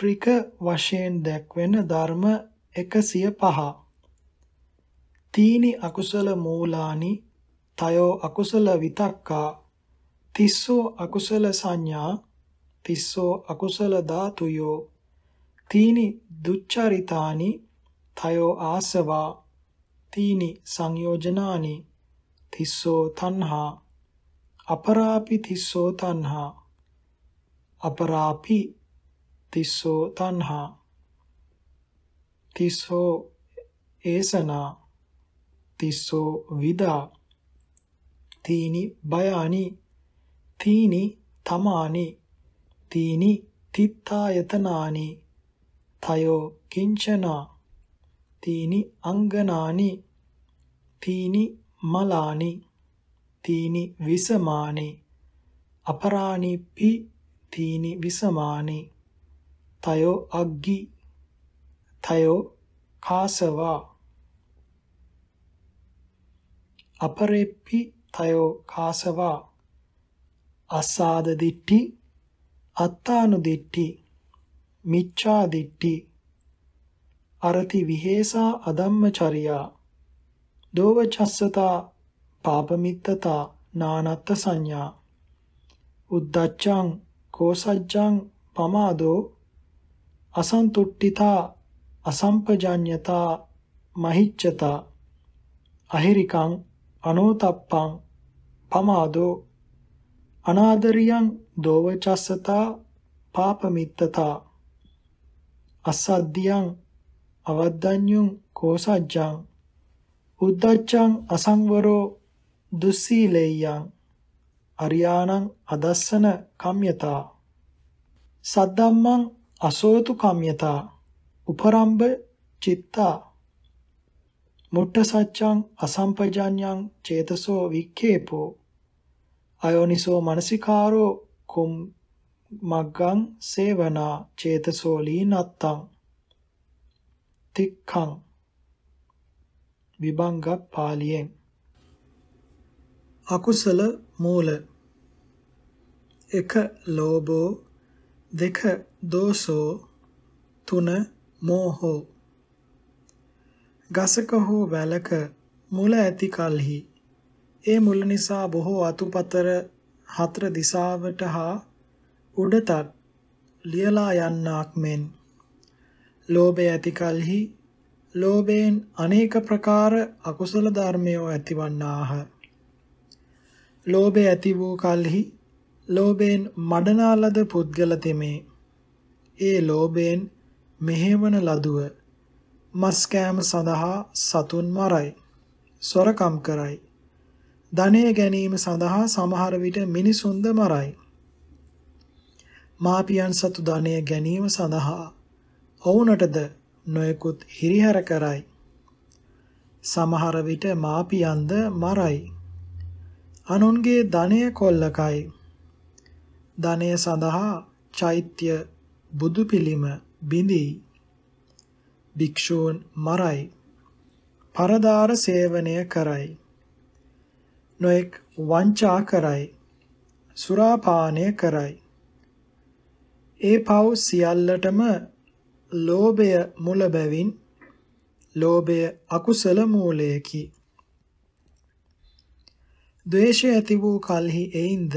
ආෆ්‍රික වශයෙන් දැක්වෙන ධර්ම 105 තීනි අකුසල මූලානි තයෝ අකුසල විතක්කා තිස්සෝ අකුසල සංඥා තිස්සෝ අකුසල ධාතුයෝ තීනි දුච්චරිතානි තයෝ ආසවා තීනි සංයෝජනානි තිස්සෝ තණ්හා අපරාපි තිස්සෝ තණ්හා අපරාපි තිස්සෝ තණ්හා තිස්සෝ ඒසනා තිස්සෝ විදා තීනි බයානි තීනි තමානි තීනි තිත්තායතනානි තයෝ කිංචනා තීනි අංගනානි තීනි මලානි තීනි විසමානි අපරාණි පි තීනි විසමානි තයෝ අග්ගි තයෝ කාසවා අපරෙප්පි තයෝ කාසවා අසාද දිට්ටි අත්තානු දිට්ටි මිච්ඡා දිට්ටි අරති විහෙසා අදම්මචරියා දෝවචස්සතා පාපමිත්තතා නානත්ත සංඥා උද්දච්චං කෝසජ්ජං පමාදෝ අසන්තුට්ඨිතා අසම්පජඤ්ඤතා මහිච්ඡතා අහිරිකං අනෝතප්පං පමාදෝ අනාදරියං දෝවචස්සතා පාපමිත්තතා අසද්දියං අවද්දඤ්ඤං කෝසජ්ජං උද්දච්චං අසංවරෝ දුස්සීලෙයං අරියාණං අදස්සන කම්යතා සද්දම්මං අසෝතු කම්යතා උපරම්භ චිත්තා මුට්ඨ සච්ඡං අසම්පජඤ්ඤං චේතසෝ වික්ඛේපෝ අයෝනිසෝ මනසිකාරෝ කුම් මග්ගං සේවනා චේතසෝ ලීනත්තං තික්ඛං විභංග පාලියෙන් අකුසල මූල 1 ලෝභෝ දෙක දෝසෝ තුන මෝහෝ ගසක හෝ වැලක මුල ඇති කලෙහි ඒ මුල නිසා බොහෝ අතුපතර හතර දිසාවට හා උඩටත් ලියලා යන්නක් මෙන් ලෝභය ඇති කලෙහි ලෝභයෙන් අනේක ප්‍රකාර අකුසල ධර්මයෝ ඇතිවන්නාහ ලෝභය ඇති වූ කලෙහි ලෝභයෙන් මඩනා ලද පුද්ගල තෙමේ ඒ ලෝභයෙන් මෙහෙවන ලදුව මස් කෑම සඳහා සතුන් මරයි සොරකම් කරයි ධනය ගැනීම සඳහා සමහර විට මිනිසුන්ද මරයි මාපියන් සතු ධනය ගැනීම සඳහා ඔවුනටද නොයෙකුත් හිරිහැර කරයි සමහර විට මාපියන්ද මරයි අනුන්ගේ ධනය කොල්ලකයි ධනය සඳහා චෛත්‍ය බුදු පිළිම බිඳී භික්ෂූන් මරයි පරදාර සේවනය කරයි නොඑක් වංචා කරයි සුරාපානය කරයි ඒ පව් සියල්ලටම ලෝභය මුල බැවින් ලෝභය අකුසල මූලයකි ද්වේෂය ඇති වූ කල්හි එයින්ද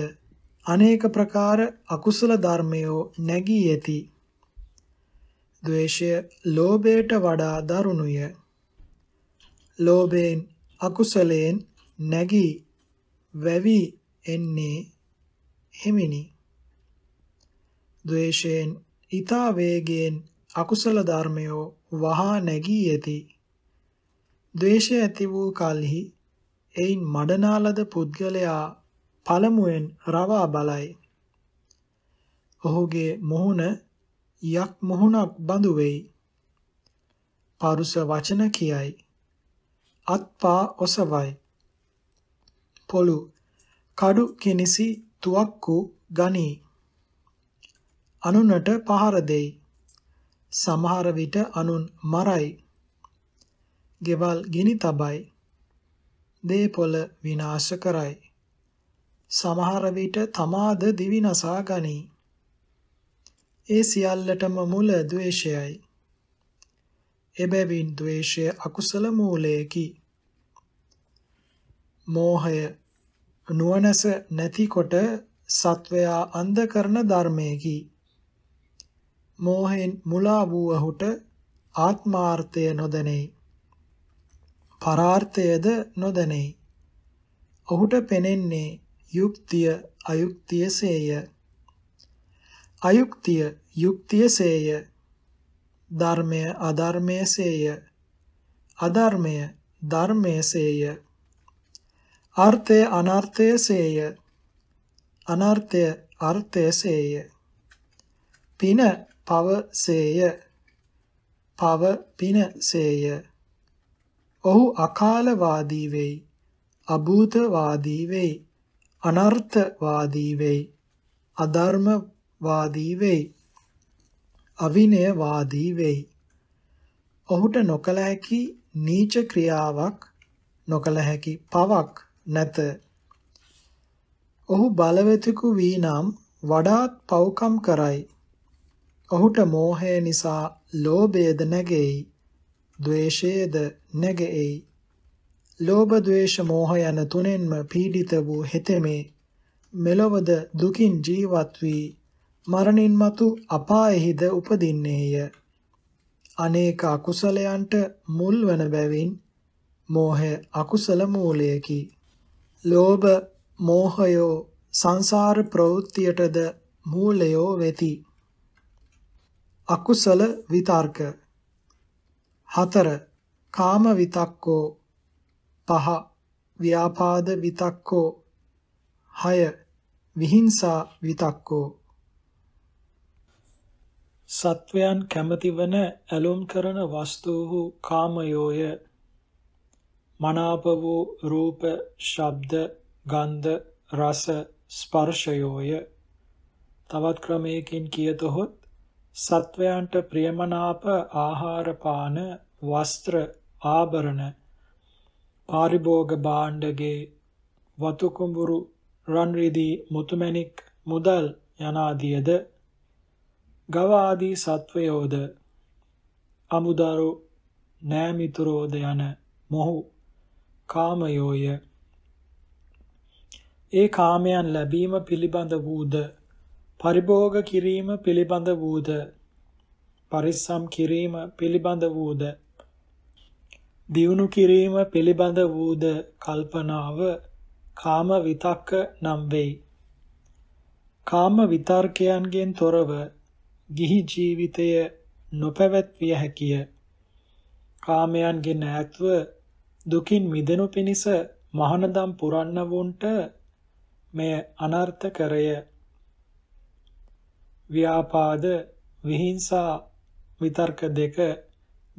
අනේක ප්‍රකාර අකුසල ධර්මයෝ නැගී යති. ද්වේෂය ලෝභයට වඩා දරුණුය. ලෝභයෙන් අකුසලයෙන් නැගී වැවි එන්නේ හිමිනි. ද්වේෂයෙන් ඊතා වේගයෙන් අකුසල ධර්මයෝ වහා නැගී යති. ද්වේෂය ඇති වූ කලෙහි එයින් මඩනාලද පුද්ගලයා පළමුවෙන් රවා බලයි. ඔහුගේ මුහුණ යක් මුහුණක් බඳු වෙයි. පරුස වචන කියයි. අත්පා ඔසවයි. පොළු කඩු කෙනිසි තුවක්කු ගනී. අනුනට පහර දෙයි. සමහර විට අනුන් මරයි. ගෙවල් ගිනි තබයි. දේපොළ විනාශ කරයි. සමහර විට තමාද දිවි නසා ගනී. ඒ සියල්ලටම මුල ද්වේෂයයි. එබැවින් ද්වේෂය අකුසල මූලයකි. මෝහය නුවණස නැතිකොට සත්වයා අන්ධ කරන ධර්මයකි. මෝහෙන් මුලා වූහුට ආත්මාර්ථය නොදැනේ. පරාර්ථයද නොදැනේ. ඔහුට පෙනෙන්නේ යුක්තිය අයුක්තිය සේය අයුක්තිය යුක්තිය සේය ධර්මය අධර්මය සේය අධර්මය ධර්මය සේය අර්ථය අනර්ථය සේය අනර්ථය අර්ථය සේය පින පව සේය පව පින සේය ඔහු අකාලවාදී වෙයි අභූතවාදී වෙයි අනර්ථවාදී වෙයි. අධර්මවාදී වෙයි. අවිනයවාදී වෙයි. ඔහුට නොකල හැකි නීච ක්‍රියාවක් නොකල හැකි පවක් නැත. ඔහු බලවතෙකු වී නම් වඩාත් පව්කම් කරයි. ඔහුට මෝහය නිසා ලෝභයද නැගෙයි. ද්වේෂයේද නැගෙයි ලෝභ ද්වේෂ මෝහ යන තුනෙන්ම පීඩිත වූ හෙතෙමේ මෙලොවද දුකින් ජීවත් වී මරණින් මතු අපායෙහිද උපදින්නේය අනේක අකුසලයන්ට මුල් වන බැවින් මෝහය අකුසල මූලයකි ලෝභ මෝහයෝ සංසාර ප්‍රවෘත්තියටද මූලයෝ වෙති අකුසල විතර්ක 4 කාම විතක්කෝ පහ ව්‍යාපාද විතක්කෝ හය විහිංසා විතක්කෝ සත්වයන් කැමති වන ඇලුම් කරන වස්තුහු කාමයෝය මනාප වූ රූප ශබ්ද ගන්ධ රස ස්පර්ශයෝය තවත් ක්‍රමයකින් කියතොත් සත්වයන්ට ප්‍රියමනාප ආහාර පාන වස්ත්‍ර ආභරණ පාරිභෝග භාණ්ඩගේ වතු කුඹුරු රන් රිදී මුතුමැණික් මුදල් යනාදියද ගව ආදී සත්වයෝද අමුදරු නෑමිතුරෝද යන මොහු කාමයෝය ඒ කාමයන් ලැබීම පිළිබඳ වූද පරිභෝග කිරීම පිළිබඳ වූද පරිස්සම් කිරීම පිළිබඳ වූද දියුණු කිරීම පිළිබඳ වූද කල්පනාව කාම විතක්ක නම් වෙයි. කාම විතර්කයන්ගෙන් තොරව ගිහි ජීවිතය නොපැවැත්විය හැකිය. කාමයන්ගෙන් ඈත්ව දුකින් මිදෙනු පිණිස මහානදම් පුරන්න වුන්ට මෙය අනර්ථ කරය. ව්‍යාපාද, විහිංසා විතර්ක දෙක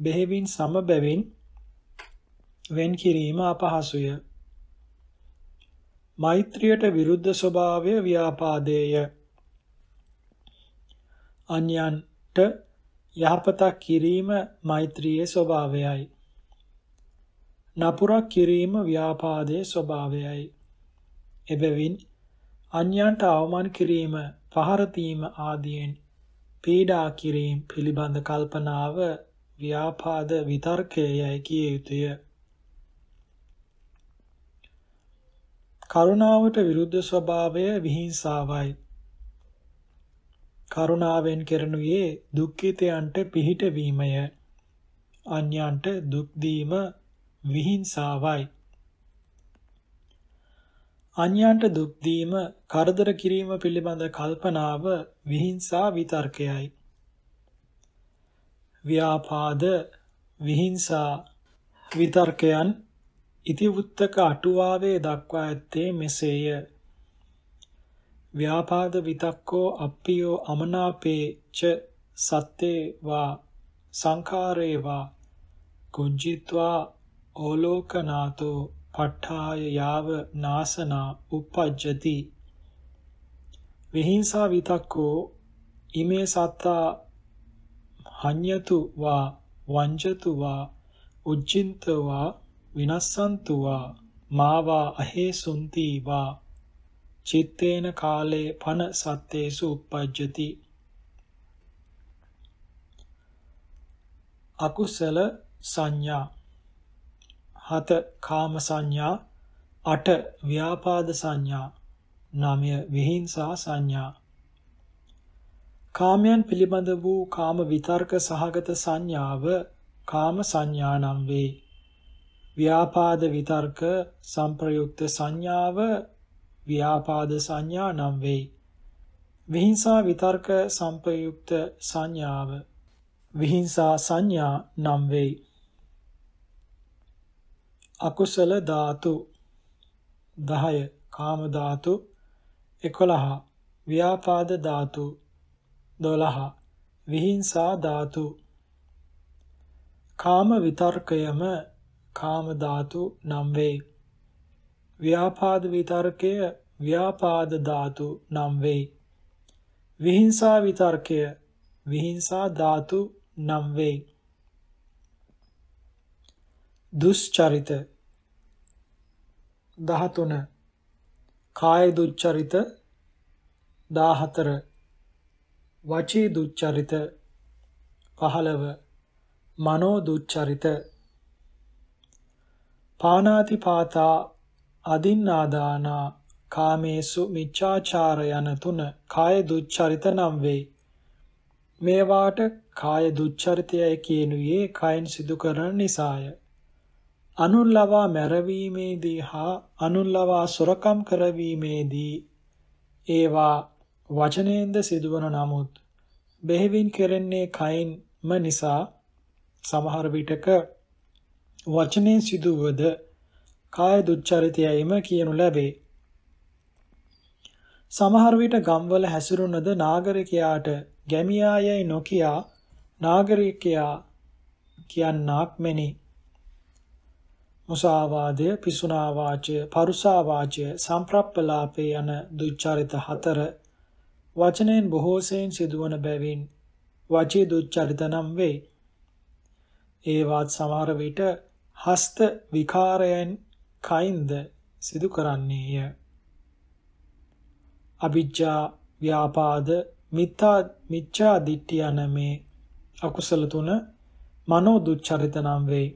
බෙහෙවින් සමබැවින් වෙන් කිරීම අපහසුය. මෛත්‍රියට විරුද්ධ ස්වභාවය ව්‍යාපාදේය. අන්‍යන්ට යහපතක් කිරීම මෛත්‍රියේ ස්වභාවයයි. නපුරක් කිරීම ව්‍යාපාදයේ ස්වභාවයයි. එබැවින් අන්‍යන්ට අවමන් කිරීම, පහර ආදියෙන් පීඩා කිරීම පිළිබඳ කල්පනාව ව්‍යාපාද විතර්කයයි කිය යුතුය. කරුණාවට විරුද්ධ ස්වභාවය විහිංසාවයි. කරුණාවෙන් කරනුයේ දුක්ඛිතයන්ට පිහිටවීමය. අන්‍යයන්ට දුක් දීම විහිංසාවයි. අන්‍යයන්ට දුක් දීම, කරදර කිරීම පිළිබඳ කල්පනාව විහිංසා විතර්කයයි. ව්‍යාපාද විහිංසා විතර්කයන් ඉතිවුත්තක අටුවාවේ දක්වා ඇත්තේ මෙසේය. ව්‍යාපාද විතක්කෝ අප්පියෝ අමනාපේ ච සත්තේ වා සංඛාරේ වා කුංජිත්වා ඕලෝකනාතෝ පට්ඨාය යාව නාසනා උපජ්ජති විහිංසා විතක්කෝ ඉමේ සත්තා හඤ්ඤතු වා වංජතු වා උජ්ජින්ත වා විනස්සන්තුවා මාවා අහේසුන්තිවා චිත්තේන කාලේ පන සත්තේසු uppajjati අකුසල සංඥා හත කාම සංඥා අට ව්‍යාපාද සංඥා නමය විහිංසා සංඥා කාමයන් පිළිබඳ වූ කාම විතර්ක සහගත සංඥාව කාම සංඥා නම් වේ ව්‍යාපාද විතර්ක සම්ප්‍රයුක්ත සංඥාව ව්‍යාපාද සංඥා නම් වෙයි. විහිංසා විතර්ක සම්ප්‍රයුක්ත සංඥාව විහිංසා සංඥා නම් වෙයි. අකුසල ධාතු 10 කාම ධාතු 11 ව්‍යාපාද ධාතු 12 විහිංසා ධාතු කාම විතර්කයම කාම ධාතු නම් වේ. ව්‍යාපාද විතර්කය ව්‍යාපාද ධාතු නම් වේ. විහිංසා විතර්කය විහිංසා ධාතු නම් වේ. දුස්චරිත 13 කාය දුච්චරිත 14 වචී දුච්චරිත 15 මනෝ දුච්චරිත පානාති පාතා අදින්නාදානා කාමේසු මිච්ඡාචාර යන තුන කාය දුච්චරිත නම් වේ. මේවාට කාය දුච්චරිතයයි කියනුයේ කයින් සිදු කරන නිසාය. අනුන් ලවා මැරවීමේදී හා අනුන් ලවා සොරකම් කරවීමේදී ඒවා වචනයෙන්ද සිදුවන නමුත් බෙහෙවින් කෙරෙන්නේ කයින්ම නිසා සමහර විටක වචනෙන් සිදුවද කාය දුච්චරිතයයිම කියනු ලැබේ. සමහර විට ගම්වල හැසිරුණද නාගරිකයාට ගැමියායයි නොකියා නාගරිකයා කියන්නක් මෙනි. මුසාවාදය, පිසුනා වාචය, පරුසා වාචය, සම්ප්‍රප්පලාපේ යන දුච්චරිත හතර වචනෙන් බොහෝසෙන් සිදුවන බැවින් වචී දුච්චරිත නම් වේ. ඒවත් සමහර විට හස්ත විකාරයන් කයින්ද සිදු කරන්නේය. අවිජ්ජා ව්‍යාපාද මිත්‍යා මිච්ඡා දිට්ඨිය නමේ අකුසල තුන මනෝ දුච්චරිත නම් වේ.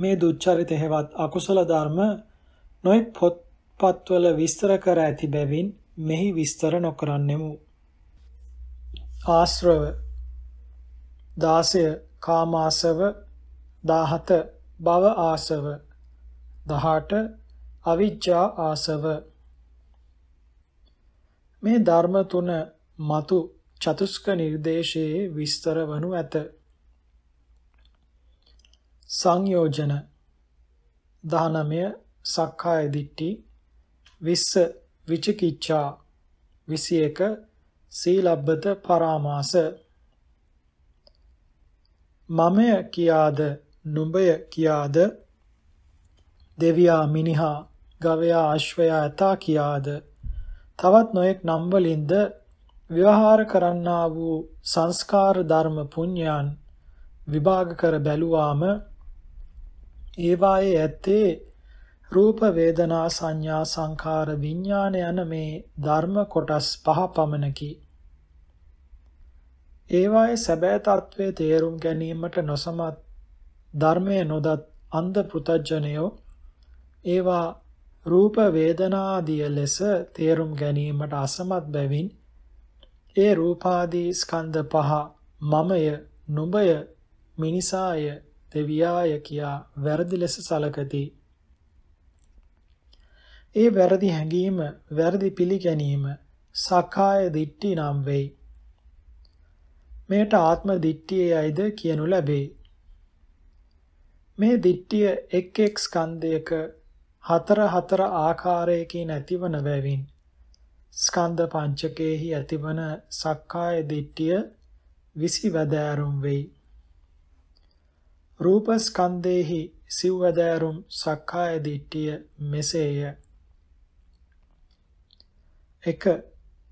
මේ දුච්චරිත හේවත් අකුසල ධර්ම නොයෙක් පොත්පත්වල විස්තර කර ඇති බැවින් මෙහි විස්තර නොකරන්නෙමු. ආශ්‍රව 16 කාමාසව දාහත භව ආසව දහට අවිජ්ජා ආසව මේ ධර්ම තුන మతు චතුස්ක නිර්දේශයේ විස්තර වනු ඇත සංයෝජන 19 සක්කාය දිට්ඨි 20 විචිකිච්ඡා 21 සීලබ්බත පරාමාස මමය කියාද නුඹය කියාද දෙවියා මිනිහා ගවයා අශ්වයා ඇතා කියාද තවත් නොයෙක් නම් වලින්ද ව්‍යවහාර කරන්නා වූ සංස්කාර ධර්ම පුඤ්ඤයන් විභාග කර බැලුවාම ඒවායේ ඇත්තේ රූප වේදනා සංඥා සංඛාර විඥාන යන මේ ධර්ම කොටස් පහ පමණකි. ඒවායේ සැබෑ తත්වයේ තේරුම් ගැනීමට නොසමත් ධර්මය නොදත් අන්ධ පුතඥයෝ ඒවා රූප වේදනාදිය ලෙස තේරුම් ගැනීමට අසමත් බැවින් ඒ රූපාදී ස්කන්ධ පහ මමය නුඹය මිනිසාය දෙවියාය කියා වැරදි ලෙස සලකති ඒ වැරදි හැඟීම වැරදි පිළිගැනීම සකාය දිට්ටි නම් වෙයි මෙයට ආත්ම දිට්ඨියයිද කියනු ලැබේ මේ දිට්ඨිය එක් එක් ස්කන්ධයක හතර හතර ආකාරයකින් ඇතිවන බැවින් ස්කන්ධ පංචකයේහි ඇතිවන සක්කාය දිට්ඨිය විසිවදෑරුම් වෙයි. රූප ස්කන්ධේහි සිව්වදෑරුම් සක්කාය දිට්ඨිය මෙසේය. 1.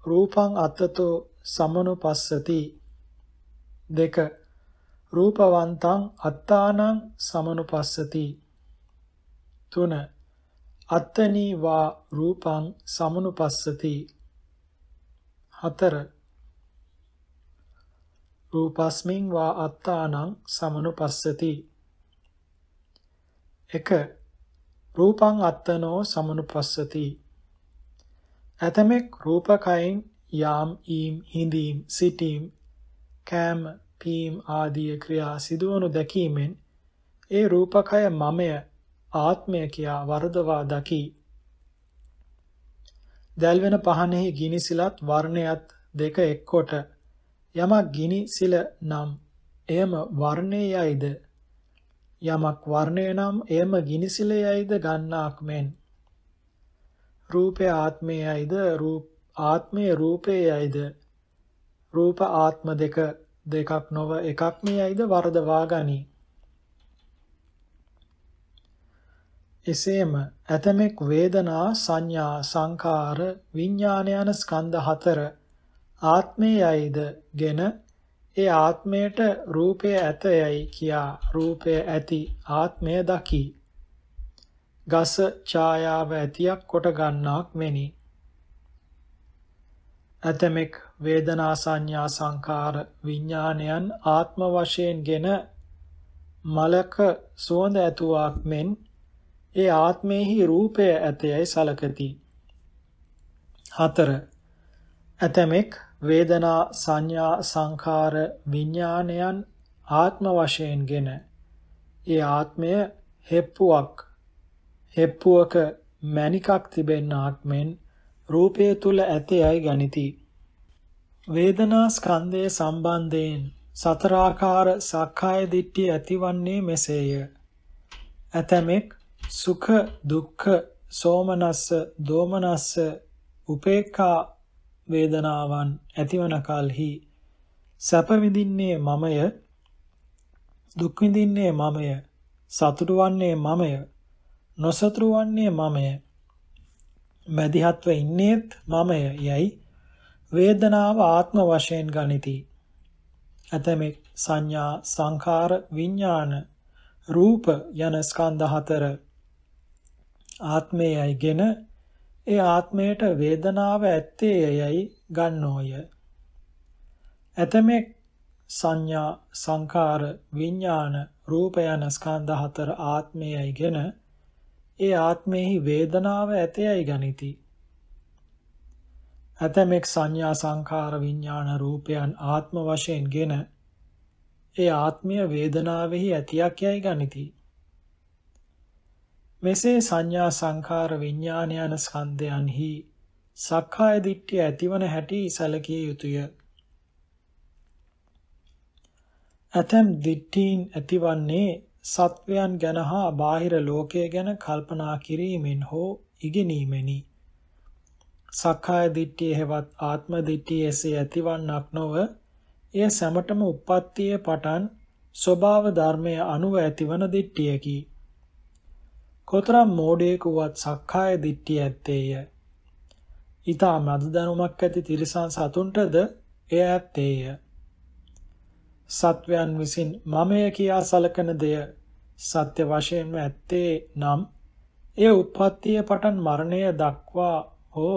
රූපං අත්තතෝ සමනුපස්සති 2 රූපවන්තං අත්තානං සමනුපස්සති 3 අත්තනී වා රූපං සමනුපස්සති 4 රූපස්මින් වා අත්තානං සමනුපස්සති 1 රූපං අත්තනෝ සමනුපස්සති ඇතමෙක් රූපකයෙන් යාම් ඊම් හිඳීම් සිටීම් කෑම පීම් ආදී ක්‍රියා සිදුවනු දැකීමෙන් ඒ රූපකය මමය ආත්මය කියා වරදවා දකි. දැල්වෙන පහනෙහි ගිනි සිලත් වර්ණයත් දෙක එක්කොට යමක් ගිනි සිල නම් එයම වර්ණයයිද යමක් වර්ණය නම් එයම ගිනි සිලයයිද ගන්නාක් මෙන් රූපය ආත්මයයිද රූප ආත්මය රූපයයිද රූප ආත්ම දෙක දෙකක් නොව එකක් මේ ඇයිද වරදවා ගනී. එසේම ඇතමෙක් වේදනා සංඥා සංකාර විඤ්ඥාන යන ස්කන්ධ හතර ආත්මය යයිද ගෙන ඒ ආත්මයට රූපය ඇත යැයි කියා රූපය ඇති ආත්මය දකි. ගස ඡායාව ඇතියක් කොට ගන්නාක් මෙනි. ඇතමෙක් වේදනා සංඥා සංකාර විඥානයන් ආත්ම වශයෙන්ගෙන මලක සුවඳ ඇතුවාක් මෙන් ඒ ආත්මෙහි රූපය ඇතයයි සලකති. හතර ඇතමෙක් වේදනා සංඥා සංකාර විඥානයන් ආත්ම වශයෙන්ගෙන ඒ ආත්මය හෙප්පුවක් හෙප්පුවක මැණිකක් තිබෙන්නාක් මෙන් රූපය තුල ඇතයයි ගනිති වේදනා ස්කන්ධය සම්බන්ධයෙන් සතරාකාර සක්කාය දිට්ඨිය ඇතිවන්නේ මෙසේය. ඇතමෙක් සුඛ දුක්ඛ සෝමනස්ස දෝමනස්ස උපේක්ඛා වේදනාවන් ඇතිවන කලෙහි සැප විඳින්නේ මමය දුක් විඳින්නේ මමය සතුටු වන්නේ මමය නොසතුරු වන්නේ මමය මැදිහත්ව ඉන්නේත් මමය යයි වේදනාව ආත්ම වශයෙන් ගනිති. ඇතමෙක් සංඥා සංඛාර විඥාන රූප යන ස්කන්ධ හතර ආත්මයයිගෙන ඒ ආත්මයට වේදනාව ඇත්තේයයි ගන්නෝය. ඇතමෙක් සංඥා සංකාර විඥාන රූප යන ස්කන්ධ හතර ආත්මයයිගෙන ඒ ආත්මෙහි වේදනාව ඇතේයයි ගනිති. ඇතමෙක් සංඥා සංඛාර විඥාන රූපයන් ආත්ම වශයෙන්ගෙන ඒ ආත්මීය වේදනාවෙහි ඇතියක් යයි ගනිති. මෙසේ සංඥා සංඛාර විඥාන යන ස්කන්ධයන්හි සක්කාය දිට්ඨිය ඇතිවන හැටි සැලකිය යුතුය. ඇතම් දිට්ඨීන් ඇතිවන්නේ සත්වයන් ගැන හා බාහිර ලෝකය ගැන කල්පනා කිරීමෙන් හෝ ඉගෙනීමෙනි. සක්කාය දිට්ඨිය හෙවත් ආත්ම දිට්ඨිය එසේ ඇතිවන්නක් නොව එය සැමටම උප්පත්තියේ පටන් ස්වභාව ධර්මයේ අනුව ඇතිවන දිට්ඨියකි. කොතරම් මෝඩයෙක් වුවත් සක්කාය දිට්ඨිය ඇත්තේය. ඊටම අද දැනුමක් ඇති තිරිසන් සතුන්ටද එය ඇත්තේය. සත්වයන් විසින් මමය කියා සලකන දෙය සත්‍ය වශයෙන්ම ඇත්තේ නම් එය උප්පත්තියේ පටන් මරණය දක්වා හෝ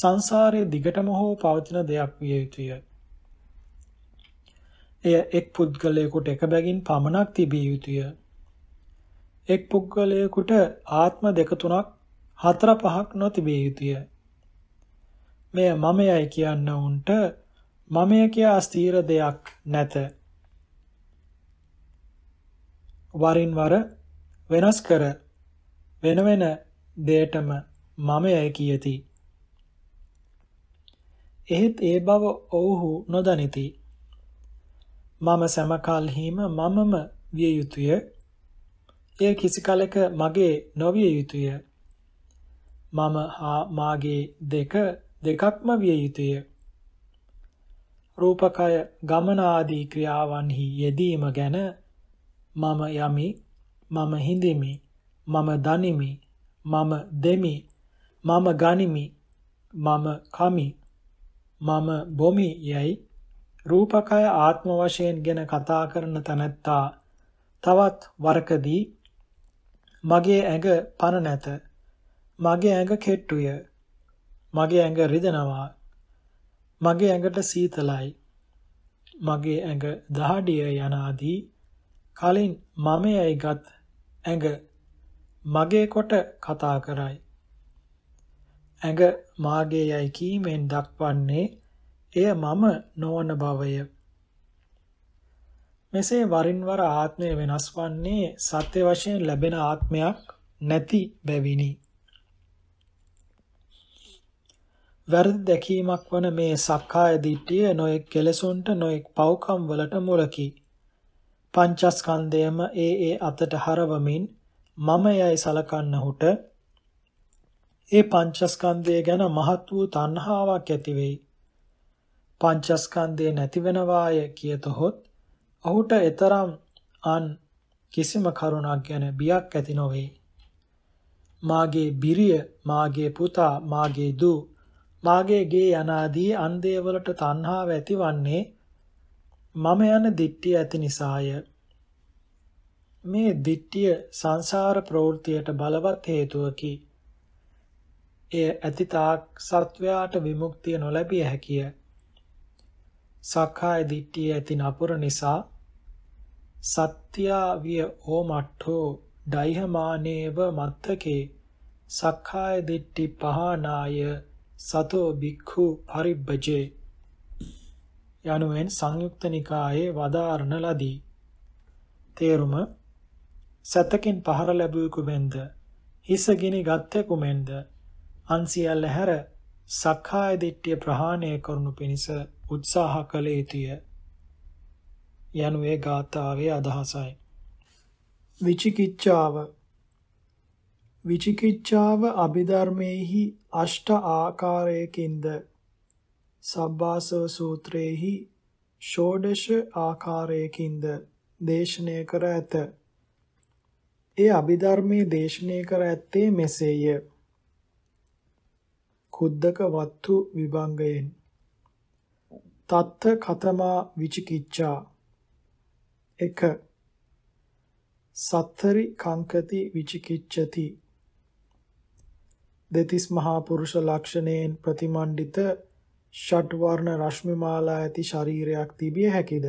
සංසාරයේ දිගටම හෝ පවතින දෙයක් විය යුතුය. එය එක් පුද්ගලයෙකුට එක බැගින් පමණක් තිබිය යුතුය. එක් පුද්ගලයෙකුට ආත්ම දෙක තුනක් හතර පහක් නොතිබිය යුතුය. මෙය මමයයි කියන්න උන්ට මමය කියා ස්ථීර දෙයක් නැත. වරින් වර වෙනස් කර වෙන වෙන දෙයටම මම යැයි කියති. එහෙත් ඒ බව ඔවුහු නොදනිති. මම සමකල්හිම මමම විය යුතුය. එය කිසි කලක මගේ නොවිය යුතුය. මම හා මාගේ දෙක දෙකක්ම විය යුතුය. රූපකය ගමනාදී ක්‍රියාවන්හි යෙදීම ගැන මම යමි, මම හිඳෙමි, මම දනිමි, මම දෙමි මම ගනිමි මම කමි මම බොමි යයි රූපකය ආත්ම වශයෙන් ගැන කතා කරන තැනැත්තා තවත් වරකදී මගේ ඇඟ පණ නැත මගේ ඇඟ කෙට්ටුය මගේ ඇඟ රිදෙනවා මගේ ඇඟට සීතලයි මගේ ඇඟ දහඩිය යනාදී කලින් මම යයිගත් ඇඟ මගේ කොට කතා කරයි ඇඟ මාගේ යයි කීමෙන් දක්වන්නේ එය මම නොවන බවය. මෙසේ වරින් වර ආත්මය වෙනස් වන්නේ සත්‍ය වශයෙන් ලැබෙන ආත්මයක් නැති බැවිනි. වැරදි දැකීමක් වන මේ සක්කාය දිට්ඨිය නොඑක් කෙලසුන්ට නොඑක් පව්කම් වලට මුලකි. පංචස්කන්ධයම ඒ ඒ අතට හරවමින් මම යයි සලකන්නහුට ඒ පංචස්කන්ධය ගැන මහත් වූ තණ්හාවක් ඇති වෙයි. පංචස්කන්ධය නැතිවෙනවාය කියතොත් ඔහුට එතරම් අන් කිසිම කරුණක් ගැන බියක් ඇති නොවේ. මාගේ බිරිය, මාගේ පුතා, මාගේ දූ, මාගේ ගේ යනාදී අන් දේවලට තණ්හාව ඇතිවන්නේ මම යන දිට්ඨිය ඇති නිසාය. මේ දිට්ඨිය සංසාර ප්‍රවෘත්තියට බලවත් හේතුවකි. එය ඇතිතාක් සත්වයාට විමුක්තිය නොලැබිය හැකිය. සක්කාය දිට්ඨිය ඇති නපුර නිසා සත්‍යා විය ඕමට්ඨෝ ඩයිහමානේව මත්තකේ සක්කාය දිට්ඨි පහනාය සතෝ බික්ඛු පරිබ්බජේ යනුවෙන් සංයුක්ත නිකායේ වදාරණ ලදී. තේරුම සතකින් පහර ලැබුවෙකු වෙන්ද හිසගිනි ගත්තෙකු මෙන්ද අන් සියල්ල හැර සක්කාය දිට්ඨිය ප්‍රහාණය කරනු පිණිස උත්සාහ කළ යුතුය යනු ඒ ගාථාවේ අදහසයි. විචිකිච්ඡාව විචිකිච්ඡාව අභිධර්මයේහි අෂ්ට ආකාරයකින්ද සබ්බාසව සූත්‍රයේහි ෂෝඩශ ආකාරයකින්ද දේශනය කර ඇත. ඒ අභිධර්මයේ දේශනය කර ඇත්තේ මෙසේය. කුද්දක වත්තු විභංගයෙන් තත්ත කතමා විචිකිච්ඡා 1 සත්තරි කංකති විචිකිච්ඡති දෙතිස් මහා පුරුෂ ලක්ෂණයෙන් ප්‍රතිමණ්ඩිත ෂට්වර්ණ රශ්මිමාලා ඇති ශරීරයක් තිබිය හැකිද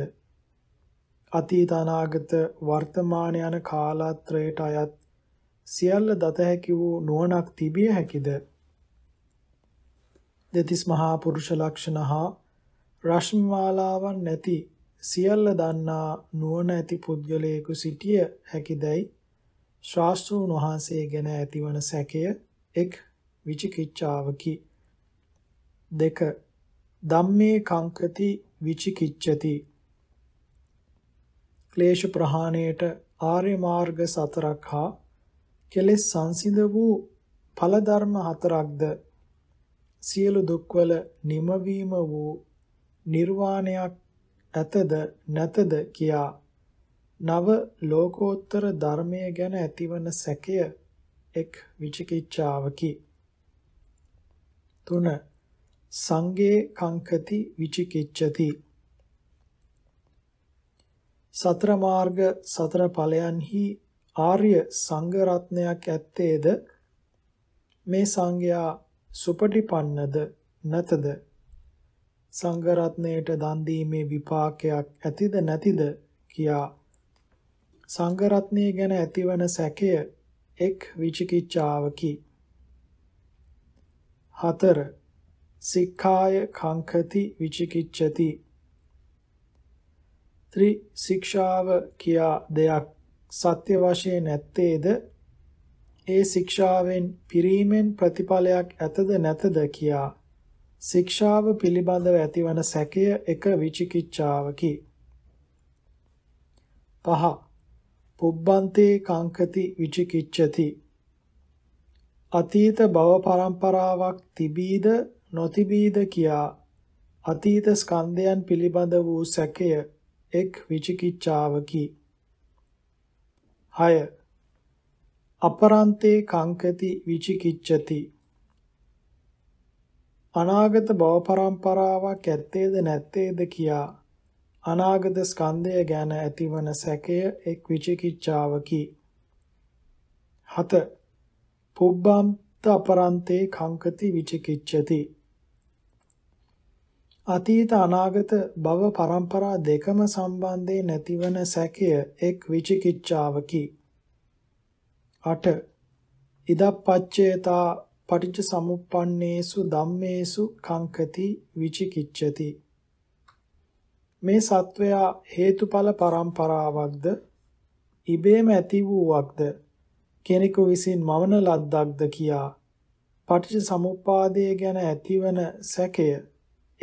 අතීත අනාගත වර්තමාන යන කාලාත්‍රයට අයත් සියල්ල දත හැකි වූ නුවණක් තිබිය හැකිද දෙතිස් මහා පුරුෂ ලක්ෂණ හා රශ්මිමාලාවන් නැති සියල්ල දන්නා නුවණ ඇති පුද්ගලයෙකු සිටිය හැකිදයි ශාස්ත්‍රූන් වහන්සේ ගැන ඇතිවන සැකය එක් විචිකිච්ඡාවකි දෙක ධම්මේ කංකති විචිකිච්ඡති ක්ලේශ ප්‍රහාණයට ආර්ය මාර්ග සතරක් හා කෙලෙස් සංසිඳ වූ ඵල ධර්ම හතරක්ද සියලු දුක්වල නිමවීම වූ නිර්වාණයක් ඇතද නැතද කියා නව ලෝකෝත්තර ධර්මය ගැන ඇතිවන සැකය එක් විචිකිච්ඡාවකි. 3. සංගේ කංකති විචිකිච්ඡති. සතර මාර්ග සතර ඵලයන්හි ආර්ය සංඝ රත්නයක් ඇත්තේද මේ සංඝයා සුපටිපන්නද නැතද සංඝ රත්ණයට දන් දීමේ විපාකයක් ඇතිද නැතිද කියා සංඝ රත්ණය ගැන ඇතිවන සැකය එක් විචිකිච්ඡාවකි 4 සික්ඛාය කංකති විචිකිච්ඡති ත්‍රි ශික්ෂාව කියා දෙයක් සත්‍ය වශයෙන් නැත්තේද ඒ ශික්ෂාවෙන් පිරීමෙන් ප්‍රතිඵලයක් ඇතද නැතද කියා ශික්ෂාව පිළිබඳව ඇතිවන සැකය එක විචිකිච්ඡාවකි. පහ. පුබ්බන්තේ කාංකති විචිකිච්ඡති. අතීත භව පරම්පරාවක් තිබීද නොතිබීද කියා අතීත ස්කන්ධයන් පිළිබඳ වූ සැකය එක් විචිකිච්ඡාවකි. 6 අපරන්තේ කංකති විචිකිච්ඡති අනාගත භව පරම්පරාවක් ඇත්තේද නැත්තේද කියා අනාගත ස්කන්ධය ගැන ඇතිවන සැකය එක් විචිකිච්ඡාවකි. 7. පුබ්බන්ත අපරන්තේ කංකති විචිකිච්ඡති. අතීත අනාගත භව පරම්පරා දෙකම සම්බන්ධේ නැතිවන සැකය එක් විචිකිච්ඡාවකි. 8. 8 ඉදප්පච්චේතා පටිච්ච සමුප්පන්නේසු ධම්මේසු කංකති විචිකිච්ඡති මේ සත්වයා හේතුඵල පරම්පරාවක්ද ඉබේම ඇති වූවක්ද කෙනෙකු විසින් මවන ලද්දක්ද කියා පටිච්ච සමුප්පාදය ගැන ඇතිවන සැකය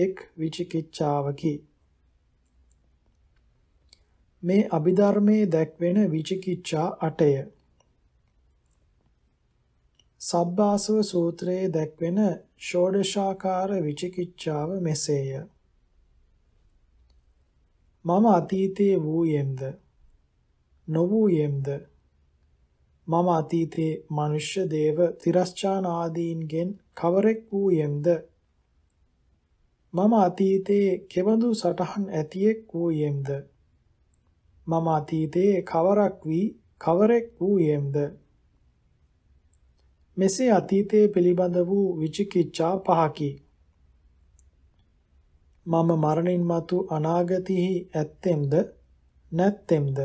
එක් විචිකිච්ඡාවකි මේ අභිධර්මයේ දැක්වෙන විචිකිච්ඡා 8 සබ්බාසව සූත්‍රයේ දැක්වෙන ෂෝඩශාකාර විචිකිච්ඡාව මෙසේය. මම අතීතයේ වූයෙම්ද නොවූයෙම්ද මම අතීතයේ මනුෂ්‍ය දේව තිරස්චාන ආදීන්ගෙන් කවරෙක් වූයෙම්ද මම අතීතයේ කෙබඳු සටහන් ඇතියෙක් වූයෙම්ද මම අතීතයේ කවරක් වී කවරෙක් වූයෙම්ද මෙසේ අතීතයේ පිළිබඳ වූ විචිකිච්ඡා පහකි. මම මරණින් මතු අනාගතෙහි ඇත්තෙම්ද නැත්තෙම්ද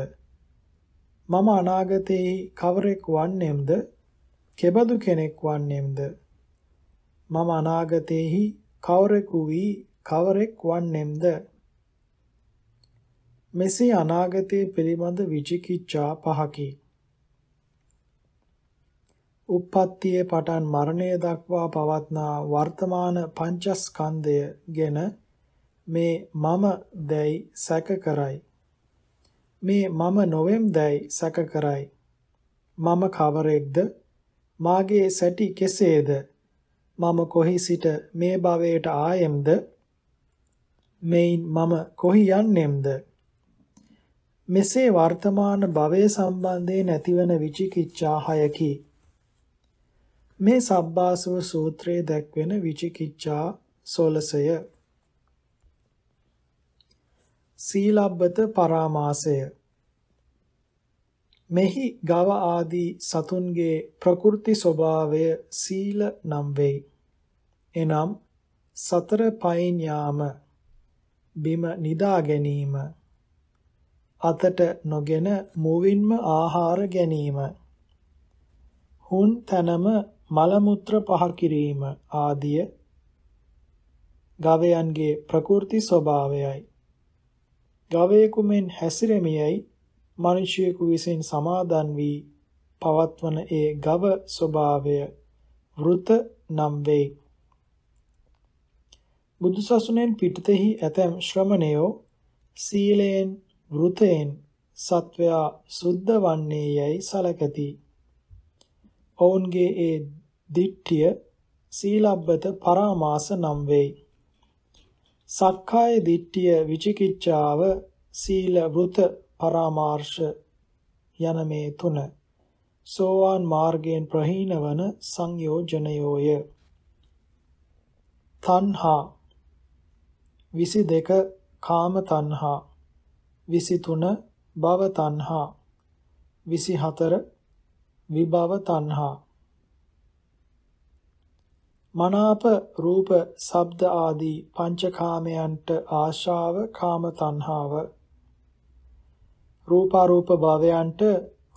මම අනාගතෙහි කවරෙක් වන්නෙම්ද කෙබඳු කෙනෙක් වන්නෙම්ද මම අනාගතෙහි කවරෙකු වී කවරෙක් වන්නෙම්ද මෙසේ අනාගතය පිළිබඳ විචිකිච්ඡා පහකි උප්පත්තියේ පටන් මරණය දක්වා පවත්නා වර්තමාන පංචස්කන්ධය ගැන මේ මම දැයි සැක කරයි. මේ මම නොවෙම් දැයි සැක කරයි. මම කවරෙක්ද? මාගේ සැටි කෙසේද? මම කොහි සිට මේ භවයට ආයෙම්ද? මෙයින් මම කොහි යන්නෙම්ද? මෙසේ වර්තමාන භවය සම්බන්ධයෙන් ඇතිවන විචිකිච්ඡා හයකි. මේ සබ්බාසව සූත්‍රයේ දැක්වෙන විචිකිච්ඡා සොලසය සීලබ්බත පරාමාසය මෙහි ගව ආදී සතුන්ගේ ප්‍රකෘති ස්වභාවය සීල නම් වෙයි එනම් සතර පයින් යාම බිම නිදා ගැනීම අතට නොගෙන මුවින්ම ආහාර ගැනීම හුන් තනම මල මුත්‍ර පහ කිරීම ආදිය ගවයන්ගේ ප්‍රකෘති ස්වභාවයයි. ගවයෙකු මෙන් හැසිරෙමියයි මිනිසියෙකු විසින් සමාදන් වී පවත්වන ඒ ගව ස්වභාවය වෘත නම් වේ. බුදුසසුනෙන් පිටතෙහි ඇතැම් ශ්‍රමණයෝ සීලයෙන් වෘතයෙන් සත්වයා සුද්ධ වන්නේ යයි සලකති. ඔවුන්ගේ ඒ දිට්ඨිය සීලබ්බත පරාමාස නම් වෙයි. සක්කාය දිට්ඨිය විචිකිච්ඡාව සීල වෘත පරාමාර්ශ යන මේ තුන සෝවාන් මාර්ගයෙන් ප්‍රහීන වන සංයෝජනයෝය. තණ්හා 22 කාම තණ්හා 23 භව තණ්හා 24 විභව තණ්හා මනාප රූප ශබ්ද ආදී පංචකාමයන්ට ආශාව කාම තණ්හාව රූපාරූප භවයන්ට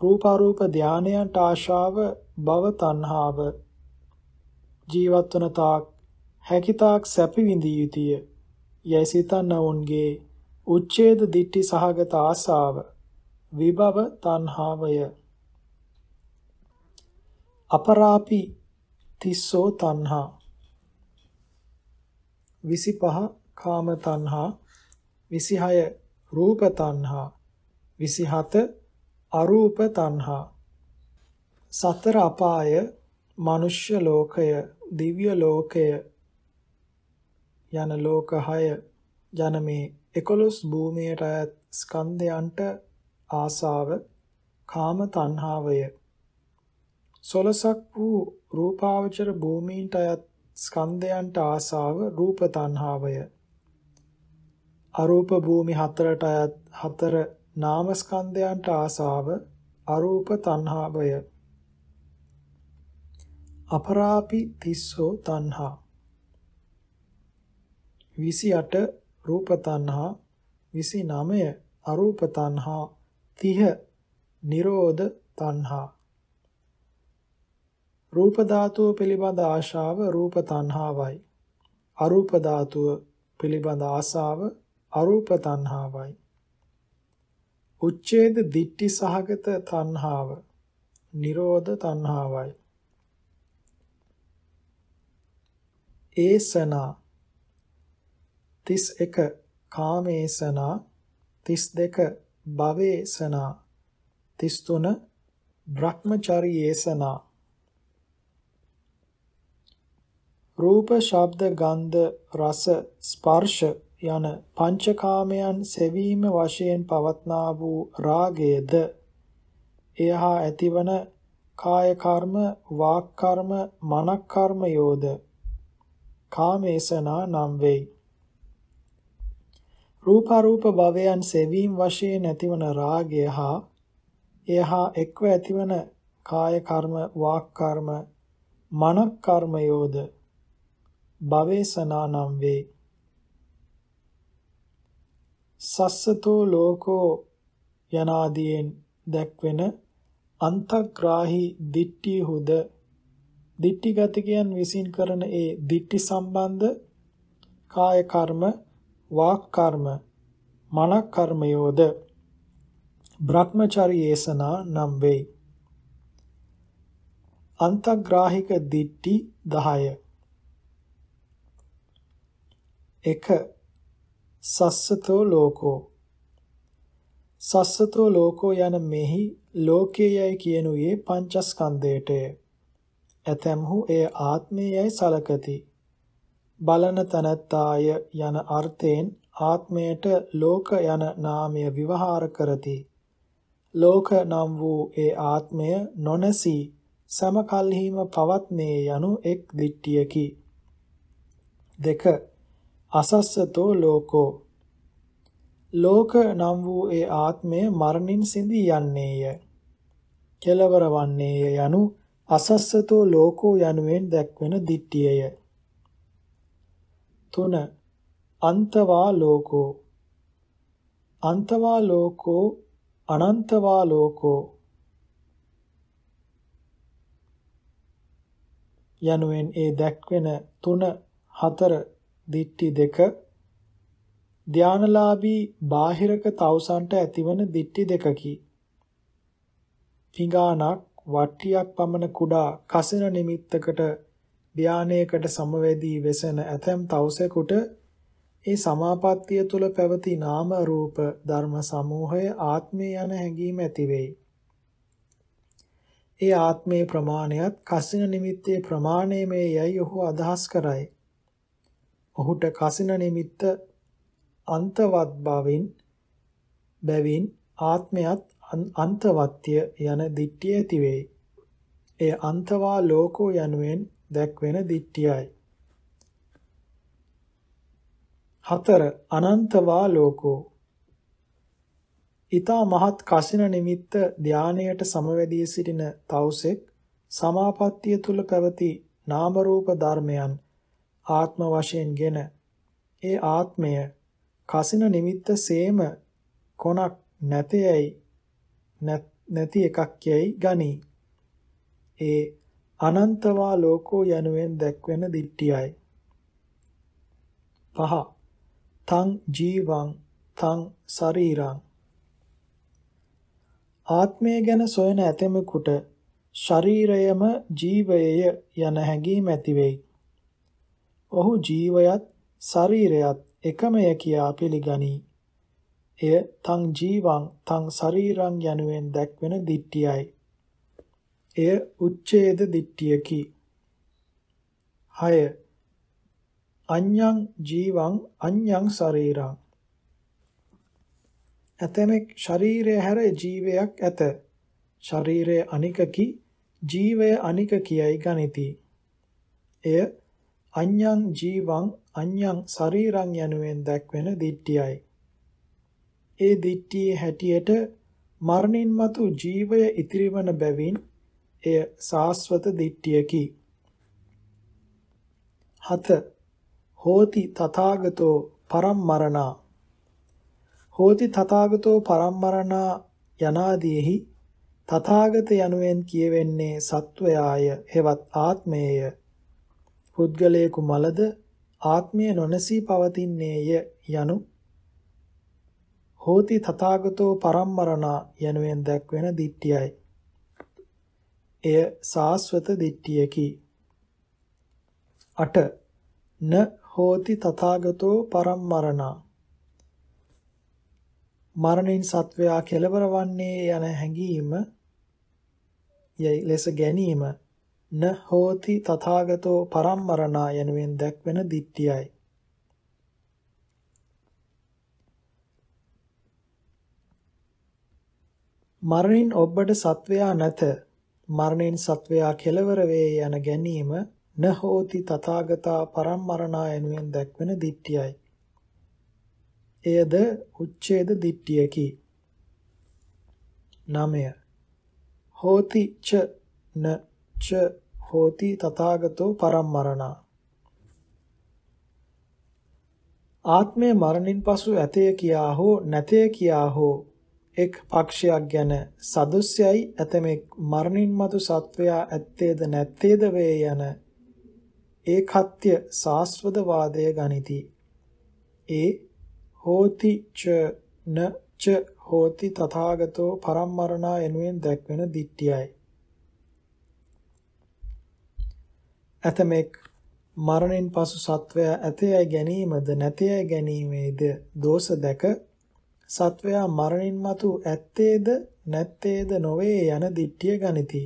රූපාරූප ධානයන්ට ආශාව භව තණ්හාව ජීවත්වන තාක් හැකිතාක් සැපවිඳිය යුතුය යයි සිතන්නවුන්ගේ උච්ඡේද දිට්ටි සහගත ආශාව විභව තණ්හාවය අපරාපි තිස්සෝ තණ්හා 25 කාම තණ්හා 26 රූප තණ්හා 27 අරූප තණ්හා සතර අපාය මනුෂ්‍ය ලෝකය දිව්‍ය ලෝකය යන ලෝක 6 යන මේ 11 භූමියට ස්කන්ධයන්ට ආසාව කාම තණ්හාවය සොලසක් වූ රූපාවචර භූමීන්ට අයත් ස්කන්ධයන්ට ආසාව රූප තණ්හාවය. අරූප භූමි හතරට අයත් හතර නාම ස්කන්ධයන්ට ආසාව අරූප තණ්හාවය. අපරාපි තිස්සෝ තණ්හා 28 රූප තණ්හා 29 අරූප තණ්හා 30 නිරෝධ තණ්හා රූප ධාතුව පිළිබඳ ආශාව රූප තණ්හාවයි. අරූප ධාතුව පිළිබඳ ආශාව අරූප තණ්හාවයි. උච්ඡේද දිට්ටි සහගත තණ්හාව නිරෝධ තණ්හාවයි. ඒසනා 31 කාමේසනා 32 භවේසනා 33 බ්‍රහ්මචාරීේසනා රූප, ශබ්ද, ගන්ධ, රස, ස්පර්ශ යන පංචකාමයන් සෙවීම වශයෙන් පවත්නා වූ රාගයද එහා ඇතිවන කාය කර්ම, වාක් කර්ම, මනක් කර්ම යෝද කාමේසනා නම් වෙයි. රූපාරූප භවයන් සෙවීම වශයෙන් ඇතිවන රාගය හා එහා එක්ව ඇතිවන කාය කර්ම, වාක් කර්ම, මනක් කර්ම යෝද භවේසනා නම් වේ සස්සතෝ ලෝකෝ යනාදීන් දැක්වෙන අන්තග්‍රාහි දිට්ටි හුද දිට්ටි ගතිකයන් විසින් කරන ඒ දිට්ටි සම්බන්ධ කාය කර්ම වාක් කර්ම මන කර්මයෝද භ්‍රමචර්යේසනා නම් වේ අන්තග්‍රාහික දිට්ටි 10 1 සස්සතෝ ලෝකෝ සස්සතෝ ලෝකෝ යන මෙහි ලෝකයේයි කියනුයේ පංචස්කන්ධයටය. ඇතැම්හු එය ආත්මයේයි සලකති. බලන තනත්තාය යන අර්ථයෙන් ආත්මයට ලෝක යන නාමය විවහාර කරති. ලෝක නම් වූ ඒ ආත්මය නොනැසී සමකල්හිම පවත්නේ යනු එක් දිට්ඨියකි. 2 අසස්සතෝ ලෝකෝ ලෝක නම් වූ ඒ ආත්මය මරණින් සිඳී යන්නේය කෙලවර වන්නේය යනු අසස්සතෝ ලෝකෝ යනුවෙන් දැක්වෙන දිට්ඨියය 3 අන්තවා ලෝකෝ අන්තවා ලෝකෝ අනන්තවා ලෝකෝ යනුවෙන් ඒ දැක්වෙන 3 4 දිට්ටි දෙක ධානලාභී බාහිරක තවුසන්ට ඇතිවන දිට්ටි දෙකකි. පිඟානක් වට්ටියක් පමණ කුඩා කසින නිමිත්තකට ධානයකට සමවැදී වෙසෙන ඇතැම් තවුසෙකුට ඒ සමාපත්තිය තුල පැවති නාම රූප ධර්ම සමූහය ආත්මය යන හැඟීම ඇති වෙයි. ඒ ආත්මේ ප්‍රමාණයත් කසින නිමිත්තේ ප්‍රමාණය මේ යයි ඔහු අදහස් කරයි. ඔහුට කසින නිමිත්ත අන්තවත් බවින් බැවින් ආත්මයත් අන්තවත්ය යන දිට්ඨිය ඇති වේ. එය අන්තවා ලෝකෝ යනුවෙන් දැක්වෙන දිට්ඨියයි. 4 අනන්තවා ලෝකෝ ඊතා මහත් කසින නිමිත්ත ධානයට සමවැදී සිටින තවුසෙක් සමාපත්තිය තුල පැවති නාම රූප ධර්මයන් ආත්ම වශයෙන්ගෙන ඒ ආත්මය කසින නිමිත්ත සේම කොනක් නැතේයි නැති එකක් යයි ගනී. ඒ අනන්තවා ලෝකෝ යනුවෙන් දැක්වෙන දිට්ටියයි. පහ තං ජීවං තං ශරීරං ආත්මය ගැන සොයන ඇතෙමෙකුට ශරීරයම ජීවයය යන හැඟීම ඇතිවෙයි. ඔහු ජීවයත් ශරීරයත් එකමය කියා පිළිගනී. එය තං ජීවං තං ශරීරං යනුවෙන් දැක්වෙන දිට්ඨියයි. එය උච්ඡේද දිට්ඨියකි. 6. අඤ්ඤං ජීවං අඤ්ඤං ශරීරං ඇතමෙක් ශරීරය හැර ජීවයක් ඇත. ශරීරය අනිකකි ජීවය අනික කියයි ගනිති. එය අඤ්ඤං ජීවං අඤ්ඤං ශරීරං යනුවෙන් දැක්වෙන දිට්ඨියයි. ඒ දිට්ඨියේ හැටියට මරණින් මතු ජීවය ඉතිරිවන බැවින් එය සාස්වත දිට්ඨියකි. 7. හෝති තථාගතෝ පරම්මරණා හෝති තථාගතෝ පරම්මරණා යනාදීහි තථාගත යනුවෙන් කියවෙන්නේ සත්වයාය හෙවත් ආත්මයේය පුද්ගලයෙකු මලද ආත්මය නොනසී පවතින්නේය යනු හෝති තථාගතෝ පරම්මරණා යනුවෙන් දැක්වෙන දිට්ඨියයි. එය සාස්වත දිට්ඨියකි. 8. න හෝති තථාගතෝ පරම්මරණා මරණින් සත්වයා කෙලවර වන්නේ යන හැඟීම යයි ලෙස ගැනීම න හෝති තථාගතෝ පරම්මරණා යනුවෙන් දැක්වෙන දිට්ඨියයි. මරණින් ඔබට සත්වයා නැත. මරණින් සත්වයා කෙලවර වේ යන ගැනීම න හෝති තථාගතා පරම්මරණා යනුවෙන් දැක්වෙන දිට්ඨියයි. එයද උච්ඡේද දිට්ඨියකි. 9. හෝති ච න ච හෝති තථාගතෝ පරම්මරණා ආත්මය මරණින් පසු ඇතය කියා හෝ නැතය කියා හෝ එක් පක්ෂයක් ගැන සදුස්යයි ඇතමෙක් මරණින් මතු සත්වයා ඇත්තේද නැත්තේද වේ යන ඒකත්‍ය සාස්වදවාදය ගනිති. ඒ හෝති ච න ච හෝති තථාගතෝ පරම්මරණා එනුවෙන් දැක්වෙන දිට්ඨියයි. ඇතමෙක් මරණයෙන් පසු සත්වයා ඇතයයි ගැනීමද නැතයයි ගැනීමේද දෝෂ දැක සත්වයා මරණින් මතු ඇත්තේද නැත්තේද නොවේ යන දිට්ඨිය ගනිති.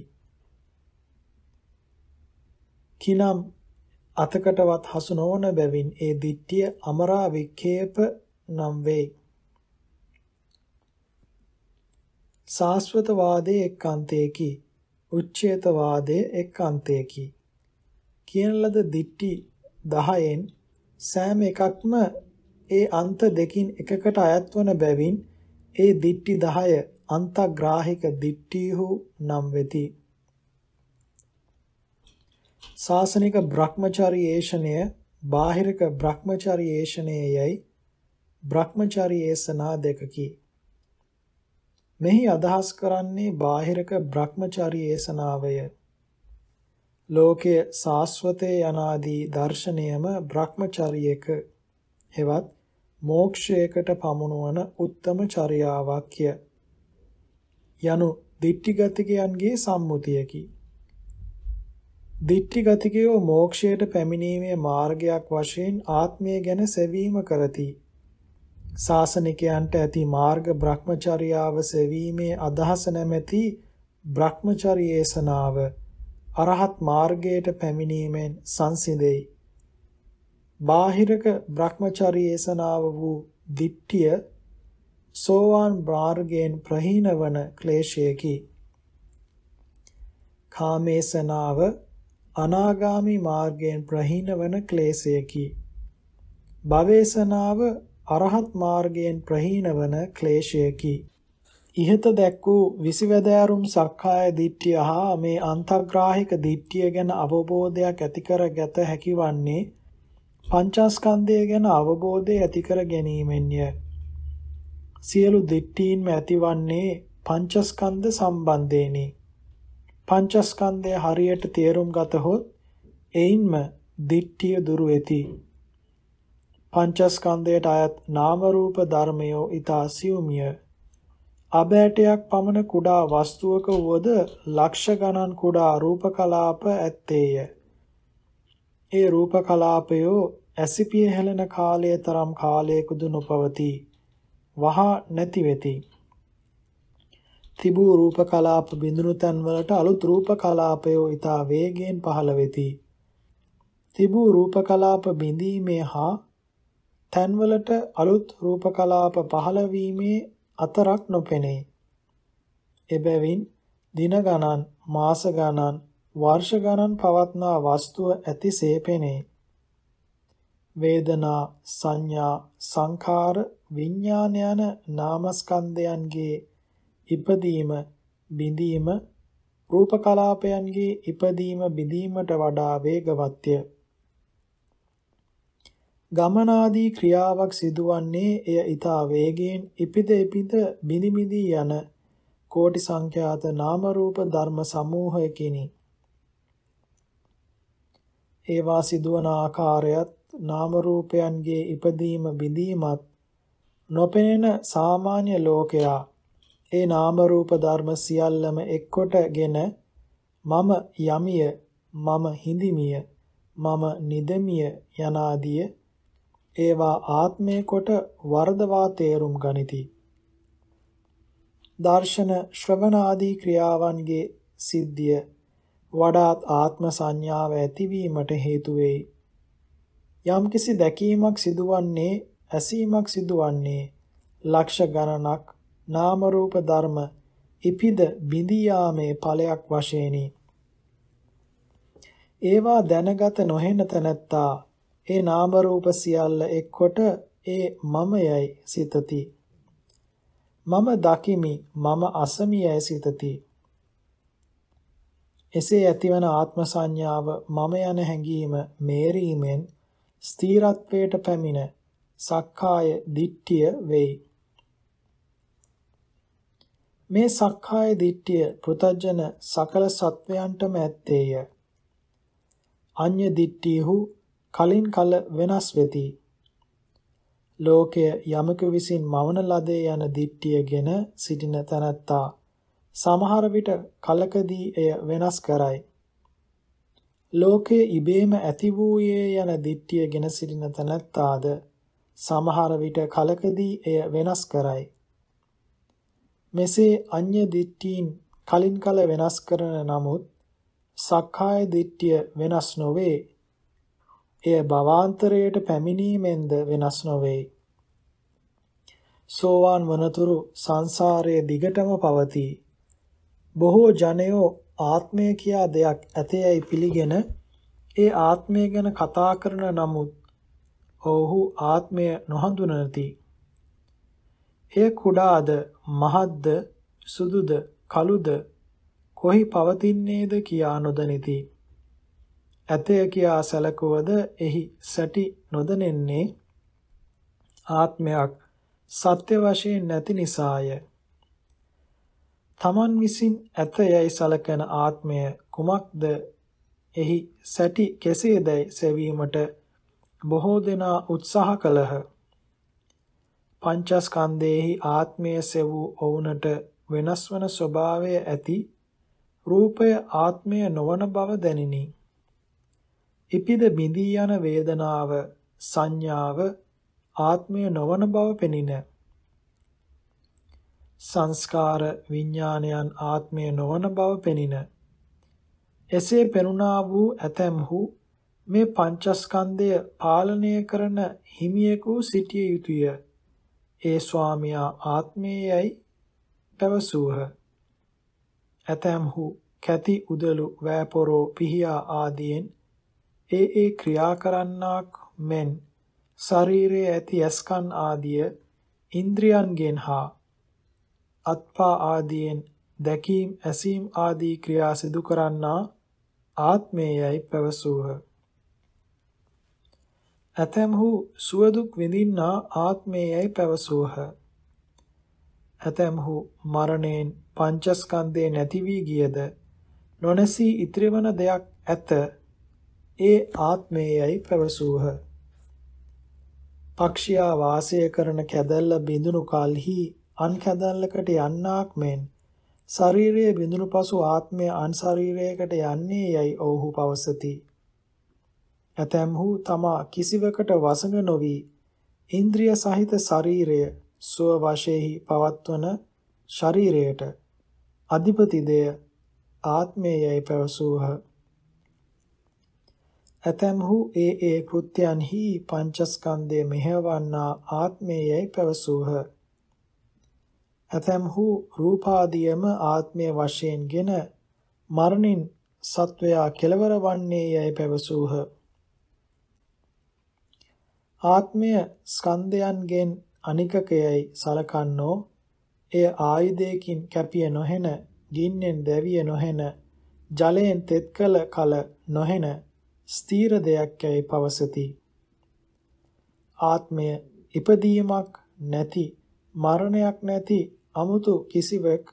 කිනම් අතකටවත් හසු නොවන බැවින් ඒ දිට්ඨිය අමරා වික්ෂේප නම් වේ. සාස්වත වාදයේ එක් අන්තයකි. උච්ඡේත වාදයේ එක් අන්තයකි. කියන ලද දිට්ටි 10න් සෑම එකක්ම ඒ අන්ත දෙකින් එකකට අයත්වන බැවින් ඒ දිට්ටි 10 අන්තග්‍රාහික දිට්ටිහු නම් වෙති. සාසනික බ්‍රහ්මචාරීේෂණය බාහිරක බ්‍රහ්මචාරීේෂණයයි බ්‍රහ්මචාරීේසනා දෙකකි. මෙහි අදහස් කරන්නේ බාහිරක බ්‍රහ්මචාරීේසනාවය. ලෝකය සාස්වතේ යනාදී දර්ශනයම භ්‍රමචර්යයක හෙවත් මෝක්ෂයකට පමුණුවන උත්තම චර්යාවක්ය යනු දිට්ඨිගතිකයන්ගේ සම්මුතියකි දිට්ඨිගතිකයෝ මෝක්ෂයට පැමිණීමේ මාර්ගයක් වශයෙන් ආත්මය ගැන සෙවීම කරති ශාසනිකයන්ට ඇති මාර්ග භ්‍රමචර්යාව සෙවීමේ අදහස නැමැති භ්‍රමචර්යේසනාව අරහත් මාර්ගයට පැමිණීමෙන් සංසිඳෙයි. බාහිරක Brahmacharya ඒසනාව වූ දිට්ඨිය සෝවාන් මාර්ගයෙන් ප්‍රහීන වන ක්ලේශයකි. කාමේසනාව අනාගාමි මාර්ගයෙන් ප්‍රහීන වන ක්ලේශයකි. භවේසනාව අරහත් මාර්ගයෙන් ප්‍රහීන වන ක්ලේශයකි. ඉහත දැක් වූ විසිවැදෑරුම් සක්කාය දිට්ඨිය හා මේ අන්තග්‍රාහික දිට්ඨිය ගැන අවබෝධයක් ඇති කර ගත හැකි වන්නේ පංචස්කන්ධය ගැන අවබෝධය ඇති කර ගැනීමෙන්ය. සියලු දිට්ඨීන්ම ඇතිවන්නේ පංචස්කන්ධ සම්බන්ධේනි. පංචස්කන්ධය හරියට තේරුම් ගතහොත් එයින්ම දිට්ඨිය දුරු වෙති. පංචස්කන්ධයට අයත් නාම රූප ධර්මයෝ ඊතා සියුමිය අබෑටයක් පමණ කුඩා වස්තුවක වුවද ලක්ෂ ගණන් කුඩා රූපකලාප ඇත්තේය. ඒ රූපකලාපයෝ ඇසිපිය හැලෙන කාලය තරම් කාලයකුදු නොපවතී. වහා නැති වෙති. තිබූ රූප කලාප බිඳුණු තැන්වලට අලුත් රූප කලාපයෝ ඉතා වේගයෙන් පහළ වෙති. තිබූ රූප කලාප බිඳීමේ හා තැන්වලට අලුත් රූප කලාප පහළ වීමේ අතරක් නොපෙනේ. එබැවින් දින ගණන්, මාස ගණන්, වර්ෂ ගණන් පවත්නා වස්තුව ඇතිසේ පෙනේ. වේදනා, සංඥා, සංඛාර, විඥාන යන නාමස්කන්ධයන්ගේ ඉපදීම, බිඳීම, රූප කලාපයන්ගේ ඉපදීම බිඳීමට වඩා වේගවත්ය. ගමනාදී ක්‍රියාවක් සිදුවන්නේ එය ඊතා වේගයෙන් ඉපිද ඉපිද බිනි බිනි යන කෝටි සංඛ්‍යාත නාම රූප ධර්ම සමූහයකිනි. ඒවා සිදුවන ආකාරයත් නාම රූපයන්ගේ ඉපදීම බිඳීමත් නොපෙනෙන සාමාන්‍ය ලෝකයා ඒ නාම රූප ධර්ම සියල්ලම එක්කොටගෙන මම යමිය මම හිඳිමිය මම නිදමිය යනාදී ඒවා ආත්මය කොට වර්ධවා තේරුම් ගනිති. දර්ශන ශ්‍රවණ ආදී ක්‍රියාවන්ගේ සිද්ධිය වඩාත් ආත්ම සංඥාව ඇතිවීමට හේතු වෙයි. යම්කිසි දැකීමක් සිදුවන්නේ ඇසීමක් සිදුවන්නේ ලක්ෂ ගණනක් නාම රූප ධර්ම ඉපිද බිඳියාමේ ඵලයක් වශයෙන්ි. ඒවා දැනගත නොහෙන තැනැත්තා ඒ නාම රූප සියල්ල එක්කොට ඒ මමයයි සිතති. මම දකිමි මම අසමියයි සිතති. එසේ ඇතිවන ආත්ම සංඥාව මම යන හැඟීම මේරීමෙන් ස්ථීරත්වයට පැමිණ සක්කාය දිට්ඨිය වෙයි. මේ සක්කාය දිට්ඨිය පෘතජන සකල සත්වයන්ටම ඇත්තේය. අඤ්‍ය දිට්ඨිහු කලින් කල වෙනස් වෙති. ලෝකය යමක විසින් මවන ලදේ යන දිට්ඨියගෙන සිටින තනත්තා සමහර විට කලකදී එය වෙනස් කරයි. ලෝකයේ ඉබේම ඇති වූයේ යන දිට්ඨියගෙන සිටින තනත්තාද සමහර විට කලකදී එය වෙනස් කරයි. මෙසේ අන්‍ය දිට්ඨීන් කලින් කල වෙනස් කරන නමුත් සක්කාය දිට්ඨිය වෙනස් නොවේ එය භවාන්තරයට පැමිණීමෙන්ද වෙනස් නොවේ. සෝවාන් වනතුරු සංසාරයේ දිගටම පවතී. බොහෝ ජනයෝ ආත්මය කියා දෙයක් ඇතේයි පිළිගෙන ඒ ආත්මය ගැන කතා කරන නමුත් ඔවුහු ආත්මය නොහඳුනනති. එය කුඩාද මහත්ද සුදුද කළුද කොහි පවතින්නේද කියා නොදනිති. ඇතය කියා සැලකුවද එහි සැටි නොදනෙන්නේ ආත්මයක් සත්‍ය වශයෙන් නැති නිසාය. තමන් විසින් ඇත යැයි සලකන ආත්මය කුමක්ද එහි සැටි කෙසේදැයි සෙවීමට බොහෝ දෙනා උත්සාහ කළහ. පංචස්කන්ධයේහි ආත්මය සෙවූ ඔවුනට වෙනස් වන ස්වභාවය ඇති රූපය ආත්මය නොවන බව දැනිනි. ඉපිද මිදී යන වේදනාව සංඥාව ආත්මය නොවන බව පෙනින සංස්කාර විඥානයන් ආත්මය නොවන බව පෙනින එසේ පෙනුණා වූ ඇතැම්හු මේ පංචස්කන්ධය පාලනය කරන හිමියෙකු සිටිය යුතුය ඒ ස්වාමියා ආත්මයයි පැවසූහ ඇතැම්හු කැති උදලු වෑපොරෝ පිහියා ආදියෙන් ඒ ඒ ක්‍රියා කරන්නාක් මෙන් ශරීරයේ ඇති ඇස්කන් ආදිය ඉන්ද්‍රියන්ගෙන් හා අත්පා ආදියෙන් දැකීම් ඇසීම් ආදී ක්‍රියා සිදු කරන්නා ආත්මයයි පැවසූහ. ඇතැම්හු සුවදුක් විඳින්නා ආත්මයයි පැවසූහ. ඇතැම්හු මරණයෙන් පංචස්කන්ධය නැති වී ගියද නොනැසී ඉතිරිවන දෙයක් ඇත ඒ ආත්මයයි පැවසූහ. පක්ෂියා වාසය කරන කැදැල්ල බිඳුණු කලෙහි අන් කැදැල්ලකට යන්නාක් මෙන් ශරීරයේ බිඳුණු පසු ආත්මය අන් ශරීරයකට යන්නේ යයි ඔවුහු පවසති. ඇතැම්හු තමා කිසිවකට වසඟ නොවි ඉන්ද්‍රිය සහිත ශරීරය සුව වශයෙහි පවත්වන ශරීරයට අධිපති දෙය ආත්මයයි පැවසූහ. ඇතැම්හු ඒ ඒ කෘත්‍යයන්හි පංචස්කන්ධය මෙහෙවන්නා ආත්මයයි පැවසූහ. ඇතැම්හු රූපාදියම ආත්මය වශයෙන්ගෙන මරණින් සත්වයා කෙලවර වන්නේ යැයි පැවසූහ. ආත්මය ස්කන්ධයන්ගෙන් අනිකකයයි සලකන්නෝ එය ආයුධයකින් කැපිය නොහෙන ගින්නෙන් දැවිය නොහෙන ජලයෙන් තෙත් කළ කල නොහෙන ස්ථීර දෙයක් යයි පවසති. ආත්මය ඉපදීමක් නැති මරණයක් නැති 아무තු කිසිවෙක්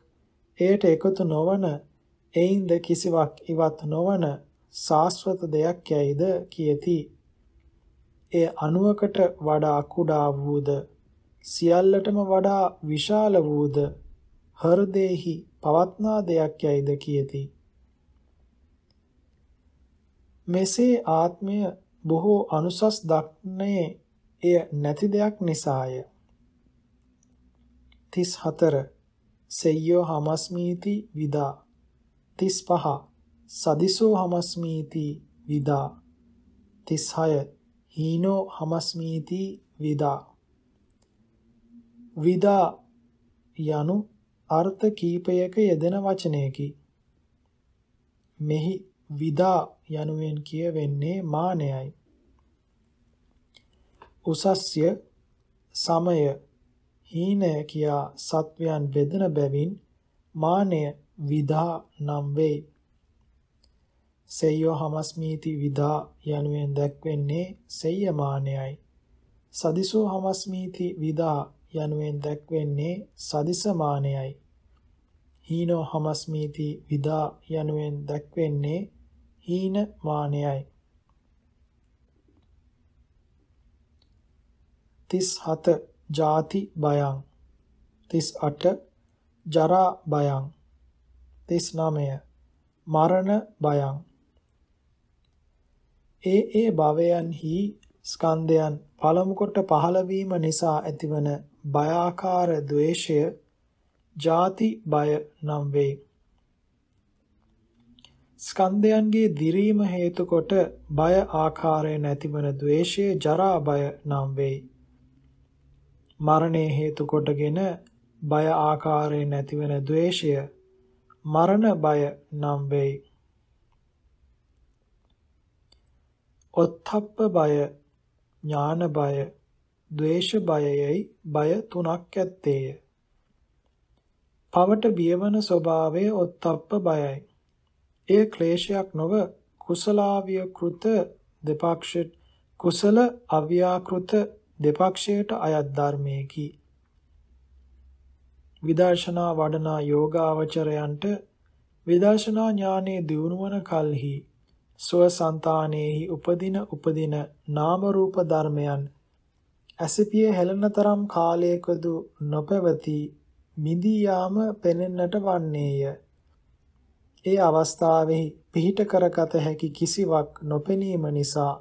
එයට එකතු නොවන එයින්ද කිසිවක් ඉවත් නොවන శాశ్వත දෙයක් යයිද කියති. එය අණුවකට වඩා කුඩා වූද සියල්ලටම වඩා විශාල වූද හෘදේහි පවත්නා දෙයක් යයිද කියති. මෙසේ ආත්මය බොහෝ අනුසස් දක්නේ එය නැති දෙයක් නිසාය. 34 සෙය්‍යෝ හමස්මීති විදා 35 සදිසෝ හමස්මීති විදා 36 හීනෝ හමස්මීති විදා විදා යනු අර්ථ කීපයක යෙදෙන වචනයකි. මෙහි විදා යනුවෙන් කියවෙන්නේ මානයයි. උසස්ය සමය හීනය කියා සත්වයන් බෙදන බැවින් මානය විදා නම් වෙයි. සෙය්‍යෝ හමස්මීති විදා යනුවෙන් දැක්වෙන්නේ සෙය්‍ය මානයයි. සදිසෝ හමස්මීති විදා යනුවෙන් දැක්වෙන්නේ සදිස මානයයි. හීනෝ හමස්මීති විදා යනුවෙන් දැක්වෙන්නේ හීන මානයයි. තිස් හත ජාති බයං තිස් අට ජරා බයං තිස් නමය මරණ බයං ඒ ඒ භවයන්හි ස්කන්ධයන් පළමුකොට පහළවීම නිසා ඇතිවන භයාකාර ද්වේෂය ජාති බය නම් වේ. ස්කන්ධයන්ගේ දිරීම හේතු කොට බය ආකාරයෙන් ඇතිවන ද්වේෂය ජරා බය නම් වෙයි. මරණය හේතු කොටගෙන බය ආකාරයෙන් ඇතිවන ද්වේෂය මරණ බය නම් වෙයි. ඔත්තප්ප බය ඥාන බය ද්වේෂ බයයයි බය තුනක් ඇත්තේය. පවට බියවන ස්වභාවය ඔත්තප්ප බයයි. එය ක්ලේශයක් නොව කුසලාවියකృత දෙපාක්ෂයට කුසල අව්‍යාකෘත දෙපාක්ෂයට අයත් ධර්මයේකි. විදර්ශනා වඩනා යෝගාවචරයන්ට විදර්ශනා ඥානයේ දියුණුවන කල්හි සුවසංතානෙහි උපදින උපදින නාම රූප ධර්මයන් ඇසිපිය හැලෙන තරම් කාලයකදු නොපැවති මිදී යාම පෙනෙන්නට වන්නේය ඒ අවස්ථාවෙහි පිහිට කරගත හැකි කිසිවක් නොපෙනීම නිසා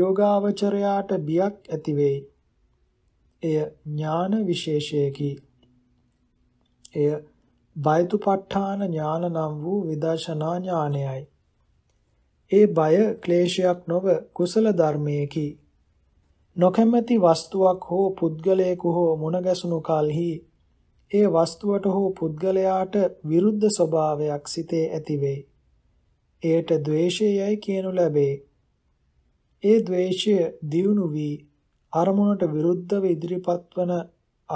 යෝගාවචරයාට බියක් ඇති වෙයි. එය ඥාන විශේෂයකි. එය බයතුපත්ඨාන ඥාන නම් වූ විදර්ශනා ඥානයයි. ඒ බය ක්ලේශයක් නොව කුසල ධර්මයකි. නොකැමැති වස්තුවක් හෝ පුද්ගලයෙකු හෝ මුණගැසුණු කලෙහි ඒ වස්තුවට හෝ පුද්ගලයාට විරුද්ධ ස්වභාවයක් සිතේ ඇතිවේ. එයට ද්වේෂයයි කියනු ලැබේ. ඒ ද්වේෂය දියුණු වී අරමුණට විරුද්ධව ඉදිරිපත් වන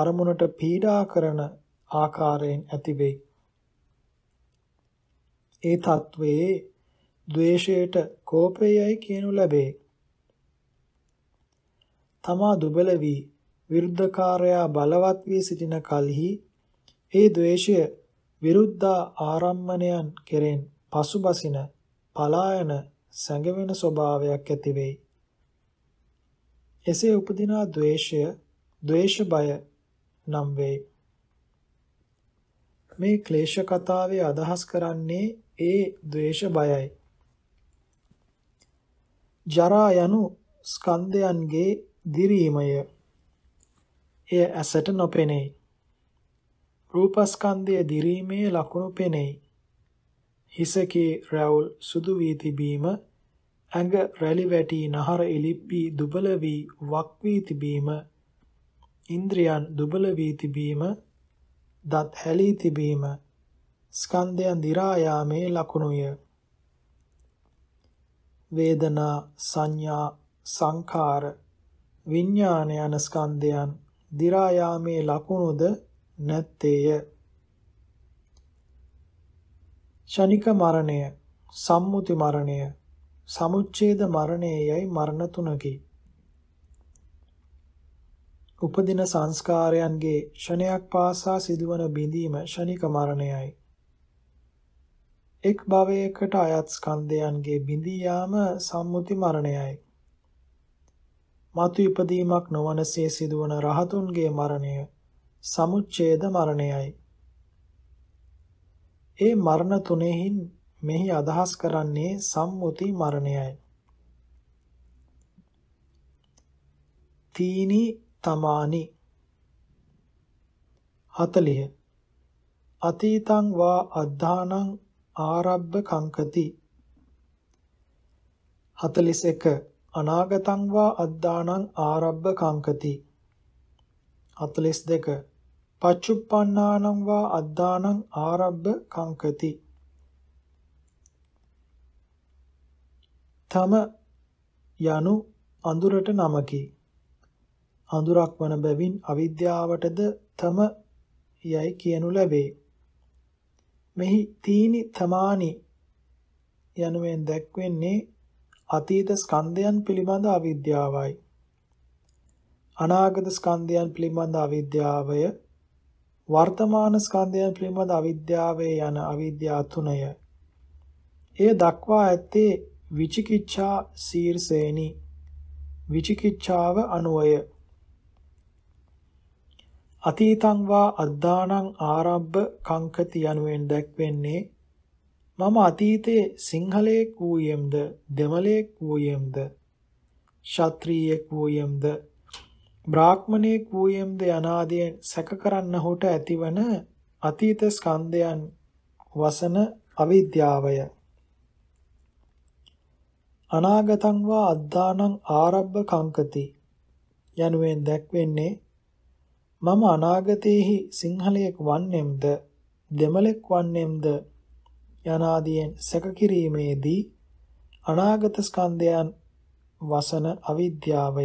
අරමුණට පීඩා කරන ආකාරයෙන් ඇතිවේ. ඒ తත්වයේ ද්වේෂයට කෝපයයි කියනු ලැබේ. තමා දුබල වී විරුද්ධකාරයා බලවත් වී සිටින කලෙහි ඒ ද්වේෂය විරුද්ධ ආරම්මණයන් කෙරෙන් පසුබසින පලායන සැඟවෙන ස්වභාවයක් ඇති වෙයි. එසේ උපදිනා ද්වේෂය ද්වේෂ බය නම් වේ. මේ ක්ලේශ කතාවේ අදහස් කරන්නේ ඒ ද්වේෂ බයයි. ජරා යනු ස්කන්ධයන්ගේ දිරීමය එය ඇසට නොපෙනෙයි. රූපස්කන්ධය දිරීමේ ලකුණු පෙනෙයි. හිසකේ රැවුල් සුදු වී තිබීම, ඇඟ රැලි වැටි නහර එලිප්පී දුබල වී වක් වී තිබීම, ඉන්ද්‍රියන් දුබල වී තිබීම, දත් හැලී තිබීම, ස්කන්ධයන් දිරා යාමේ ලකුණුය. වේදනා සංඥා සංඛාර විඥාන යන ස්කන්ධයන් දිරා යාමේ ලකුණුද නැත්තේය. ෂණික මරණය, සම්මුති මරණය, සමුච්ඡේද මරණය යයි මරණ තුනකි. උපදින සංස්කාරයන්ගේ ෂණයක් පාසා සිදුවන බිඳීම ෂණික මරණයයි. එක් භවයකට අයත් ස්කන්ධයන්ගේ බිඳී යාම සම්මුති මරණයයි. මතු ඉපදීමක් නොවනසේ සිදුවන රහතුන්ගේ මරණය සමුච්ඡේද මරණයයි. ඒ මරණ තුනෙහින් මෙහි අදහස් කරන්නේ සම්මුති මරණයයි. තීනි තමානි 40 අතීතං වා අද්ධානං ආරබ්බ කංකති 41 අනාගතං වා අද්දානං ආරබ්බ කංකති 42 පච්චුප්පන්නානං වා අද්දානං ආරබ්බ කංකති තම යනු අඳුරට නමකි අඳුරක් වන බැවින් අවිද්‍යාවටද තම යයි කියනු ලැබේ මෙහි තීනි තමානි යනුවෙන් දැක්වෙන්නේ අතීත ස්කන්ධයන් පිළිබඳ අවිද්‍යාවයි. අනාගත ස්කන්ධයන් පිළිබඳ අවිද්‍යාවය වර්තමාන ස්කන්ධයන් පිළිබඳ අවිද්‍යාවේ යන අවිද්‍යා තුනය. එය දක්වා ඇත්තේ විචිකිච්ඡා සීර්සේනි විචිකිච්ඡාව අනුවය. අතීතං වා අද්දානං ආරම්භ කංකති යනුවෙන් දැක්වෙන්නේ මම අතීතයේ සිංහලයෙක් වූයෙම්ද දෙමළයෙක් වූයෙම්ද ශාත්‍රීයෙක් වූයෙම්ද බ්‍රාහ්මණයෙක් වූයෙම්ද යනාදීන් සැක කරන්න හොට ඇතිවන අතීත ස්කන්ධයන් වසන අවිද්‍යාවය අනාගතං වා අද්දානං ආරබ්බ කංකති යනුවෙන් දැක්වෙන්නේ මම අනාගතයේහි සිංහලයක් වන්නේම්ද දෙමළෙක් වන්නේම්ද යනාදීන් සැකකිරීමේදී අනාගත ස්කන්ධයන් වසන අවිද්‍යාවය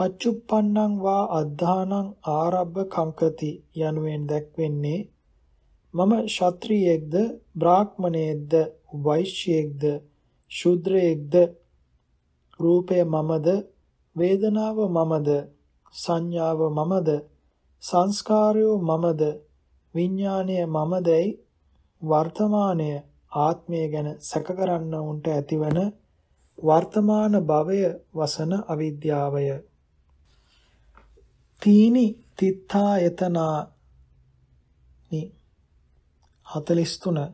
පච්චුප්පන්නං වා අද්ධානං ආරබ්බ කංකති යනුවෙන් දැක්වෙන්නේ මම ශාත්‍රියෙක්ද බ්‍රාහ්මණයෙක්ද වෛශ්‍යයෙක්ද ශුද්‍රයෙක්ද රූපය මමද වේදනාව මමද සංඥාව මමද සංස්කාරයෝ මමද විඥාණය මම දැයි වර්තමානය ආත්මය ගැන සැක කරන්න උන්ට ඇතිවන වර්තමාන භවය වසන අවිද්‍යාවය තීනි තිත්තා යතනානි 43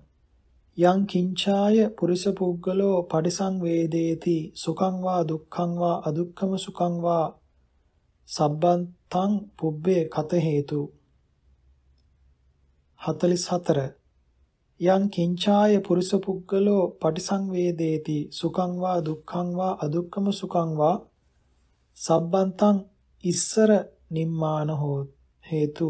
යං කිංචාය පුරිස පුද්ගලෝ පරිසංවේදේති සුඛං වා දුක්ඛං වා අදුක්ඛම සුඛං වා සබ්බන්තං පුබ්බේ කත හේතු 44 යං කිංචාය පුරුෂ පුද්ගලෝ පටිසංවේදේති සුඛං වා දුක්ඛං වා අදුක්ඛම සුඛං වා සබ්බන්තං ඉස්සර නිම්මාන හෝ හේතු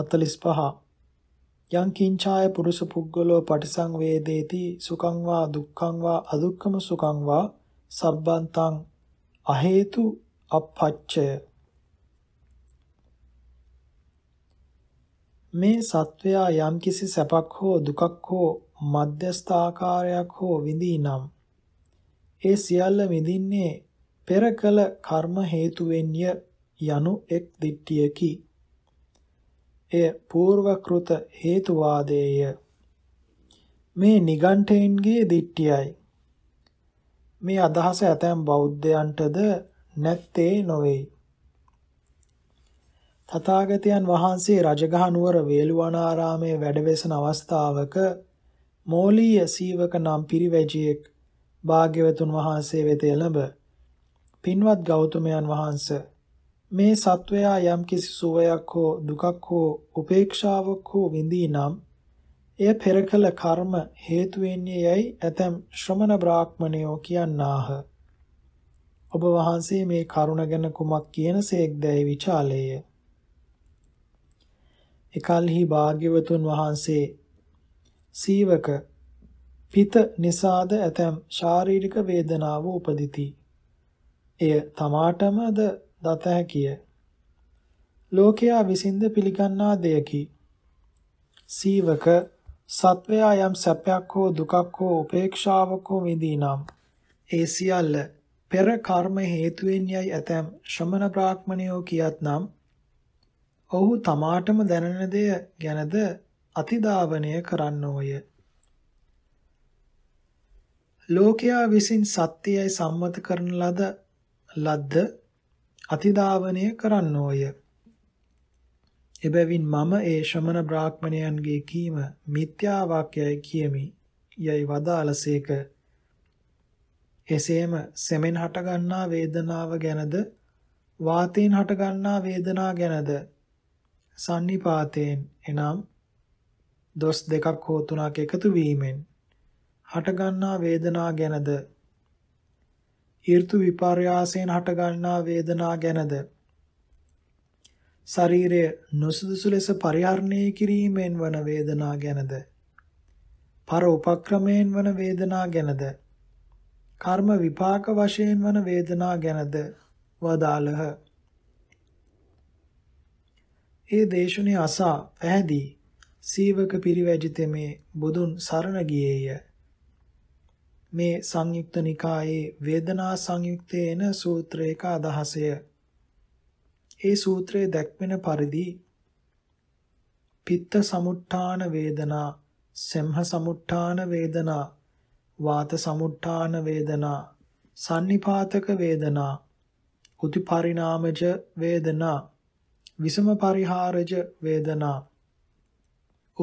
45 යං කිංචාය පුරුෂ පුද්ගලෝ පටිසංවේදේති සුඛං වා දුක්ඛං වා අදුක්ඛම සුඛං වා සබ්බන්තං අහේතු අපච්චය මේ සත්වයා යම්කිසි සැපක් හෝ දුකක් හෝ මධ්‍යස්ථ ආකාරයක් හෝ විඳී නම් ඒ සියල්ල විඳින්නේ පෙර කල කර්ම හේතුවෙන්ය යනු එක් දිට්ඨියකි. එය పూర్වකృత හේතුවාදයේය. මේ නිගණ්ඨයන්ගේ දිට්ඨියයි. මේ අදහස ඇතැම් බෞද්ධයන්ටද නැත්තේ නොවේ. තථාගතයන් වහන්සේ රජගහ නුවර වේළුවනාරාමේ වැඩවෙසන අවස්ථාවක මෝලීය සීවක නම් පිරිවැජියෙක් භාග්‍යවතුන් වහන්සේ වෙත එළඹ පින්වත් ගෞතමයන් වහන්ස මේ සත්වයා යම් කිසි සුවයක් හෝ දුකක් හෝ උපේක්ෂාවක් හෝ විඳී නම් එය පෙර කළ කර්ම හේතු වෙන්නේ යයි ඇතම් ශ්‍රමණ බ්‍රාහ්මණයෝ කියන්නාහ ඔබ වහන්සේ මේ කරුණ ගැන කුමක් කියනසේක්දැයි විචාලේය එකල්හි භාග්‍යවතුන් වහන්සේ සීවක පිත නිසාද ඇතැම් ශාරීරික වේදනාව උපදිති. එය තමාටමද දත හැකිය. ලෝකයා විසින්ද පිළිගන්නා දෙයකි. සීවක සත්වයා යම් සැපයක් හෝ දුකක් හෝ උපේක්ෂාවක් හෝ විඳී නම් ඒ සියල්ල පෙර කර්ම හේතුවෙන් යයි ඇතැම් ශ්‍රමණ බ්‍රාහ්මණයෝ කියත් නම් ඔහු තමාටම දැනෙන දේ ගැනද අතිධාවනය කරන්නෝය. ලෝකයා විසින් සත්‍යයයි සම්මත කරන ලද ලද්ද අතිධාවනය කරන්නෝය. එබැවින් මම ඒ ශ්‍රමණ බ්‍රාහ්මණයන්ගේ කීම මිත්‍යා වාක්‍යයයි කියමි යයි වදාළසේක. එසේම සෙමෙන් හටගන්නා වේදනාව ගැනද වාතයෙන් හටගන්නා වේදනා ගැනද සන්නිපාතයෙන් එනම් දොස් දෙකක් හෝ තුනක් එකතු වීමෙන් හටගන්නා වේදනා ගැනද ඍතු විපර්යාසයෙන් හටගන්නා වේදනා ගැනද ශරීරයේ නුසුදුසු ලෙස පරිහරණය කිරීමෙන් වන වේදනා ගැනද පර උපක්‍රමයෙන් වන වේදනා ගැනද කර්ම විපාක වශයෙන් වන වේදනා ගැනද වදාළහ ඒ දේශනේ අසා පැහැදී සීවක පිරිවැජිතමේ බුදුන් සරණ ගියේය. මේ සංයුක්ත නිකායේ වේදනා සංයුක්තේන සූත්‍රයක අදහසය. ඒ සූත්‍රයේ දැක්වෙන පරිදි පිත්ත සමුට්ඨාන වේදනා, සෙම්හ සමුට්ඨාන වේදනා, වාත සමුට්ඨාන වේදනා, sannipātaka වේදනා, උතිපරිණාමජ වේදනා, විසම පරිහාරජ වේදනා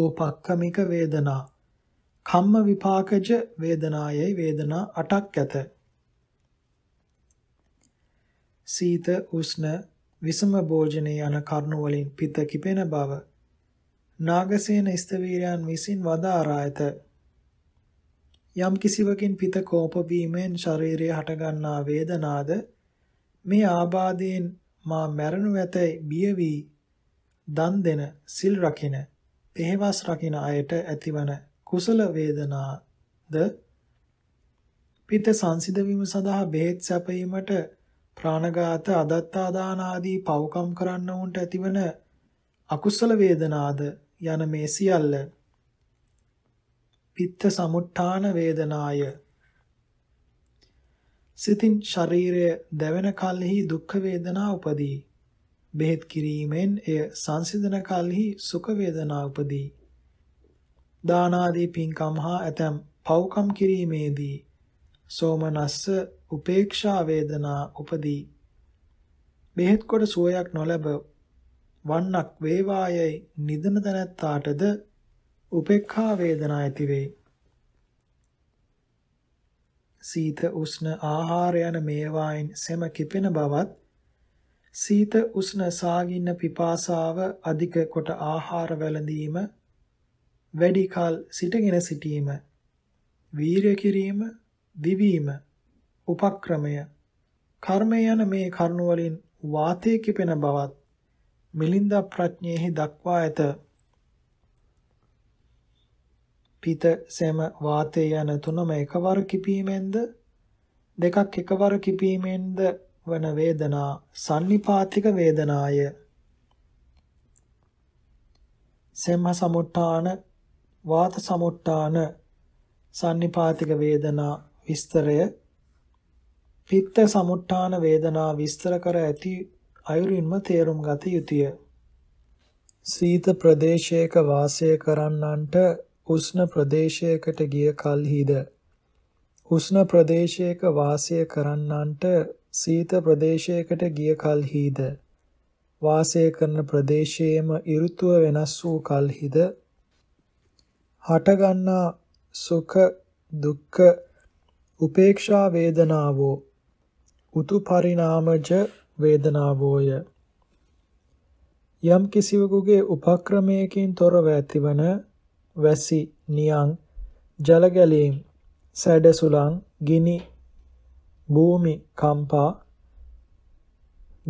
ඕපක්කමික වේදනා කම්ම විපාකජ වේදනායයි වේදනා 8ක් ඇත සීත උෂ්ණ විසම භෝජනේ යන කරුණු වලින් පිත කිපෙන බව නාගසේන ස්තවීරයන් විසින් වදාරා ඇත යම් කිසිවකින් පිත කෝප වීමෙන් ශරීරයේ හටගන්නා වේදනාද මේ ආබාධයෙන් මා මැරණු ඇතැයි බිය වී දන් දෙන සිල් රකින පෙහෙවස් රකින අයට ඇතිවන කුසල වේදනාද පිත සංසිඳවීම සඳහා බෙහෙත් සැපයීමට ප්‍රාණඝාත අදත්තාදාන ආදී පව්කම් කරන්න උන්ට ඇතිවන අකුසල වේදනාද යන මේ සියල්ල පිත්ත සමුට්ඨාන වේදනාය සිතින් ශරීරය දැවෙන කල්හි දුක් වේදනා උපදී. බෙහෙත් කිරීමෙන් එය සංසිඳන කල්හි සුඛ වේදනා උපදී. දාන ආදී පින්කම් හා ඇතම් පව්කම් කිරීමේදී සෝමනස්ස උපේක්ෂා වේදනා උපදී. බෙහෙත් කොට සුවයක් නොලැබ වන්නක් වේවායයි නිදන තැනැත්තාටද උපේක්ඛා වේදනා ඇති වේ. සීත උෂ්ණ ආහාර යන මේවායින් සෙම කිපෙන බවත් සීත උෂ්ණ සාගින්න පිපාසාව අධික කොට ආහාර වැළඳීම වැඩි කල සිටගෙන සිටීම වීරය කිරීම දිවීම උපක්‍රමය කර්මය යන මේ කරුණවලින් වාතය කිපෙන බවත් මිලින්දා ප්‍රඥයෙහි දක්වා ඇත පිත සෙම වාතය යන තුනම එකවර කිපීමෙන්ද දෙකක් එකවර කිපීමෙන්ද වන වේදනා sannipātika වේදනාය සෙම සමුට්ඨාන වාත සමුට්ඨාන sannipātika වේදනා විස්තරය පිත්ත සමුට්ඨාන වේදනා විස්තර කර ඇති අයුරින්ම තේරුම් ගත යුතුය. සීත ප්‍රදේශයක වාසය කරන්නන්ට උෂ්ණ ප්‍රදේශයකට ගිය කල්හිද උෂ්ණ ප්‍රදේශයක වාසය කරන්නන්ට සීත ප්‍රදේශයකට ගිය කල්හිද වාසය කරන ප්‍රදේශයේම ඍතුව වෙනස් වූ කල්හිද හටගන්නා සුඛ දුක්ඛ උපේක්ෂා වේදනාවෝ උතු පරිණාමජ වේදනාවෝය යම් කිසිවෙකුගේ උපක්‍රමයකින් තොරව ඇතිවන වැසි නියං ජල ගැලීම් සැඩසුලං ගිනි භූමි කම්පා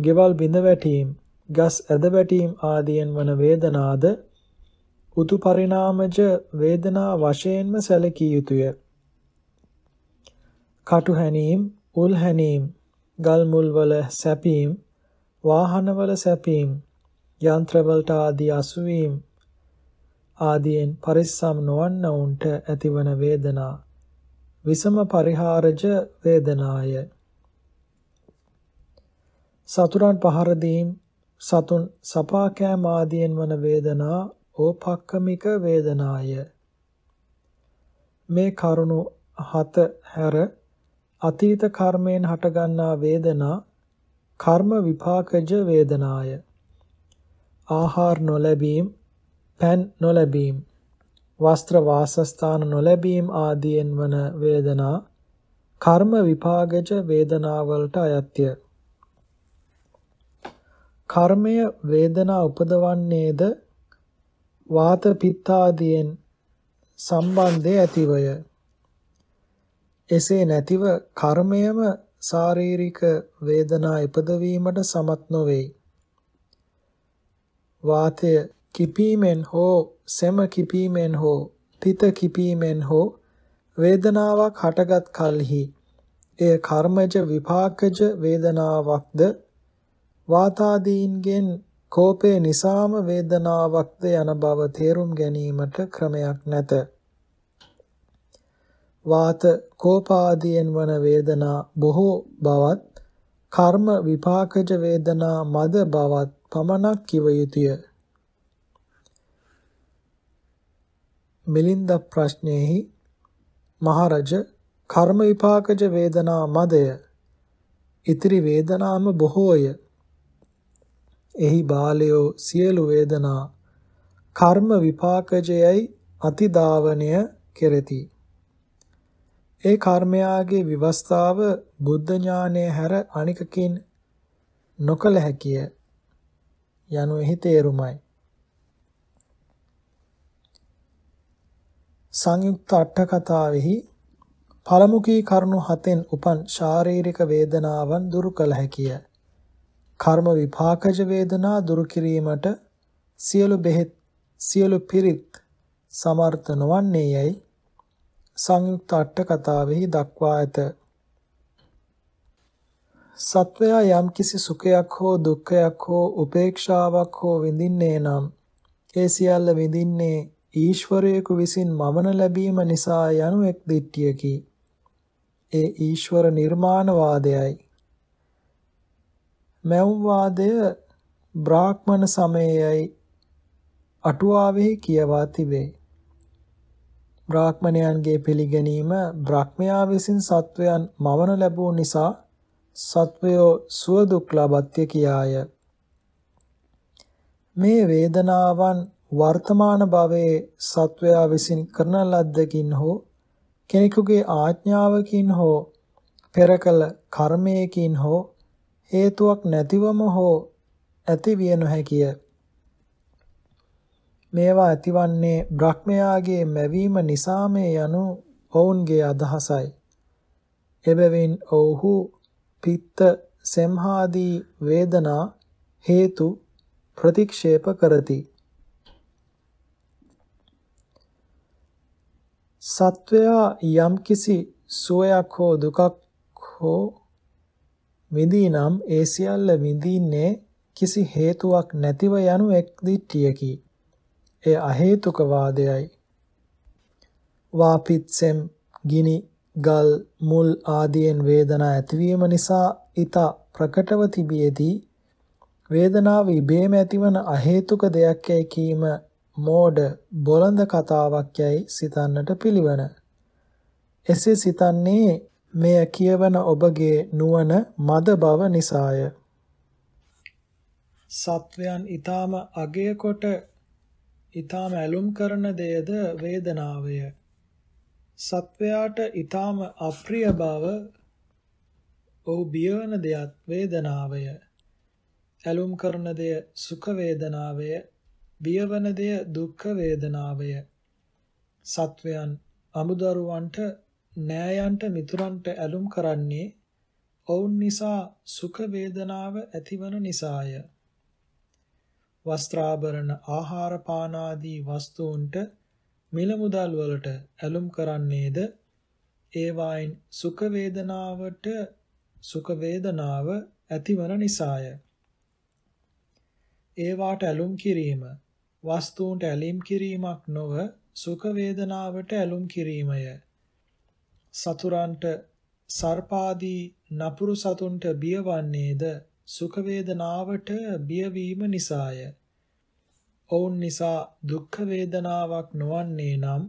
ගෙවල් බිඳ වැටීම් ගස් ඇද වැටීම් ආදියෙන් වන වේදනාද උතු පරිණාමජ වේදනා වශයෙන්ම සැලකිය යුතුය කටු හැනීම් උල් හැනීම් ගල් මුල් වල සැපීම් වාහන වල සැපීම් යන්ත්‍රවලට ආදී අසුවීම් ආදීන් පරිස්සම් නොවන්න උන්ට ඇතිවන වේදනා විසම පරිහාරජ වේදනාය සතුරන් පහර දීම් සතුන් සපා කෑම ආදීන් වන වේදනා ඕපක්කමික වේදනාය මේ කරුණු හත හැර අතීත කර්මයෙන් හටගන්නා වේදනා කර්ම විපාකජ වේදනාය ආහාර නොලැබීම පැන් නොලැබීම වස්ත්‍ර වාසස්ථාන නොලැබීම ආදීන් වන වේදනා කර්ම විපාගජ වේදනාවලට අයත්‍ය කර්මය වේදනා උපදවන්නේද වාත පිත්ත ආදීන් සම්බන්ධය ඇතිවය එසේ නැතිව කර්මයම ශාරීරික වේදනා ඉපදවීමට සමත් නොවේ වාතය කිපීමෙන් හෝ සෙම කිපීමෙන් හෝ තිත කිපීමෙන් හෝ වේදනාවක් හටගත් කලෙහි එය කර්මජ විපාකජ වේදනාවක්ද වාතාදීන්ගෙන් කෝපේ නිසාම වේදනාවක්ද යන බව තේරුම් ගැනීමට ක්‍රමයක් නැත. වාත කෝපාදීන් වන වේදනා බොහෝ බවත් කර්ම විපාකජ වේදනා මද බවත් පමණක් කිව යුතුය. මිලින්ද ප්‍රශ්නයෙහි මහරජ කර්ම විපාකජ වේදනා මදය ඉතිරි වේදනාම බොහෝය එහි බාලයෝ සියලු වේදනා කර්ම විපාකජයයි අතිදාවණය කෙරෙති ඒ කර්මයාගේ විවස්ථාව බුද්ධ ඥානයේ හැර අනිකකින් නොකල හැකිය යනු එහි තේරුමයි සංයුක්ත අට කතාවෙහි පළමුකී කරුණු හතෙන් උපන් ශාරීරික වේදනාවන් දුරු කළ හැකිය. කර්ම විපාකජ වේදනා දුරු කිරීමට සියලු බෙහෙත් සියලු පිරිත් සමර්ථ නොවන්නේයයි සංයුක්ත අට කතාවෙහි දක්වා ඇත. සත්වයා යම්කිසි සුඛයක් හෝ දුක්ඛයක් හෝ උපේක්ෂාවක් හෝ විඳින්නේ නම් ඒ සියල්ල විඳින්නේ ඊශ්වරයෙකු විසින් මවන ලැබීම නිසා යනු එක් දිට්ඨියකි. ඒ ඊශ්වර නිර්මාණවාදයයි. මෙව්වාදය බ්‍රාහ්මණ සමයේයි අටුවාවෙහි කියවා තිබේ. බ්‍රාහ්මණයන්ගේ පිළිගැනීම බ්‍රහ්මයා විසින් සත්වයන් මවන ලැබූ නිසා සත්වයෝ සුව දුක් ලබත්‍ය කියාය. මේ වේදනාවන් වර්තමාන භවයේ සත්වයා විසින් කරන ලද්දකින් හෝ කෙනෙකුගේ ආඥාවකින් හෝ පෙර කළ කර්මයකින් හෝ හේතුවක් නැතිවම හෝ ඇති විය නොහැකිය. මේවා ඇතිවන්නේ බ්‍රහ්මයාගේ මැවීම නිසාමේ යනු ඔවුන්ගේ අදහසයි. එබැවින් ඔවුහු පිත්ත සෙම්හාදී වේදනා හේතු ප්‍රතික්ෂේප කරති. සත්වයා යම්කිසි සුවයක් හෝ දුකක් හෝ විඳී නම් ඒ සියල්ල විඳින්නේ කිසි හේතුවක් නැතිව යනු එක් දිට්ඨියකි. එය අහේතුක වාදයයි. වාපිත්සෙම් ගිනි ගල් මුල් ආදීන් වේදනා ඇතිවීම නිසා ඊට ප්‍රකටව තිබියදී වේදනාව ඉබේම ඇතිවන අහේතුක දෙයක් යැයි කීම මෝඩ බොළඳ කතාවක් යැයි සිතන්නට පිළිවන. එසේ සිතන්නේ මෙය කියවන ඔබගේ නුවණ මද බව නිසාය. සත්වයන් ඊ타ම අගය කොට ඊ타ම ඇලුම් කරන දෙයද වේදනාවය. සත්වයාට ඊ타ම අප්‍රිය බව ඔහු බියවන දෙයත් වේදනාවය. ඇලුම් කරන දෙය සුඛ වේදනාවය බියවන දෙය දුක්ඛ වේදනාවය. සත්වයන් අමුදරුවන්ට නෑයන්ට මිතුරන්ට ඇලුම් කරන්නේ ඔවුන් නිසා සුඛ වේදනාව ඇතිවන නිසාය. වස්ත්‍රාභරණ ආහාර පාන ආදී වස්තුන්ට මිල මුදල් වලට ඇලුම් කරන්නේද ඒවායින් සුඛ වේදනාවට සුඛ වේදනාව ඇතිවන නිසාය. ඒවාට ඇලුම් කිරීම වස්තුන්ට ඇලීම් කිරීමක් නොව සුඛ වේදනාවට ඇලුම් කිරීමය. සතුරන්ට සර්පාදී නපුරු සතුන්ට බියවන්නේද සුඛ වේදනාවට බියවීම නිසාය. ඔවුන් නිසා දුක්ඛ වේදනාවක් නොවන්නේ නම්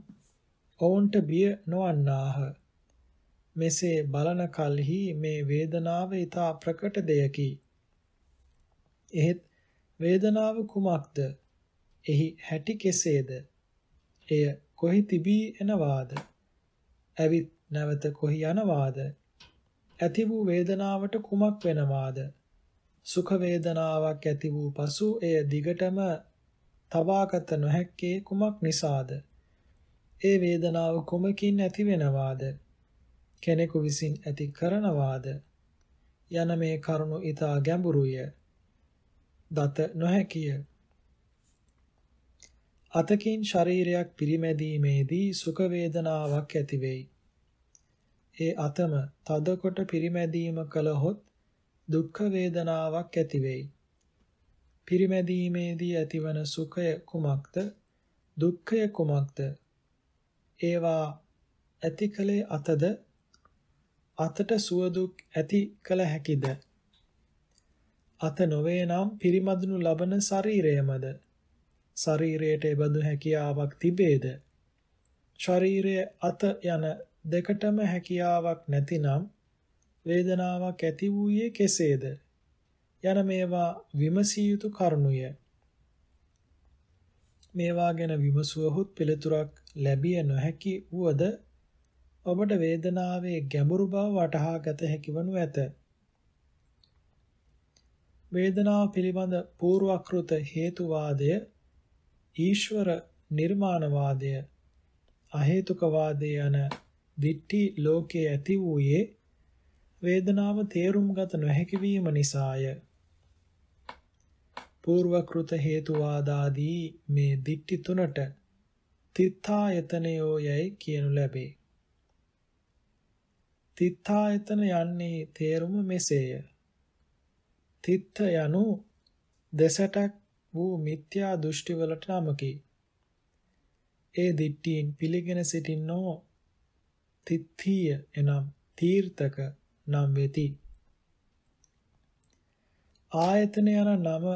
ඔවුන්ට බිය නොවන්නාහ. මෙසේ බලන කල්හි මේ වේදනාව ඊට ප්‍රකට දෙයකි. එහෙත් වේදනාව කුමක්ද? එහි හැටි කෙසේද? එය කොහි තිබී එනවාද? ඇවිත් නැවත කොහි යනවාද? ඇති වූ වේදනාවට කුමක් වෙනවාද? සුඛ වේදනාවක් ඇති වූ පසු එය දිගටම තබාගත නොහැක්කේ කුමක් නිසාද? ඒ වේදනාව කුමකින් ඇති වෙනවාද? කෙනෙකු විසින් ඇති කරනවාද? යන මේ කරුණු ඊට ගැඹුරුය. දත නොහැකිය. අතකින් ශරීරයක් පිරිමැදීමේදී සුඛ වේදනාවක් ඇතිවෙයි. ඒ අතම තද කොට පිරිමැදීම කලහොත් දුක්ඛ වේදනාවක් ඇතිවෙයි. පිරිමැදීමේදී ඇතිවන සුඛය කුමක්ද? දුක්ඛය කුමක්ද? ඒවා ඇතිකලේ අතද අතට සුවදුක් ඇති කළ හැකිද? අත නොවේ නම් පිරිමදනු ලබන ශරීරයමද ශරීරයට එබඳු හැකියාවක් තිබේද? ශරීරයේ අත යන දෙකටම හැකියාවක් නැතිනම් වේදනාවක් ඇති වූයේ කෙසේද? යන මේවා විමසිය යුතු කරුණුය. මේවා ගැන විමසුවහොත් පිළිතුරක් ලැබිය නොහැකි වුවද ඔබට වේදනාවේ ගැඹුරු බව වටහා ගත හැකිවනු ඇත. වේදනාව පිළිබඳ පූර්වක්‍රුත හේතුවාදය ඊශ්වර නිර්මාණවාදය අහේතුකවාදය යන දිට්ටි ලෝකයේ ඇති වූයේ වේදනාව තේරුම්ගත නොහැකි වීම නිසාය. పూర్වකృత හේතුවාදාදී මේ දිට්ටි තුනට තිත්ථායතනයෝ යයි කියනු ලැබේ. තිත්ථායතන යන්නේ තේරුම මෙසේය. තිත්ථ යනු දෙසටක් වූ මිත්‍යා දෘෂ්ටි වලට නමකි. ඒ දිට්ඨීන් පිළිගෙන සිටින්නෝ තිත්ථීය එනම් තීර්ථක නම් වෙති. ආයතන යන නම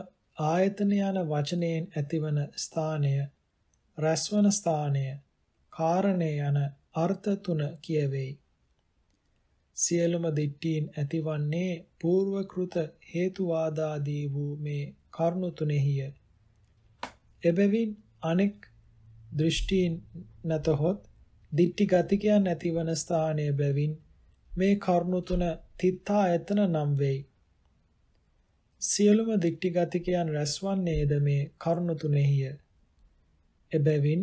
ආයතන යන වචනයෙන් ඇතිවන ස්ථානය රැස්වන ස්ථානය කාරණේ යන අර්ථ තුන කියවේ. සියලුම දිට්ඨීන් ඇතිවන්නේ పూర్වකృత හේතුවාදාදී වූ මේ කරුණු තුනෙහිය. එබැවින් අනෙක් දෘෂ්ටීන් නැතහොත් දිට්ටි ගතිකයන් නැතිවන ස්ථානය බැවින් මේ කරුණු තුන තිත්තා ඇතන නම් වෙයි. සියලුම දික්ටි ගතිකයන් රැස්වන්නේද මේ කරුණු තුනෙහිය. එබැවින්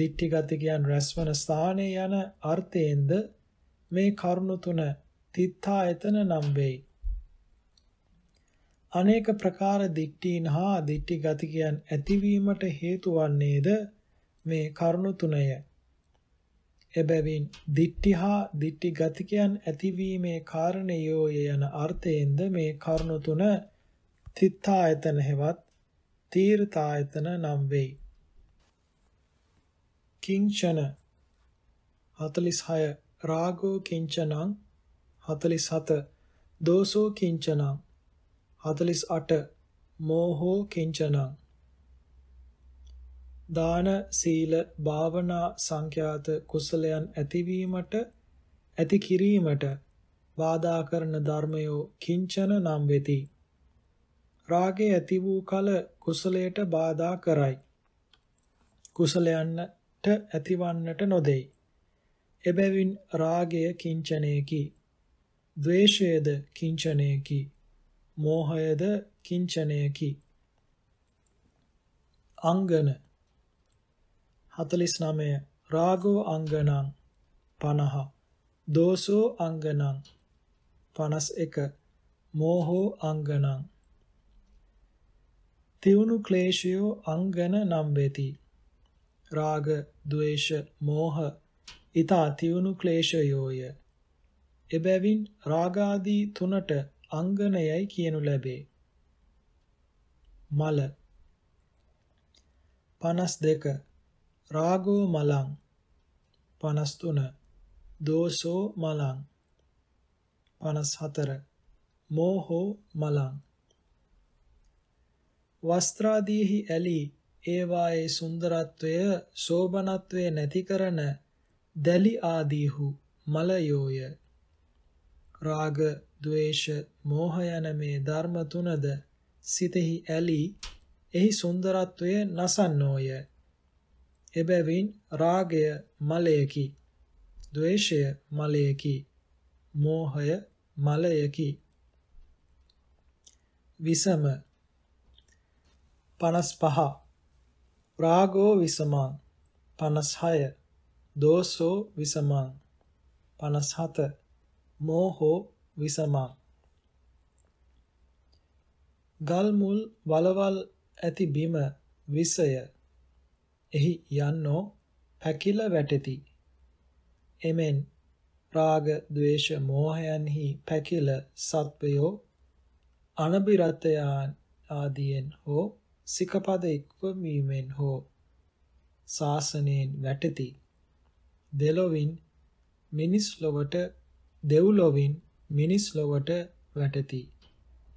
දික්ටි ගතිකයන් රැස්වන ස්ථානයේ යන අර්ථයෙන්ද මේ කරුණු තුන තිත්තා එතන නම් වෙයි. අනේක ප්‍රකාර දිට්ඨීන් හා දිට්ඨි ගතිකයන් ඇතිවීමට හේතු වන්නේද මේ කරුණු තුනය. එබැවින් දිට්ඨි හා දිට්ඨි ගතිකයන් ඇතිවීමේ කාරණයෝ යන අර්ථයෙන්ද මේ කරුණු තුන තිත්ථායතන හෙවත් තීර්ථායතන නම් වෙයි. කිංචන 46 රාගෝ කිංචනං 47 දෝසෝ කිංචනං 48 මෝහෝ කිංචනං දාන සීල භාවනා සංඛ්‍යාත කුසලයන් ඇතිවීමට ඇති කිරීමට බාධා කරන ධර්මයෝ කිංචන නම් වෙති රාගය ඇති වූ කල කුසලයට බාධා කරයි කුසලයන්ට ඇතිවන්නට නොදෙයි එබැවින් රාගය කිංචනයේකි ද්වේෂයද කිංචනයේකි මෝහයද කිංචනයකි. අංගන 49 රාගෝ අංගනං 50 දෝසෝ අංගනං 51 මෝහෝ අංගනං තිවුණු ක්ලේශයෝ අංගන නම් වෙති රාග ද්වේෂ මෝහ ඊතා තිවුණු ක්ලේශයෝය එබැවින් රාගාදී තුනට අංගනයයි කියනු ලැබේ. මල 52 රාගෝ මලං 53 දෝසෝ මලං 54 මෝහෝ මලං වස්ත්‍රාදීහි ඇලි ඒවායේ සුන්දරත්වය සෝබනත්වය නැති කරන දැලි ආදීහු මලයෝය රාග ද්වේෂ මෝහ යන මේ ධර්ම තුනද සිතෙහි ඇලී එහි සුන්දරත්වය නසන්නෝය. එබැවින් රාගය මලයකි, ද්වේෂය මලයකි, මෝහය මලයකි. විසම 55 රාගෝ විසමං 56 දෝසෝ විසමං 57 මෝහෝ විසමං ගල් මුල් වලවල් ඇති බිම විසය එහි යන්නෝ පැකිල වැටෙති එමෙන් රාග ద్వේෂ මෝහයන්හි පැකිල සත්වයෝ අනබිරතයන් ආදීන් හෝ සිකපද ඉක්වීමෙන් හෝ ශාසනයෙන් වැටෙති දෙලොවින් මිනිස් ලොවට දෙව්ලොවින් මිනිස් ලොවට වැටෙති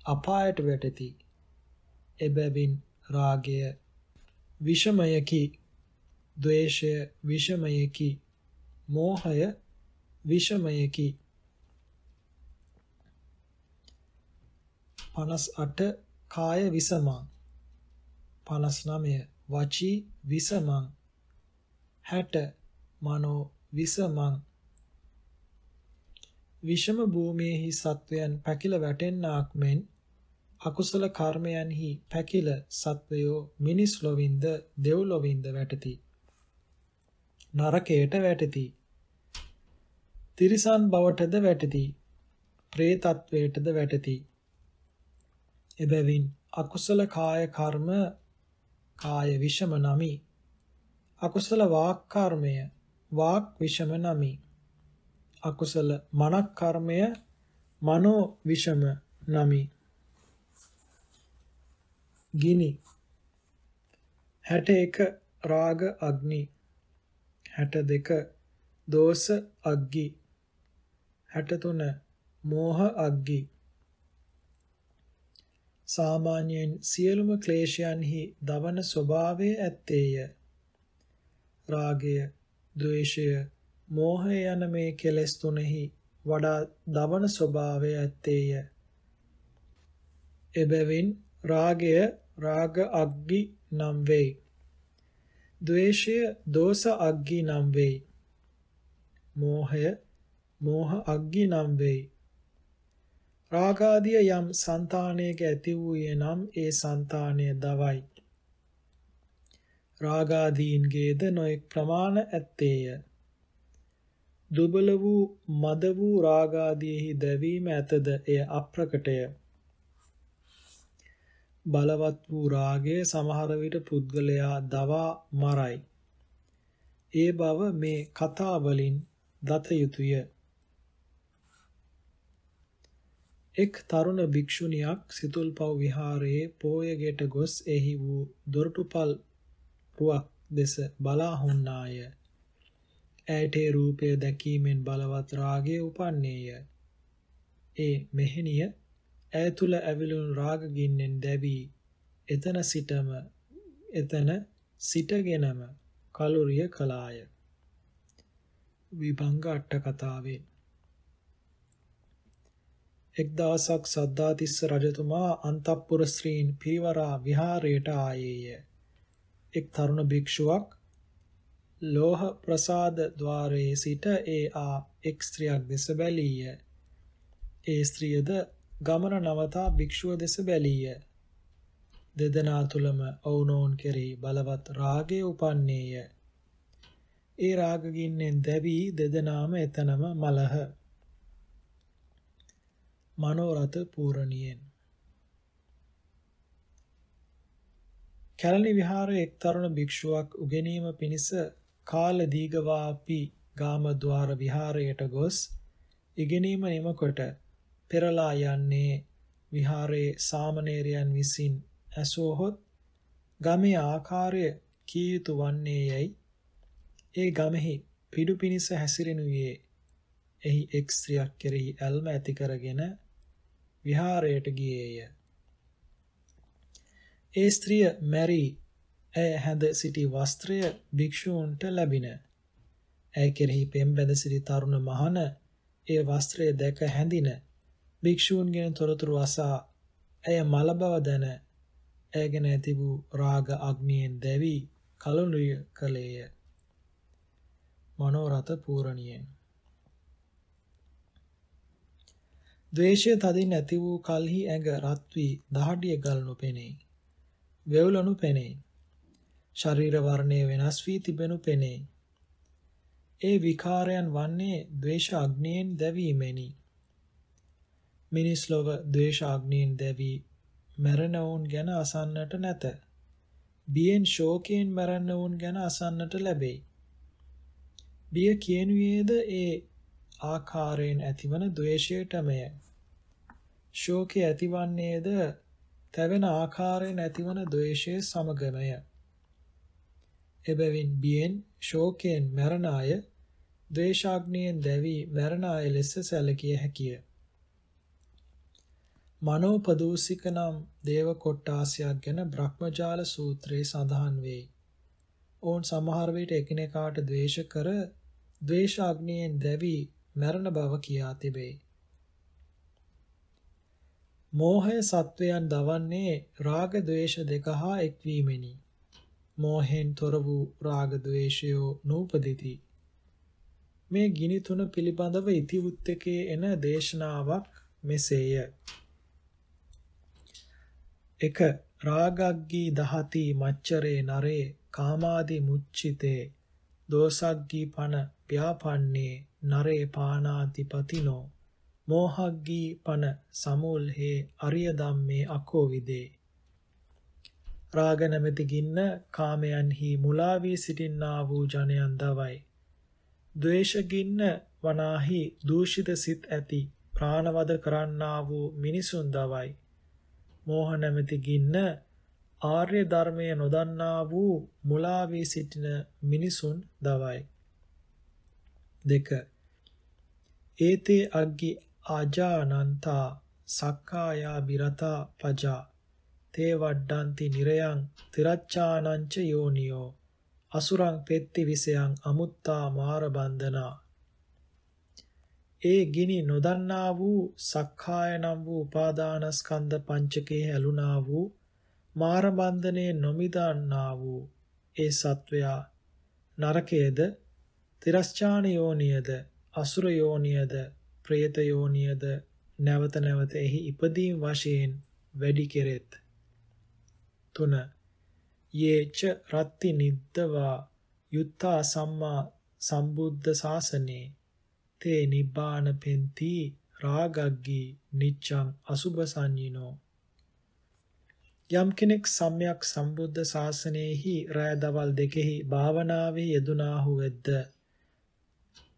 අපායට වැටෙති. එබැවින් රාගය විෂමයකි, ද්වේෂය විෂමයකි, මෝහය විෂමයකි. 58 කාය විසමං 59 වචී විසමං 60 මනෝ විසමං විෂම භූමියේහි සත්වයන් පැකිල වැටෙන්නාක් මෙන් අකුසල කර්මයන්හි පැකිල සත්වයෝ මිනිස් ලොවින්ද දෙව් ලොවින්ද වැටති. නරකයට වැටති. තිරිසන් බවටද වැටති. ප්‍රේතත්වයටද වැටති. එබැවින් අකුසල කාය කර්ම කාය විෂම නමි. අකුසල වාක් කර්මය වාක් විෂම නමි. අකුසල මනක් කර්මය මනෝ විෂම නමි ගිනි 61 රාග අග්නි 62 දෝෂ අග්ගි 63 මෝහ අග්ගි සාමාන්‍යයෙන් සියලුම ක්ලේශයන්හි දවන ස්වභාවය ඇත්තේය. රාගය, ද්වේෂය, මෝහය යන මේ කෙලෙස් තුනෙහි වඩා දවන ස්වභාවය ඇත්තේය. එබැවින් රාගය රාග අග්ගි නම් වෙයි. ද්වේෂය දෝෂ අග්ගි නම් වෙයි. මෝහය මෝහ අග්ගි නම් වෙයි. රාගාදිය යම් సంతානයක ඇති වූයේ නම් ඒ సంతානය දවයි. රාගාදීන්ගේද නොඑක් ප්‍රමාණ ඇත්තේය. දුබල වූ මද වූ රාගාදීහි දැවීම ඇතද එය අප්‍රකටය. බලවත් වූ රාගය සමහර විට පුද්ගලයා දවා මරයි. ඒ බව මේ කතා වලින් දත යුතුය. එක් තරුණ භික්ෂුණියක් සිතුල්පව් විහාරයේ පෝයගෙට ගොස් එහි වූ දොරටුපල් රුවක් දෙස බලා හොන්නාය. ඇයට ඒ රූපය දැකීමෙන් බලවත් රාගය උපන්නේය. ඒ මෙහෙණිය ඇය තුල ඇවිලුණු රාග ගින්නෙන් දැවි එතන සිටම එතන සිටගෙනම කලුරිය කළාය. විභංග අට කතාවේ එක් දවසක් සද්ධාතිස්ස රජතුමා අන්තප්පුර ශ්‍රීන් පිරිවරා විහාරයට ආයේය. එක් තරුණ භික්ෂුවක් ලෝහ ප්‍රසාද ద్వාරයේ සිට ඒ ආ එක් ස්ත්‍රියක් දෙස බැලීය. ඒ ස්ත්‍රියද ගමන නවතා භික්ෂුව දෙස බැලීය. දෙදෙනා තුලම ඔවුනෝන් කෙරෙහි බලවත් රාගය උපන්නේය. ඒ රාගගින්නෙන් දැවි දෙදෙනාම එතනම මලහ. මනෝරත පූර්ණියෙන් කැලණි විහාරයේ එක් තරුණ භික්ෂුවක් උගෙනීම පිණිස කාල දීගවාපි ගාමද්වාර විහාරයට ගොස් ඉගෙනීම එමකොට පෙරලා යන්නේ විහාරයේ සාමණේරයන් විසින් ඇසෝහොත් ගමේ ආකාරය කිය යුතු වන්නේ යයි ඒ ගමෙහි පිඩු පිනිස හැසිරෙනුයේ එහි එක් ස්ත්‍රියක් කෙරෙහි ඇල්ම ඇති කරගෙන විහාරයට ගියේය. ඒ ස්ත්‍රිය මැරි ඇය හැඳ සිටි වස්ත්‍රය භික්ෂූන්ට ලැබින. ඇය කෙරෙහි පෙම්බැඳ සිටි තරුණ මහන ඒ වස්ත්‍රය දැක හැඳින. භික්ෂූන්ගෙන තොරතුරු අසා ඇය මල බව දැන ඇයගෙන ඇති වූ රාග අග්නියෙන් දැවි කලනුය කලේය. මනෝරත පූරණියෙන් ද්වේෂය තදින් ඇති වූ කල්හි ඇඟ රත් වී දහඩිය ගල්නු පෙනේ. වෙවුලනු පෙනේ. ශරීර වර්ණය වෙනස් වී තිබෙනු පෙනේ. ඒ විකාරයන් වන්නේ ද්වේෂ අග්නියෙන් දැවීමෙනි. මිනිස් ලොව ද්වේෂ අග්නියෙන් දැවී මරණවුන් ගැන අසන්නට නැත. බියෙන් ශෝකයෙන් මරණවුන් ගැන අසන්නට ලැබේ. බිය කියනුයේද ඒ ආකාරයෙන් ඇතිවන ද්වේෂයටමය. ශෝකය ඇතිවන්නේද තැවෙන ආකාරයෙන් ඇතිවන ද්වේෂය සමගමය. එබැවින් බියෙන් ශෝකයෙන් මරණ අය ද්වේෂාග්නියෙන් දැවි මරණ අය ලෙස සැලකිය හැකිය. මනෝපදූසික නම් දේව කොට්ටාසයක් ගැන බ්‍රහ්මජාල සූත්‍රයේ සඳහන් වෙයි. ඔවුන් සමහර විට එකිනෙකාට ද්වේෂ කර ද්වේෂාග්නියෙන් දැවි මරණ බව කියා තිබේ. මෝහය සත්වයන් දවන්නේ රාග ද්වේෂ දෙක හා එක්වීමෙනි. මෝහෙන් තොර වූ රාග ద్వේෂයෝ නූපදිති මේ ගිනි තුන පිළිබඳව ඉතිවුත්තකේ එන දේශනාවක් මෙසේය 1 රාගග්ගී දහති මච්චරේ නරේ කාමාදී මුච්චිතේ දෝසග්ගී පන ව්‍යාපන්නේ නරේ පානාති පතිනෝ මෝහග්ගී පන සමුල්හේ අරිය ධම්මේ අකෝවිදේ රාග නැමැති ගින්න කාමයන්හි මුලා වී සිටින්නා වූ ජනයන් දවයි. ද්වේෂ ගින්න වනාහි දූෂිත සිත් ඇති ප්‍රාණවද කරන්නා වූ මිනිසුන් දවයි. මෝහ නැමැති ගින්න ආර්ය ධර්මය නොදන්නා වූ මුලා වී සිටින මිනිසුන් දවයි. දෙක ඒතේ අග්ගි ආජානන්තා සක්කායා බිරතා පජා තේ වඩ්ඩන්ති නිරයන් තිරච්ඡානංච යෝනියෝ අසුරං පෙත්ති විසයන් අමුත්තා මාර බන්ධනා ඒ ගිනි නොදන්නා වූ සක්කාය නම් වූ උපාදානස්කන්ධ පංචකේ ඇලුනා වූ මාර බන්ධනේ නොමිදන්නා වූ ඒ සත්වයා නරකයේද තිරස්චාන යෝනියද අසුර යෝනියද ප්‍රේත යෝනියද නැවත නැවත එහි ඉපදීම් වශයෙන් වැඩි කෙරෙත් 3 යේච රත්ති නිද්දවා යුත්තා සම්මා සම්බුද්ධ ශාසනේ තේ නිබ්බාන පෙන්ති රාගග්ගී නිච්ඡං අසුභ සංයිනෝ යම් කෙනෙක් සම්්‍යක් සම්බුද්ධ ශාසනයෙහි රාය දවල් දෙකෙහි භාවනාවේ යෙදුනාහු වෙද්ද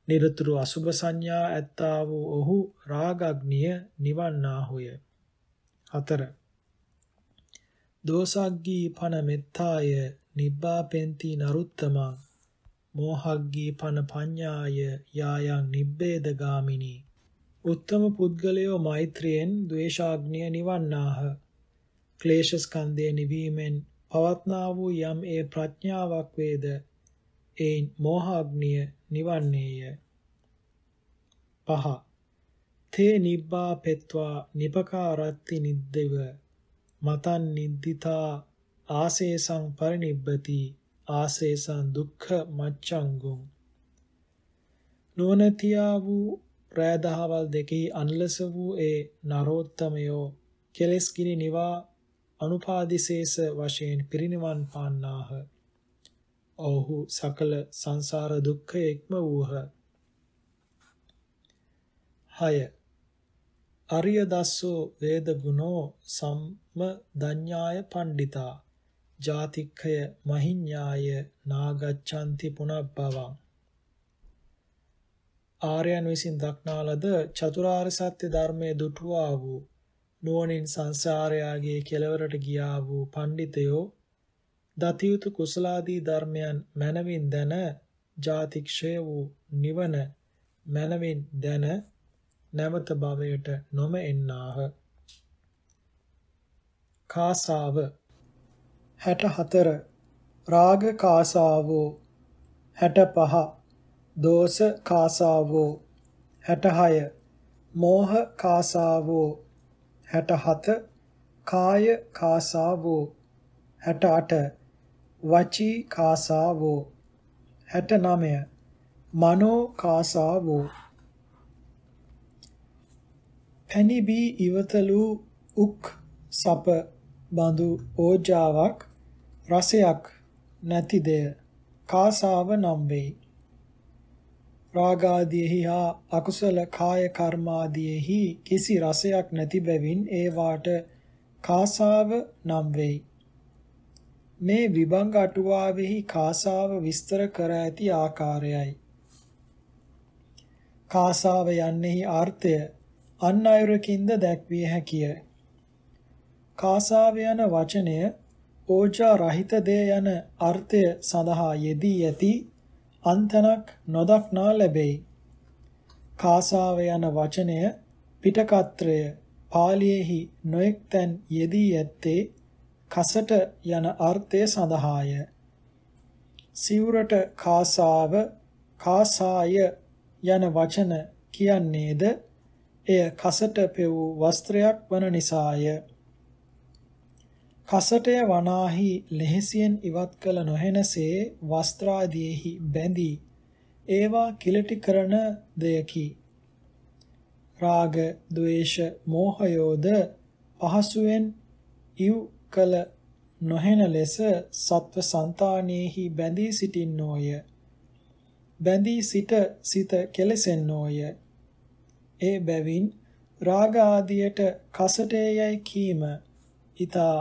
නිරතුරු අසුභ සංඥා ඇත්තා වූ ඔහු රාගග්නිය නිවන්නාහුය 4 දෝසග්ගී පන මෙත්තාය නිබ්බාපෙන්ති නරුත්තමං මෝහග්ගී පන පඤ්ඤාය යායන් නිබ්බේදගාමිනී උත්තම පුද්ගලයෝ මෛත්‍රියෙන් ද්වේෂාග්නිය නිවන්නාහ ක්ලේශ ස්කන්ධය නිවීමෙන් පවත්නා වූ යම් ඒ ප්‍රඥාවක් වේද ඒන් මෝහාග්නිය නිවන්නේය පහ තේ නිබ්බා පෙත්වා නිපකාරත්ති නිද්දෙව මතන් නිද්දිතා ආසේසං පරිනිබ්බති ආසේසං දුක්ඛ මච්ඡංගුං නොනතියා වූ රෑදහවල් දෙකෙහි අනලස වූ ඒ නරෝත්තමයෝ කෙලස් කිනි නිවා අනුපාදිශේෂ වශයෙන් පිරිනිවන් පාන්නාහ ඔහු සකල සංසාර දුක්ඛ එක්ම වූහ 6 අරිය දස්සෝ වේද ගුණෝ සම් ම දඤ්ඤාය පණ්ඩිතා ජාතික්ඛය මහිඤ්ඤාය නාගච්ඡanti පුනබ්බවං ආර්යයන් විසින් දක්නා ලද චතුරාර්ය සත්‍ය ධර්මයේ දුටුවා වූ නුවණින් සංසාරයාගේ කෙලවරට ගියා වූ පඬිතයෝ දතියුතු කුසලාදී ධර්මයන් මනමින් දැන ජාතික්ෂය වූ නිවන මනමින් දැන නැවත භවයට නොම එන්නාහ කාසාව හැට හතර රාග කාසාවෝ හැට පහ දෝස කාසාවෝ හැට හය මෝහ කාසාවෝ හැට හත කාය කාසාවෝ හැට අට වචී කාසාවෝ හැට නමය මනෝ කාසාවෝ පැණිබී ඉවතලූ උක් සප බඳු ඕජාවක් රසයක් නැති දෙය කාසාව නම් වෙයි. රාගාදීෙහි හා අකුසල කාය කර්මාදීෙහි කිසි රසයක් නැති බැවින් ඒවාට කාසාව නම් වෙයි. මේ විභංග අටුවාවෙහි කාසාව විස්තර කර ඇති ආකාරයයි. කාසාව යන්නේහි අර්ථය අන් අයුරකින්ද දැක්විය හැකිය. කාසාව යන වචනය ඕජා රහිත දේ යන අර්ථය සඳහා යෙදී ඇති අන්තනක් නොදක්නා ලැබෙයි. කාසාව යන වචනය පිටකත්‍රය පාලියෙහි නොඑක් තැන් යෙදී ඇත්තේ කසට යන අර්ථය සඳහාය. සිවුරට කාසාව කාසාය යන වචන කියන්නේද එය කසට පෙවූ වස්ත්‍රයක් වන නිසාය. කසටය වනාහි ලෙහෙසියෙන් ඉවත් කළ නොහෙනසේ වස්ත්‍රාදීෙහි බැඳී ඒවා කිලටි කරන දෙයකි රාග ද්වේෂ මෝහයෝද පහසුවෙන් ඉව් කළ නොහෙන ලෙස සත්ව సంతානෙහි බැඳී සිටින්නෝය බැඳී සිට සිත කෙලසෙන්නෝය ඒ බැවින් රාග ආදියට කසටේයයි කීම ඊතා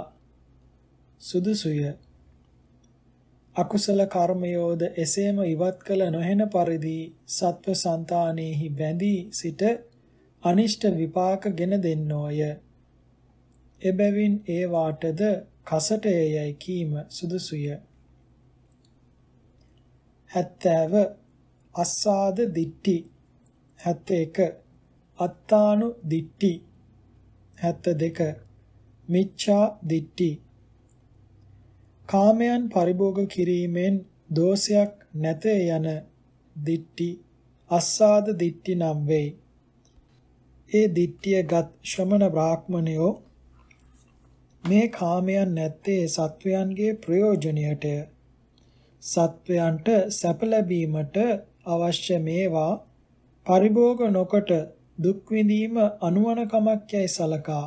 සුදුසුය. අකුසල කර්මයෝද එසේම ඉවත් කළ නොහෙන පරිදි සත්ව సంతානෙහි බැඳී සිට අනිෂ්ට විපාක ගෙන දෙන්නෝය. එබැවින් ඒ වාටද කසටයයි කීම සුදුසුය. 70 අස්සාද දිට්ටි 71 අත්තානු දිට්ටි 72 මිච්ඡා දිට්ටි කාමයන් පරිභෝග කිරීමෙන් දෝෂයක් නැත යන දිට්ටි අස්සාද දිට්ටි නම් වෙයි. ඒ දිට්ටියගත් ශ්‍රමණ බ්‍රාහ්මණයෝ මේ කාමයන් නැත්තේ සත්වයන්ගේ ප්‍රයෝජනයටය. සත්වයන්ට සැප ලැබීමට අවශ්‍ය මේවා පරිභෝග නොකොට දුක් විඳීම අනුවණකමක් යයි සලකා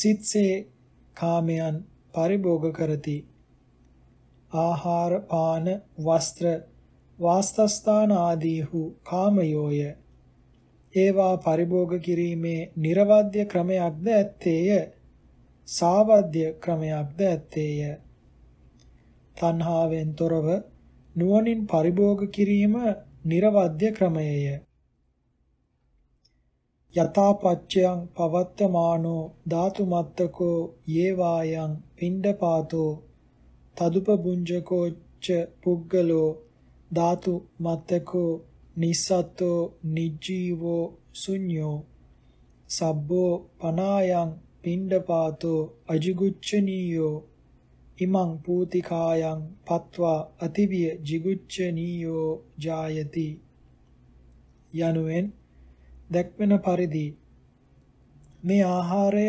සිත්සේ කාමයන් පරිභෝග කරති. ආහාර පාන වස්ත්‍ර වාසස්ථාන ආදීහු කාමයෝය. ඒවා පරිභෝග කිරීමේ නිර්වද්‍ය ක්‍රමයක්ද ඇත්තේය. සාවද්‍ය ක්‍රමයක්ද ඇත්තේය. තණ්හාවෙන් තොරව නුවණින් පරිභෝග කිරීම නිර්වද්‍ය ක්‍රමයේය. යථාපච්චයන් පවත්තමානෝ ධාතුමත්තකෝ යේවායන් පිණ්ඩපාතෝ තදුපබුංජකෝච්ච පුග්ගලෝ ධාතු මත්තකෝ නිස්සත්තෝ නිජ්ජීවෝ ශුඤ්ඤෝ සබ්බෝ පනායන් පිණ්ඩපාතෝ අජිගුච්ඡනීයෝ ඉමං පූතිකායන් පත්වා අතිවිය jigucchaniyo ජායති යනුවෙන් දැක්වෙන පරිදි මේ ආහාරය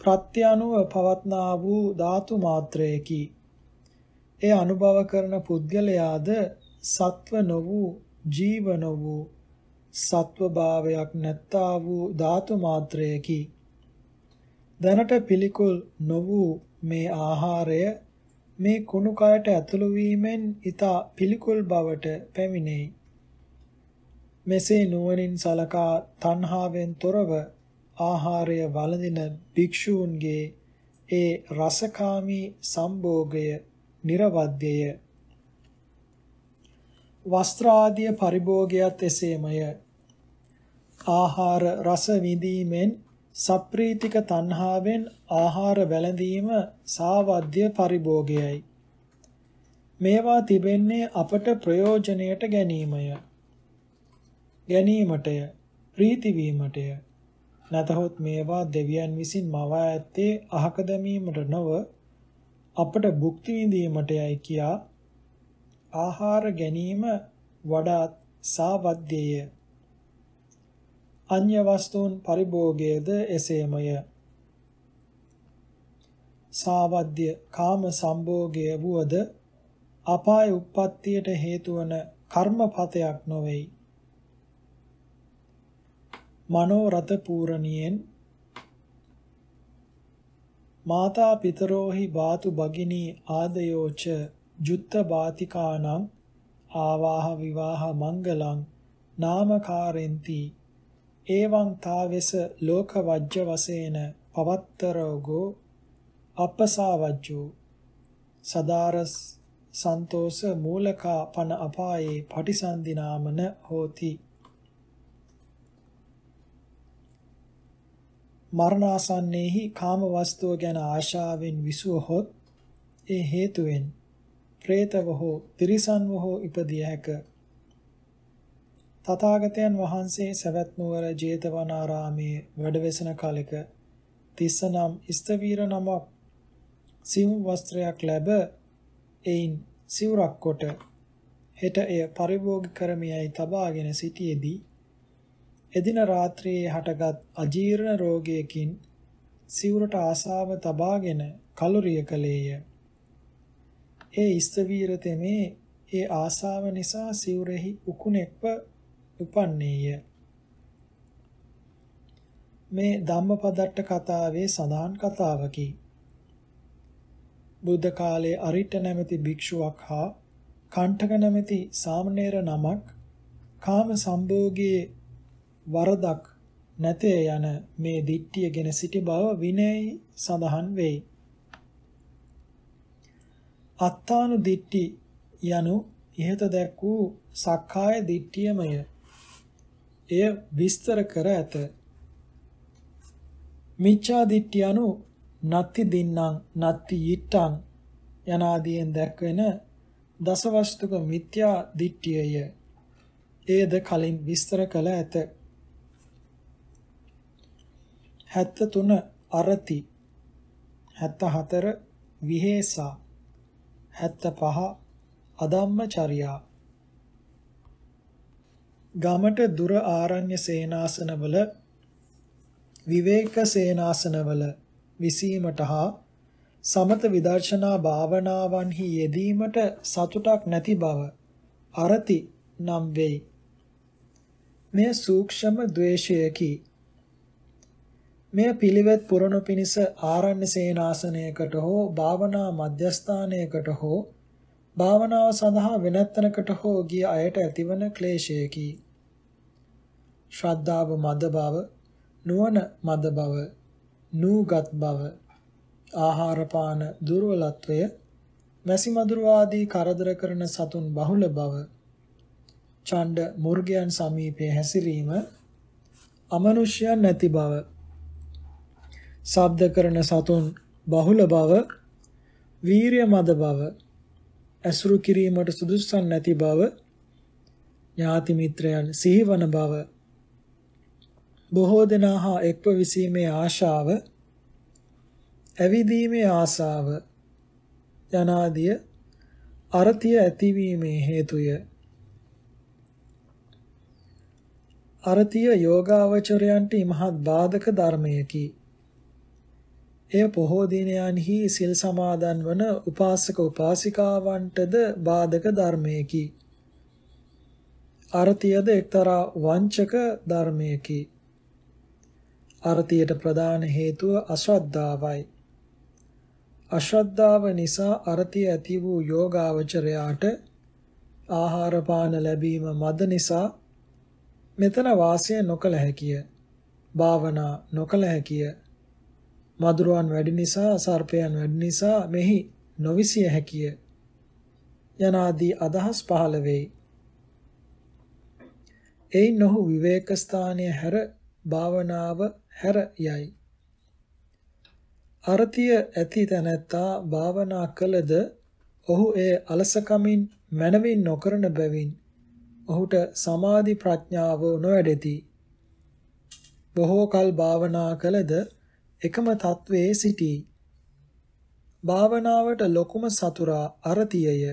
ප්‍රත්‍යනුව පවත්නා වූ ධාතු මාත්‍රයකි. ඒ අනුභව කරන පුද්ගලයාද සත්ව නොවූ ජීව නොවූ සත්වභාවයක් නැත්තා වූ ධාතු මාත්‍රයකි. දැනට පිළිකුල් නොවූ මේ ආහාරය මේ කුණු කයට ඇතුළු වීමෙන් ඊට පිළිකුල් බවට පැමිණෙයි. මෙසේ නුවණින් සලකා තණ්හාවෙන් තොරව ආහාරය වළඳින භික්ෂූන්ගේ ඒ රසකාමී සම්භෝගය නිර්වද්‍යය වස්ත්‍රාදී පරිභෝගයත් එසේමය ආහාර රස විඳීමෙන් සප්‍රීතික තණ්හාවෙන් ආහාර වැළඳීම සාවද්‍ය පරිභෝගයයි මේවා තිබෙන්නේ අපට ප්‍රයෝජනයට ගැනීමය ගැනීමටය ප්‍රීති වීමටය නැතහොත් මේවා දෙවියන් විසින් මවා ඇත්තේ අහක දැමීමට නොව අපට භුක්ති විඳීමටයි කියා ආහාර ගැනීම වඩාත් සාවද්දේය අන්‍ය වස්තුන් පරිභෝගයේද එසේමය සාවද්ද්‍ය කාම සම්භෝගය වුවද අපාය උප්පත්තියට හේතු වන කර්මපතයක් නොවේයි මනෝරත පූරණියෙන් මාතා පිතරෝහි වාතු බගිනී ආදයෝච ජුත්ත වාතිකානං ආවාහ විවාහ මංගලං නාමකාරෙන්ති එවං තාවෙස ලෝකවජ්‍ය වශයෙන් පවත්තරෝගෝ අපසාවජ්ජෝ සදාරස් සන්තෝෂ මූලකා පන අපායේ පටිසන්ධිනාමන හෝති මරණාසන්නේහි කාම වස්තුව ගැන ආශාවෙන් විසුවහොත් ඒ හේතුවෙන් പ്രേතව හෝ තිරිසන්ව හෝ ඉපදිය හැක. තථාගතයන් වහන්සේ සවැත් නුවර ජේතවනාරාමේ වැඩවෙසෙන කලෙක තිස්සනම් ඉස්තවීර නමක් සිව් වස්ත්‍රයක් ලැබ එයින් සිවුරක් කොට හෙට එය පරිභෝග කරමියයි තබාගෙන සිටියේදී එදින රාත්‍රියේ හටගත් අජීර්ණ රෝගයකින් සිවුරට ආසාව තබාගෙන කලුරිය කලේය. ඒ ස්තවීර තෙමේ ඒ ආසාව නිසා සිවුරෙහි උකුණෙක්ව උපන්නේය. මේ ධම්මපදට්ට කතාවේ සඳහන් කතාවකි. බුද්ධ කාලයේ අරිට නැමැති භික්ෂුවක් හා කණ්ඨක නැමැති සාමණේර නමක් කාම සම්භෝගයේ වරදක් නැතේ යන මේ දිට්ඨිය ගැන සිටි බව විනයයි සඳහන් වෙයි. අත්තානු දිට්ඨි යනු ඉහත දැක් වූ සක්කාය දිට්ඨියමය. එය විස්තර කර ඇත. මිච්ඡා දිට්ඨිය යනු නත්ති දින්නම් නත්ති යිට්ටං යනාදීන් දැක්වෙන දසවස්තුක මිත්‍යා දිට්ඨියය. එයද කලින් විස්තර කළ ඇත. 73 අරති 74 විහෙසා 75 අදම්මචර්යා ගමට දුර ආරණ්‍ය සේනාසනවල විවේක සේනාසනවල විසීමට හා සමත විදර්ශනා භාවනාවන්හි යෙදීමට සතුටක් නැති බව අරති නම් වෙයි. මෙය සූක්ෂම ද්වේෂයකි. මෙය පිළිවෙත් පුරණු පිණිස ආරණ්‍ය සේනාසනයකට හෝ භාවනා මධ්‍යස්ථානයකට හෝ භාවනාව සඳහා වෙනත්තනකට හෝ ගිය අයට ඇතිවන ක්ලේශයකි. ශ්‍රද්ධාව මද බව, නුවණ මද බව, නූගත් බව, ආහාර පාන දුර්වලත්වය, මැසි මදුරු ආදී කරදර කරන සතුන් බහුල බව, ඡණ්ඩ මුර්ගයන් සමීපයේ හැසිරීම, අමනුෂ්‍යයන් නැති බව ශබ්ද කරන සතුන් බහුල බව, වීරිය මද බව, ඇසුරු කිරීමට සුදුසුසන් නැති බව, ඥාති මිත්‍රයන් සිහිවන බව, බොහෝ දෙනා හා එක්ව විසීමේ ආශාව, ඇවිදීමේ ආසාව යනාදිය අර්ථය ඇතිවීමේ හේතුය. අර්ථය යෝගාවචරයන්ට ඉමහත් බාධක ධර්මයකි. එය පොහෝ දිනයන්හි සිල් සමාදන් වන උපාසක උපාසිකාවන්ටද බාධක ධර්මයකි. අරතියද එක්තරා වංචක ධර්මයකි. අරතියට ප්‍රධාන හේතුව අශ්‍රද්ධාවයි. අශ්‍රද්ධාව නිසා අරතිය ඇති වූ යෝගාවචරයාට ආහාර පාන ලැබීම මද නිසා මෙතන වාසය නොකළ හැකිය. භාවනා නොකළ හැකිය. මధుරවන් වැඩි නිසා සර්පයන් වැඩි නිසා මෙහි නොවිසිය හැකිය යනාදී අදහස් පහළ වෙයි. එයින් ඔහු විවේක ස්ථානය හැර භාවනාව හැර යයි. අර්ථිය ඇති තැනැත්තා භාවනා කළද ඔහු ඒ අලසකමින් මනවින් නොකරන බැවින් ඔහුට සමාධි ප්‍රඥාව නොවැඩෙති. බොහෝ කල භාවනා කළද එකම තත්වයේ සිටී. භාවනාවට ලොකුම සතුරා අරතියය.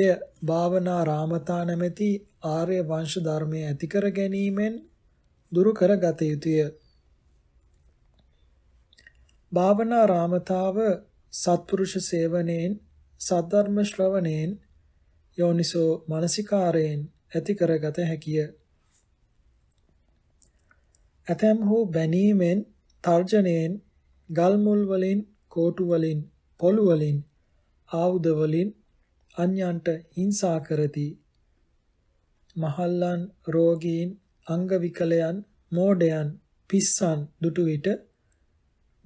එය භාවනා රාමතා නැමැති ආර්ය වංශ ධර්මය ඇති කර ගැනීමෙන් දුරු කරගත යුතුය. භාවනා රාමතාව සත්පුරුෂ සේවනයෙන් සද්ධර්ම ශ්‍රවණයෙන් යෝනිසෝ මනසිකාරයෙන් ඇති කරගත හැකිය. ඇතැම්හු බැනීමෙන් තර්ජනයෙන් ගල්මුල් වලින් කෝටු වලින් පොළු වලින් ආයුධ වලින් අන්‍යයන්ට හිංසා කරති මහල්ලන් රෝගීන් අංග විකලයන් මෝඩයන් පිස්සන් දුටු විට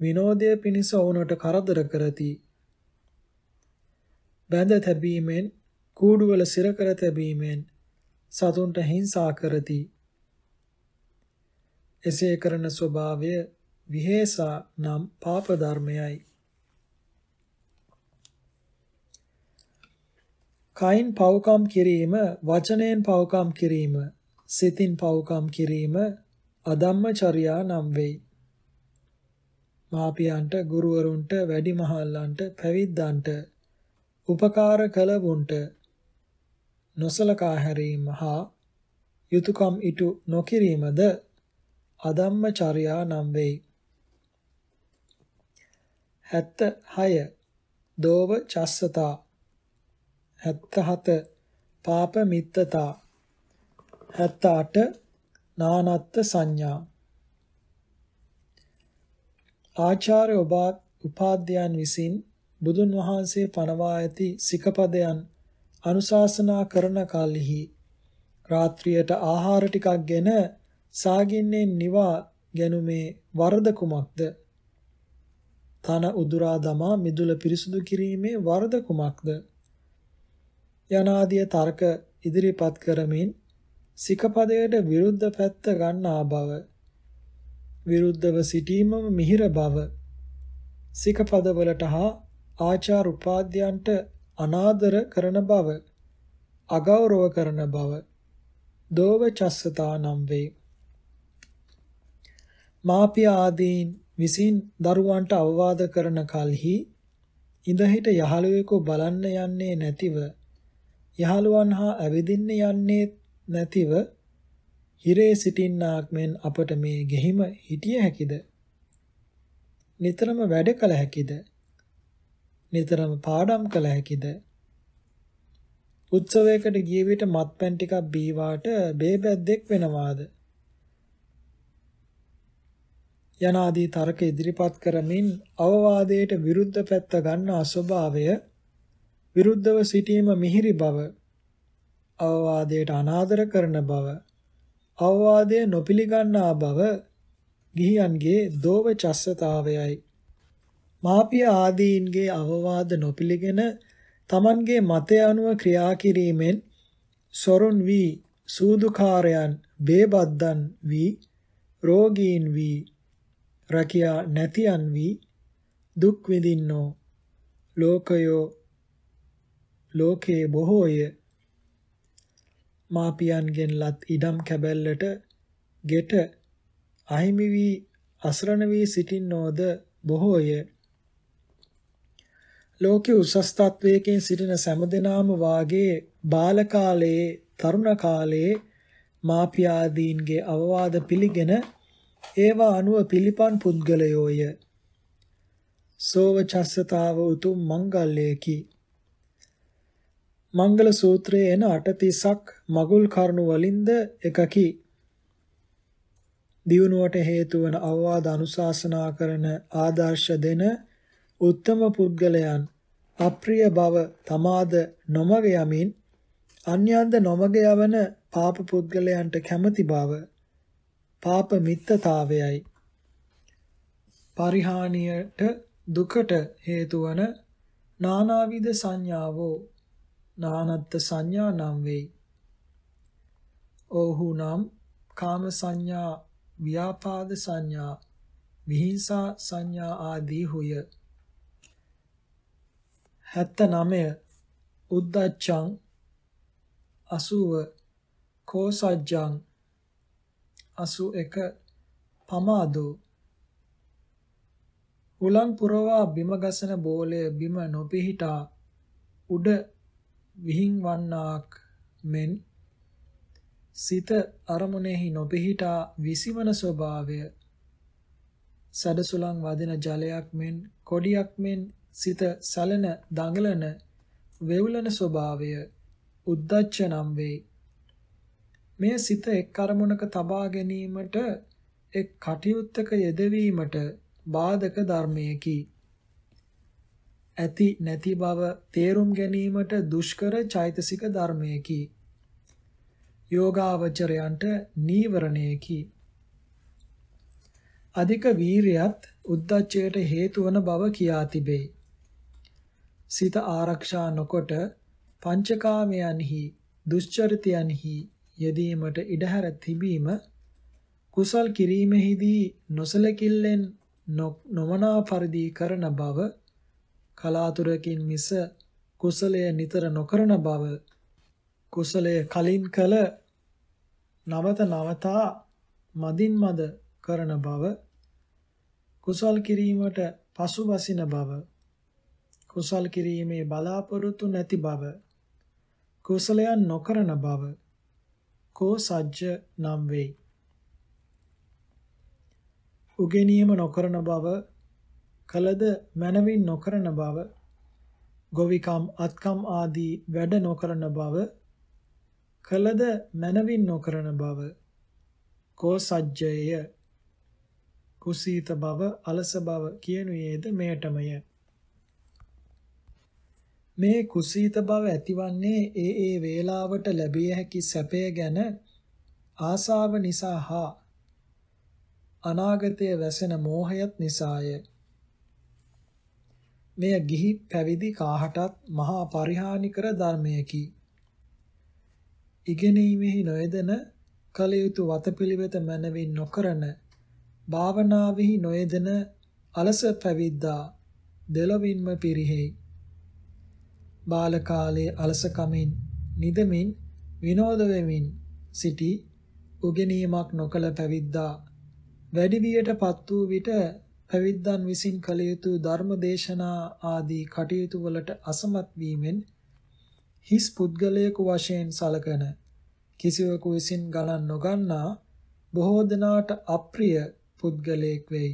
විනෝදය පිණිස ඔවුනට කරදර කරති බැඳ තැබීමෙන් කූඩුවල සිර කර තැබීමෙන් සතුන්ට හිංසා කරති එසේ කරන ස්වභාවය විහෙසා නම් පාප ධර්මයයි. කයින් පවකම් කිරීම, වචනයෙන් පවකම් කිරීම, සිතින් පවකම් කිරීම අධම්මචර්යා නම් වෙයි. මාපියන්ට, ගුරුවරුන්ට, වැඩිමහල්ලන්ට, පැවිද්දන්ට උපකාර කළවුන්ට නොසලකා හැරීම හා යුතුයකම් ඉටු නොකිරීමද අධම්මචර්යා නම් වෙයි. 76 දෝව චස්සතා 77 පාප මිත්තතා 78 නානත්ත් සංඥා ආචාර්ය උපාධ්‍යයන් විසින් බුදුන් වහන්සේ පනවා ඇති සිකපදයන් අනුශාසනා කරන කල්හි රාත්‍රියට ආහාර ටිකක් ගෙන සාගින්නේ නිවා ගැනුමේ වරද කුමක්ද? තන උදුරා දමා මිදුල පිරිසුදු කිරීමේ වරද කුමක්ද? යනාදී තර්ක ඉදිරිපත් කරමින් සිකපදයට විරුද්ධ පැත්ත ගන්නා බව විරුද්ධව සිටීමම මිහිර බව සිකපදවලට හා ආචාර උපාධ්‍යයන්ට අනාදර කරන බව අගෞරව කරන බව දෝව චස්සතා නම් වේ මාපිය ආදීන් විසින් දරුවන්ට අවවාද කරන කලෙහි ඉඳහිට යහළුවෙකු බලන්න යන්නේ නැතිව යහළුවන් හා ඇවිදින්න යන්නේ නැතිව හිරේ සිටින්නාක් මෙන් අපට මේ ගෙහිම හිටිය හැකිද? නිතරම වැඩ කළ හැකිද? නිතරම පාඩම් කළ හැකිද? උත්සවයකට ගිය විට මත්පැන් ටිකක් බීවාට බේබැද්දෙක් වෙනවාද? යනාදී තර්ක ඉදිරිපත් කරමින් අවවාදයට විරුද්ධ පැත්ත ගන්නා ස්වභාවය විරුද්ධව සිටීම මිහිරි බව අවවාදයට අනාදර කරන බව අවවාදය නොපිළිගන්නා බව ගිහියන්ගේ දෝව චස්සතාවයයි මාපිය ආදීන්ගේ අවවාද නොපිළිගෙන තමන්ගේ මතය අනුව ක්‍රියා කිරීමෙන් සොරුන් වී සූදුකාරයන් බේබද්දන් වී රෝගීන් වී රැකියා නැතියන් වී දුක් විඳින්නෝ ලෝකයෝ ලෝකේ බොහෝය මාපියන්ගෙන් ලත් ඉඩම් කැබැල්ලට ගෙට අහිමි වී අසරණ වී සිටින්නෝද බොහෝය ලෝකයේ උසස් තත්වයකින් සිටින සෑම වාගේ බාල කාලයේ තරුණ කාලයේ මාපියාදීන්ගේ අවවාද පිළිගෙන ඒවා අනුව පිළිපන් පුද්ගලයෝය. සෝවචස්සතාව උතුම් මංගල්‍යයකි. මංගල සූත්‍රයේ එන 38ක් මගුල් කරුණු වලින්ද එකකි. දියුණුවට හේතු වන අවවාද අනුශාසනා කරන ආදර්ශ දෙන උත්තම පුද්ගලයන් අප්‍රිය බව තමාද නොමග යමින් අන්‍යයන්ද නොමග යවන පාප පුද්ගලයන්ට කැමති බව පාප මිත්තතාවයයි. පරිහානියට දුකට හේතු වන නානාවිද සංඥාවෝ නානත්ත් සංඥා නම් වෙයි. ඕහු නම් කාම සංඥා, ව්‍යාපාද සංඥා, විහිංසා සංඥා ආදී හුය. 79 උද්දච්ඡං 80 කෝසජ්ජං 81 පමාදෝ හුලං පුරවා බිම ගසන බෝලය බිම නොපිහිටා උඩ විහිංවන්නාක් මෙන් සිත අරමුණෙහි නොපිහිටා විසිවන ස්වභාවය සඩසුලං වදින ජලයක් මෙන් කොඩියක් මෙන් සිත සලන දඟලන වෙවුලන ස්වභාවය උද්දච්ච නම් වේ මේ සිත එක් අරමුණක තබා ගැනීමට එක් කටයුත්තක යෙදවීමට බාධක ධර්මයකි. ඇති නැති බව තේරුම් ගැනීමට දුෂ්කර චෛතසික ධර්මයකි. යෝගාවචරයන්ට නීවරණයකි. අධික වීරියත් උද්දච්චයට හේතු වන බව කියා තිබේ. සිත ආරක්ෂා නොකොට පංචකාමයන්හි දුෂ්චරිතයන්හි යෙදීමට ඉඩහැර තිබීම කුසල් කිරීමෙහිදී නොසලකිල්ලෙන් නොමනා පරිදි කරන බව කලාතුරකින් මිස කුසලය නිතර නොකරන බව කුසලය කලින් කල නවත නවතා මදින් මද කරන බව කුසල් කිරීමට පසුබසින බව කුසල් කිරීමේ බලාපොරොත්තු නැති බව කුසලයන් නොකරන බව කෝ සජ්ජ නම් වෙයි. උගෙනීම නොකරන බව කලද මනවින් නොකරන බව ගොවිකම් අත්කම් ආදී වැඩ නොකරන බව කලද මනවින් නොකරන බව කෝ සජ්ජය කුසීත බව අලස බව කියනුයේද මෙයටමය මේ කුසීත බව ඇතිවන්නේ ඒ ඒ වේලාවට ලැබිය හැකි සැපය ගැන ආසාව නිසා හා අනාගතයේ වැසෙන මෝහයත් නිසාය. මෙය ගිහි පැවිදි කාහටත් මහා පරිහානිකර ධර්මයකි. ඉගෙනීමෙහි නොයදෙන කලයුතු වතපිළිවෙත මැනවින් නොකරන භාවනාවෙහි නොයදෙන අලස පැවිද්දා දෙලොවින්ම පිරිහෙයි. බාල කාලයේ අලසකමින් නිදමින් විනෝද වෙමින් සිටි උගෙනීමක් නොකල පැවිද්දා වැඩි වියටපත් වූ විට පැවිද්දන් විසින් කළ යුතු ධර්මදේශනා ආදී කටයුතු වලට අසමත් වීමෙන් හිස් පුද්ගලයෙකු වශයෙන් සලකන කිසිවෙකු විසින් ගණන් නොගන්නා බොහෝ දෙනාට අප්‍රිය පුද්ගලයෙක් වෙයි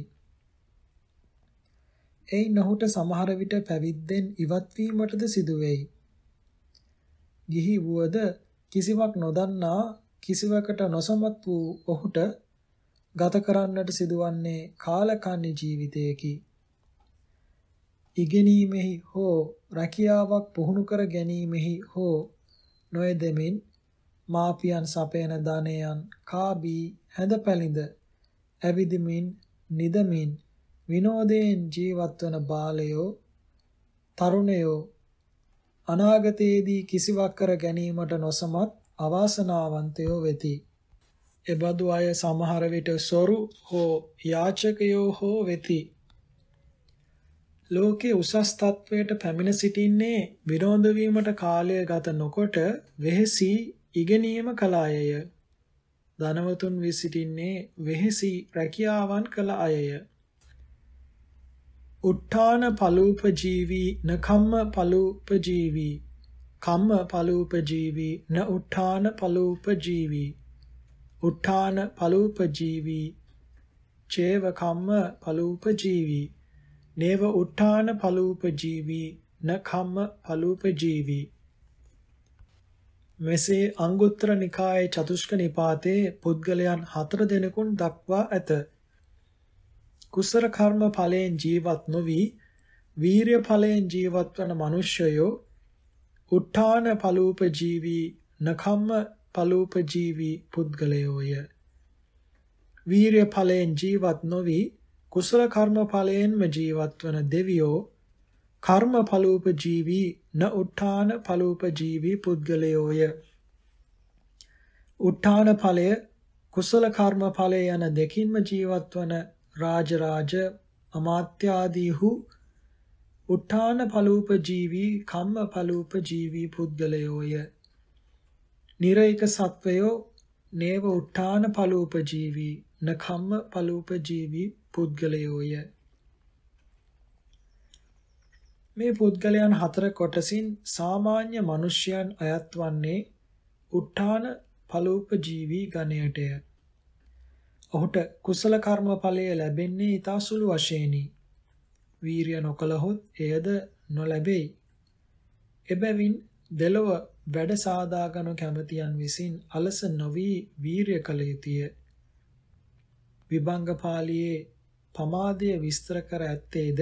එයින් ඔහුට සමහර විට පැවිද්දෙන් ඉවත් වීමටද සිදු වෙයි. ගිහි වුවද කිසිවක් නොදන්නා කිසිවකට නොසමත් වූ ඔහුට ගත කරන්නට සිදුවන්නේ කාලකන්ණි ජීවිතයකි. ඉගෙනීමෙහි හෝ රැකියාවක් පුහුණු කර ගැනීමෙහි හෝ නොයදෙමින් මාපියන් සපයන ධනයන් කාබී හැඳ පැළිඳ ඇවිදිමින් නිදමින් විනෝදයෙන් ජීවත් වන බාලයෝ තරුණයෝ අනාගතයේදී කිසිවක් කර ගැනීමට නොසමත් අවාසනාවන්තයෝ වෙති. එබඳු අය සමහර විට සොරු හෝ යාචකයෝ හෝ වෙති. ලෝකයේ උසස් තත්වයට පැමිණ සිටින්නේ විරෝධ වීමට කාලය ගත නොකොට වෙහෙසි ඉගෙනීම කළ අයය. ධනවතුන් වී සිටින්නේ වෙහෙසි රැකියාවන් කළ අයය. උත්ථාන පලූපජීවී න කම්ම පලූපජීවී කම්ම පලූපජීවී න උත්ථාන පලූපජීවී උත්ථාන පලූපජීවී චේව කම්ම පලූපජීවී නේව උත්ථාන පලූපජීවී න කම්ම පලූපජීවී මෙසේ අංගුත්තර නිකායේ චතුෂ්ක නිපාතේ පුද්ගලයන් හතර දෙනෙකුන් දක්වා ඇත කුසල කර්ම ඵලයෙන් ජීවත් නොවි වීරය ඵලයෙන් ජීවත් වන මිනිස්සයෝ උත්ථාන ඵලෝපජීවි නඛම්ම ඵලෝපජීවි පුද්ගලයෝය වීරය ඵලයෙන් ජීවත් නොවි කුසල කර්ම ඵලයෙන්ම ජීවත් වන දෙවියෝ කර්ම ඵලෝපජීවි න උත්ථාන ඵලෝපජීවි පුද්ගලයෝය උත්ථාන ඵලය කුසල කර්ම ඵලය යන දෙකින්ම ජීවත් වන රාජරාජ අමාත්‍යාදීහු උත්තාන ඵලූපජීවී කම්ම ඵලූපජීවී පුද්ගලයෝය. නිරේක සත්වයෝ නේව උත්තාන ඵලූපජීවී නඛම්ම ඵලූපජීවී පුද්ගලයෝය. මේ පුද්ගලයන් හතර කොටසින් සාමාන්‍ය මිනිසයන් අයත් වන්නේ උත්තාන ඵලෝපජීවී ගණයටය. ඔහුට කුසල කර්මඵලය ලැබෙන්නේ ඊතා සුළු වශයෙනි. වීරිය නොකලහොත් එයද නොලැබෙයි. එබැවින් දෙලොව වැඩ සාදාගනු කැමතියන් විසින් අලස නොවී වීරිය කළ යුතුය. විභංග පාළියේ පමාදය විස්තර කර ඇත්තේද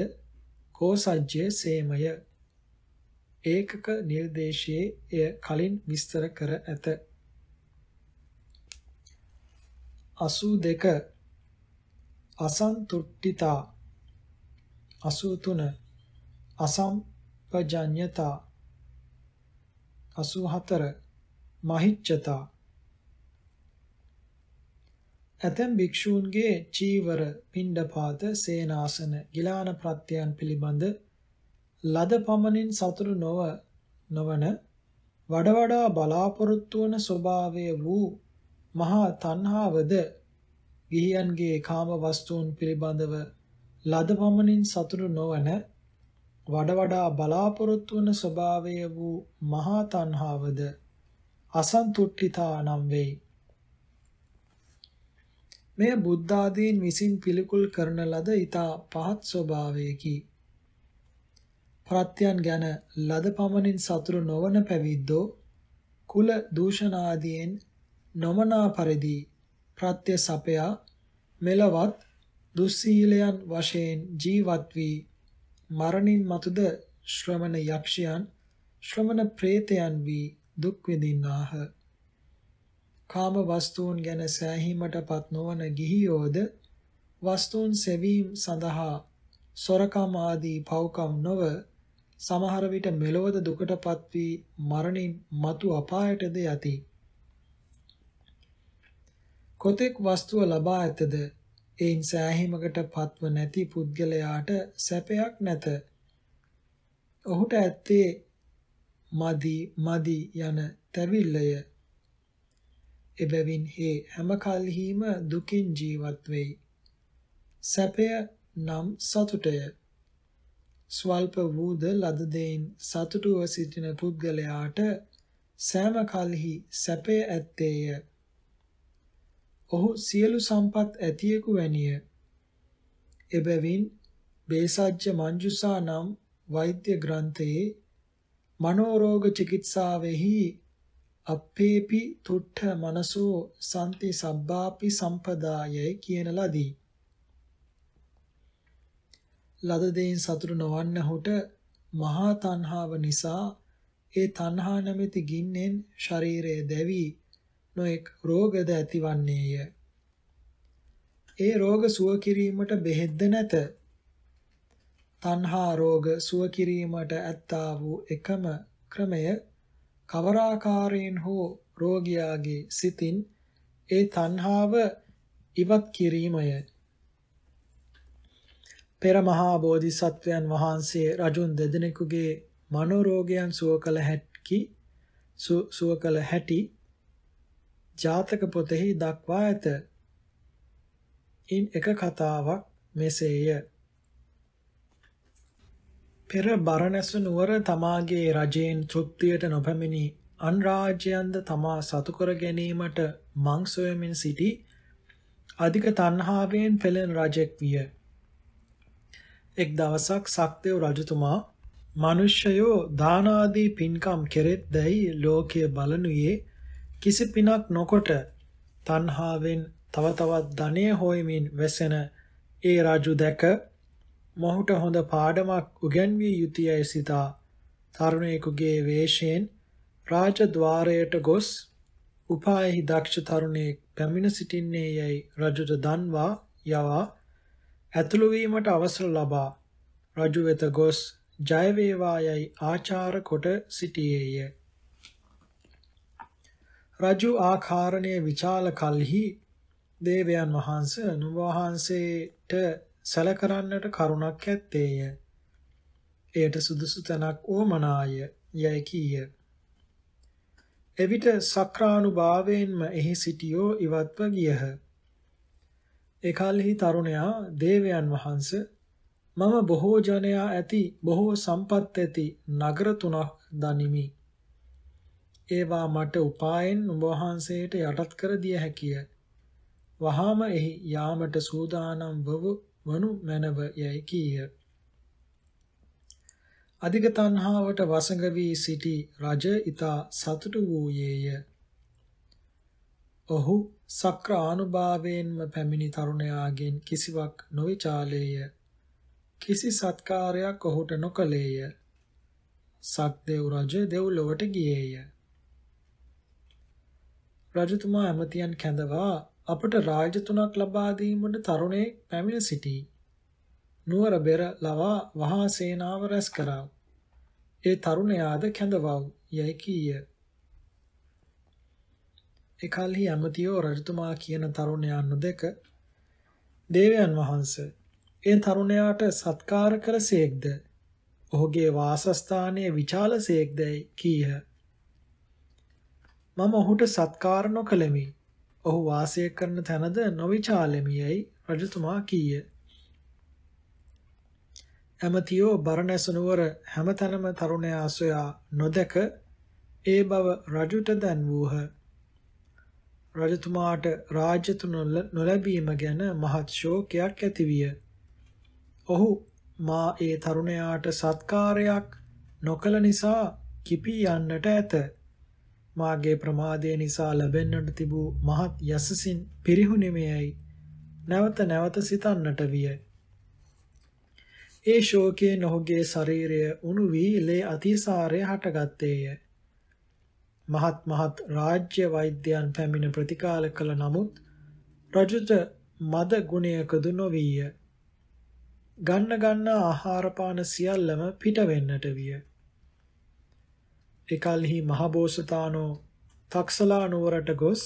කෝසජ්ජයේ සේමය ඒකක නිර්දේශයේ එය කලින් විස්තර කර ඇත. 82 අසන්තුට්ඨිතා 83 අසම්පජඤ්ඤතා 84 මහිච්ඡතා ඇතැම් භික්ෂූන්ගේ චීවර, පිණ්ඩපාත, සේනාසන, ගිලාන ප්‍රත්‍යයන් පිළිබඳ ලද පමණින් සතුරු නොව නොවන වඩ වඩා බලාපොරොත්තු වන ස්වභාවය වූ මහා තණ්හාවද ගිහියන්ගේ කාම වස්තුන් පිළිබඳව ලද පමණින් සතුටු නොවන වඩ වඩා බලාපොරොත්තු වන ස්වභාවය වූ මහා තණ්හාවද අසන්තුට්ඨිතා නම් වෙයි. මෙය බුද්ධ ආදීන් විසින් පිළිකුල් කරන ලද ඊතා පහත් ස්වභාවයකි. ප්‍රත්‍යයන් ගැන ලද පමණින් සතුරු නොවන පැවිද්දෝ කුල දූෂණ ආදීන් නොමනා පරිදි ප්‍රත්‍ය සපයා මෙලවත් දුස්සීලයන් වශයෙන් ජීවත් වී මරණින් මතුද ශ්‍රමණ යක්ෂයන් ශ්‍රමණ ප්‍රේතයන් වී දුක් විඳින්නාහ. කාම වස්තුන් ගැන සෑහීමටපත් නොවන ගිහියෝද වස්තුන් සෙවීම සඳහා සොරකම් ආදී පව්කම් නොව සමහර විට මෙලොවද දුකටපත් වී මරණින් මතු අපායටද යති. කොතෙක් වස්තුව ලබා ඇතද එයින් සෑහීමකට පත්ව නැති පුද්ගලයාට සැපයක් නැත. ඔහුට ඇත්තේ මදි මදි යන තැවිල්ලය. එබැවින් හේ හැම කල්හිම දුකින් ජීවත් වෙයි. සැපය නම් සතුටය. ස්වල්ප වූද ලද දෙයින් සතුටුව සිටින පුද්ගලයාට සෑම කල්හි සැපය ඇත්තේය. ඔහු සියලු සම්පත් ඇතියෙකු වැනිය. එබැවින් බේසජ්‍ය මංජුසා නම් වෛද්‍ය ග්‍රන්ථයේ මනෝරෝග චිකිත්සාවෙහි අපේපි තුට්ඨ මනසෝ සම්ති සබ්බාපි සම්පදායයි කියන ලදී. ලද දෙයින් සතුටු නොවන්නහුට මහා තණ්හාව නිසා ඒ තණ්හා නැමැති ගින්නෙන් ශරීරය දැවි නොඑක් රෝගද ඇතිවන්නේය. ඒ රෝග සුව කිරීමට බෙහෙත්ද නැත. තණ්හා රෝග සුව කිරීමට ඇත්තා වූ එකම ක්‍රමය කවරාකාරයෙන් හෝ රෝගියාගේ සිතින් ඒ තණ්හාව ඉවත් කිරීමය. පෙර මහා බෝධිසත්වයන් වහන්සේ රජුන් දෙදෙනෙකුගේ මනෝරෝගයන් සුව කළ හැකි සුව කළ හැටි ජාතක පොතෙහි දක්වා ඇත. ඉන් එක කතාවක් මෙසේය. පෙර බරණැස නුවර තමාගේ රජයෙන් තෘප්තියට නොපැමිණි අන් රාජ්‍යයන්ද තමා සතු කර ගැනීමට මං සොයමින් සිටි අධික තණ්හාවෙන් පෙළෙන රජෙක් විය. එක් දවසක් සක්දෙව් රජතුමා මිනිස්සයෝ දාන ආදී පින්කම් කෙරෙත් දැයි ලෝකයේ බලනුයේ කිසි පිනක් නොකොට තණ්හාවෙන් තව තවත් ධනය හොයමින් වැසෙන ඒ රාජු දැක මොහුට හොඳ පාඩමක් උගන්විය යුතුයයි සිතා තරුණයෙකුගේ වේශයෙන් රාජද්වාරයට ගොස් උපායෙහි දක්ෂ තරුණයෙක් පැමිණ සිටින්නේ යයි රජුට දන්වා යවා ඇතුළු වීමට අවසර ලබා රජු වෙත ගොස් ජය වේවා යයි ආචාර කොට සිටියේය රජු ආකාරණය විචාල කල්හි දේවයන් වහන්ස නුඹ වහන්සේට සැල කරන්නට කරුණක් ඇත්තේය. එයට සුදුසු තැනක් ඕමනාය යයි කීය. එවිට සක්‍රානුභාවයෙන්ම එහි සිටියෝ ඉවත්ව ගියහ. එකල්හි තරුණයා දේවයන් වහන්ස මම බොහෝ ජනයා ඇති බොහෝ සම්පත් ඇති නගර තුනක් දනිමි. ඒවා මට උපායෙන් ඔබ වහන්සේට යටත් කර දිය හැකිය. වහාම එහි යාමට සූදානම් වව වනු මැනව යයි කීය. අධික තණ්හාවට වසඟ වී සිටි රජ ඊතා සතුටු වූයේය. ඔහු සක්‍ර ආනුභාවයෙන්ම පැමිණි තරුණයාගෙන් කිසිවක් නොවිචාලේය. කිසි සත්කාරයක් ඔහුට නොකළේය. සක්දේව් රජ දෙව්ලොවට ගියේය. රජතුමා ඇමතියන් කැඳවා අපට රාජ්‍ය තුනක් ලබා දීමට තරුණයෙක් පැමිණ සිටී. නුවර බෙර ලවා වහා සේනාව රැස් කරව. ඒ තරුණයාද කැඳවව් යයි කීය. එකල්හි ඇමතියෝ රජතුමා කියන තරුණයා නොදක දේවයන් වහන්සේ ඒ තරුණයාට සත්කාර කළසේක්ද ඔහුගේ වාසස්ථානයේ විචාලසේක්දයි කීහ. මම ඔහුට සත්කාර නොකළෙමි. ඔහු වාසය කරන තැනද නොවිචාලෙමි යයි රජතුමා කීය. ඇමතියෝ බරණැස නුවර හැමතැනම තරුණයා සොයා නොදැක ඒ බව රජුට දැන් වූහ. රජතුමාට රාජ්‍යතු නොලැබීම ගැන මහත් ශෝකයක් ඇතිවිය. ඔහු මා ඒ තරුණයාට සත්කාරයක් නොකළ නිසා කිපී යන්නට ඇත. මාගේ ප්‍රමාදය නිසා ලැබෙන්නට තිබූ මහත් යසසින් පිරිහුණෙමෙයයි නැවත නැවත සිතන්නට විය. ඒ ශෝකයේ නොහුගේ ශරීරය උණු වී ලේ අතිසාරය හටගත්තේය. මහත් මහත් රාජ්‍ය වෛද්‍යයන් පැමිණ ප්‍රතිකාල කළ නමුත් රජුට මද ගුණයකදු නොවීය. ගන්න ගන්නා ආහාර පාන සියල්ලම පිට වෙන්නට විය. එකල්හි මහබෝසතාණෝ තක්සලා නුවරට ගොස්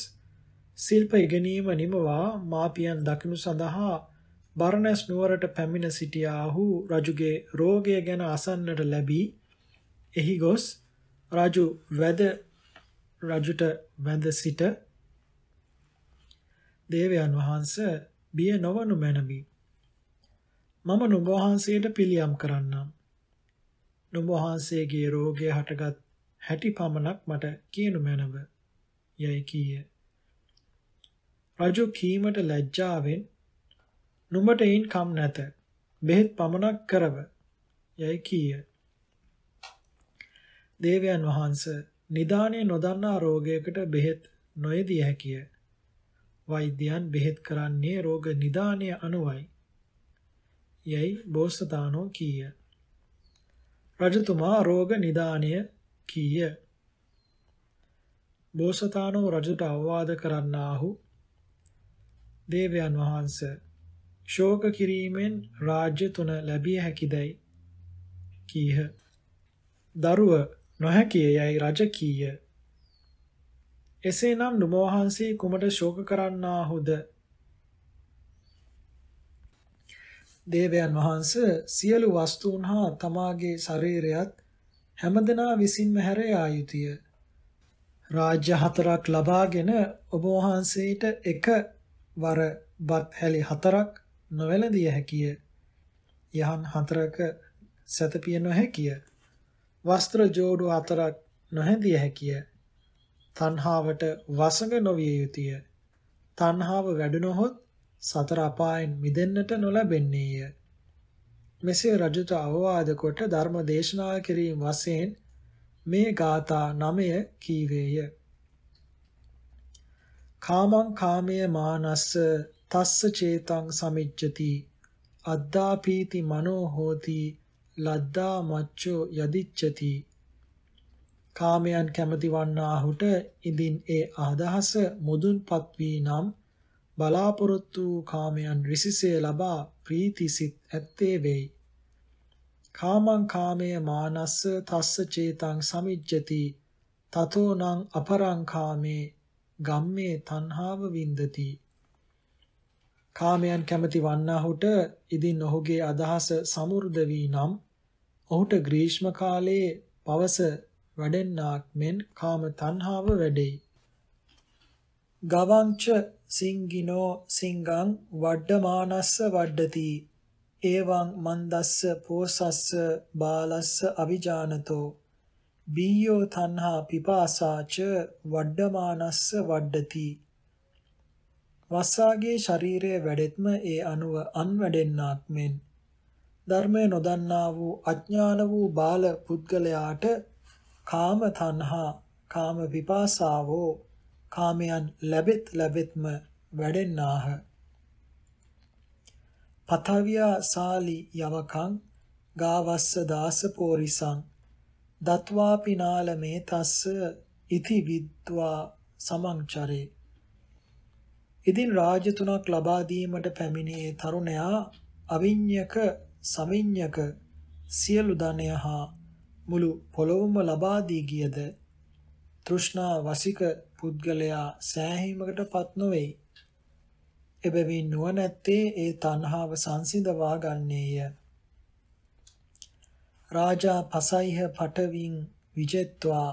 ශිල්ප ඉගෙනීම නිමවා මාපියන් දකිනු සඳහා බර්ණස් නුවරට පැමිණ සිටියාහු රජුගේ රෝගය ගැන අසන්නට ලැබී එහි ගොස් රජු වැද රජුට වැඳ සිට දේවයන් වහන්ස බිය නොවනු මැනමි. මම නුඹ වහන්සේට පිළියම් කරන්නම්. නුඹ වහන්සේගේ රෝගය හටගත් හැටි පමණක් මට කියනු මැනව යයි කීය. රජු කීමට ලැජ්ජාවෙන් නුඹට යින් කම් නැත. බෙහෙත් පමණක් කරව යයි කීය. දේවයන් වහන්ස නිදානේ නොදන්නා රෝගයකට බෙහෙත් නොයදිය හැකිය. වෛද්‍යයන් බෙහෙත් කරන්නේ රෝග නිදානය අනුවයි. යයි බෝසතාණෝ කීය. රජතුමා රෝග නිදානය කීය. බෝසතාණෝ රජුට අවවාද කරන්නාහු දේවයන් වහන්සේ ශෝක කිරීමෙන් රාජ්‍ය තුන ලැබිය හැකිදයි කීහ. දරුව නොහැකිය යයි රජ කීය. එසේනම් නුඹ වහන්සේ කුමට ශෝක කරන්නාහුද? දේවයන් වහන්ස සියලු වස්තුන් හා තමාගේ ශරීරයත් හැමදෙනා විසින්ම හැර ආයුතුය. රාජ්‍ය හතරක් ලබාගෙන ඔබ වහන්සේට එකවර බත් හැලි හතරක් නොවැළඳිය හැකිය. යහන් හතරක සැතපිය නොහැකිය. වස්ත්‍ර جوړු හතරක් නොහැඳිය හැකිය. තණ්හාවට වසඟ නොවිය යුතුය. තණ්හාව වැඩුණොත් සතර අපායන් මිදෙන්නට නොලැබෙන්නේය. මෙසේ රජුට අවවාද කොට ධර්ම දේශනා කිරීම වශයෙන් මේ ගාථා 9 කීවේය. කාමං කාමයේ මානස්ස තස්ස චේතං සමිච්ඡති අද්දාපීති මනෝ හෝති ලද්දා මච්චෝ යදිච්ඡති කාමයන් කැමති වන්නාහුට ඉදින් ඒ අදහස මුදුන්පත් වී නම් බලාපොරොත්තු වූ කාමයන් රිසිසේ ලබා ප්‍රීතිසිත ඇත්තේ වෙයි. කාමං කාමයේ මානස්ස තස්ස චේතං සමිජ්ජති තතෝනං අපරං කාමේ ගම්මේ තණ්හාව වින්දති. කාමයන් කැමති වන්නාහුට ඉදින් ඔහුගේ අදහස සමුර්ධ වී නම් ඔහුට ග්‍රීෂ්ම කාලයේ පවස වැඩෙන්නාක් මෙන් කාම තණ්හාව වැඩෙයි. ගවංච සිංගිනෝ සිංගං වඩ්ඩමානස්ස වඩ්ඩති එවං මන්දස්ස පෝසස්ස බාලස්ස අවිජානතෝ බීයෝ තණ්හා පිපාසාච වඩ්ඩමානස්ස වඩ්ඩති වස්සාගේ ශරීරය වැඩෙත්ම ඒ අනුව අන්වැඩෙන්නාක් මෙන් ධර්මය නොදන්නා වූ අඥාන වූ බාල පුද්ගලයාට කාම තණ්හා කාම විපාසාවෝ කාමයන් ලැබෙත් ලැබෙත්ම වැඩෙන්නාහ. පතවියා සාලි යවකං ගාවස්ස දාසපෝරිසං දත්වාපි නාලමේ තස්ස ඉති විද්වා සමංචරේ ඉදින් රාජ්‍ය තුනක් ලබා දීමට පැමිණේ තරුණයා අවිඤ්ඤක සමිඤ්ඤක සියලු ධනය හා මුළු පොළොවම ලබා දී ගියද තෘෂ්ණා වසික පුද්ගලයා සෑහීමකටපත් නොවේයි. එබැවින් නුවණැත්තේ ඒ තණ්හාව සංසිඳවා ගන්නේය. රාජා පසයිහ පටවින් විජෙත්වා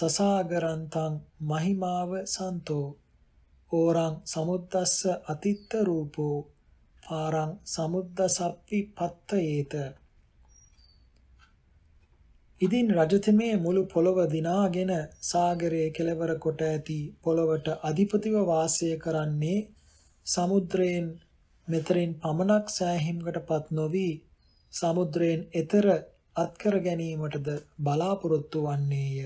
සසාගරන්තං මහිමාව සන්තෝ ඕරං සමුද්දස්ස අතිත්ත රූපෝ පාරං සමුද්දසප්පි පත්තයේත ඉදින් රජතුමේ මුළු පොළව දිනාගෙන සාගරයේ කෙළවර කොට ඇති පොළවට අධිපතිව වාසය කරන්නේ සමුද්‍රයෙන් මෙතරින් පමණක් සෑහීමකටපත් නොවි සමුද්‍රයෙන් එතර අත්කර ගැනීමටද බලාපොරොත්තු වන්නේය.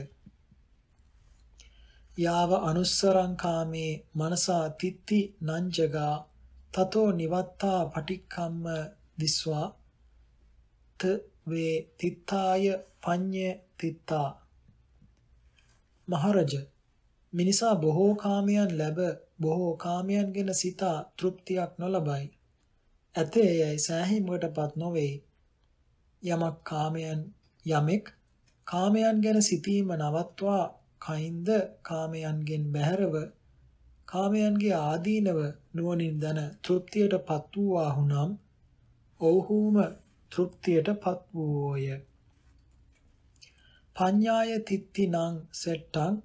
යාව අනුස්සරං කාමේ මනසා තිත්ති නංජගා තතෝ නිවත්තා පටික්කම්ම දිස්වා ත වේ තිත්තාය පඤ්ඤතිත්තා මහරජ මිනිසා බොහෝ කාමයන් ලැබ බොහෝ කාමයන් ගැන සිතා තෘප්තියක් නොලබයි ඇතේ යයි සෑහීමකටපත් නොවේ යමක් කාමයන් යමෙක් කාමයන් ගැන සිතීම නවත්වා කයින්ද කාමයන්ගෙන් බැහැරව කාමයන්ගේ ආදීනව නුවණින් දන තෘප්තියටපත් වූවාහු නම් ඔව්හුම තෘප්තියටපත් වූවෝය පඤ්ඤාය තිත්තිනං සෙට්ටං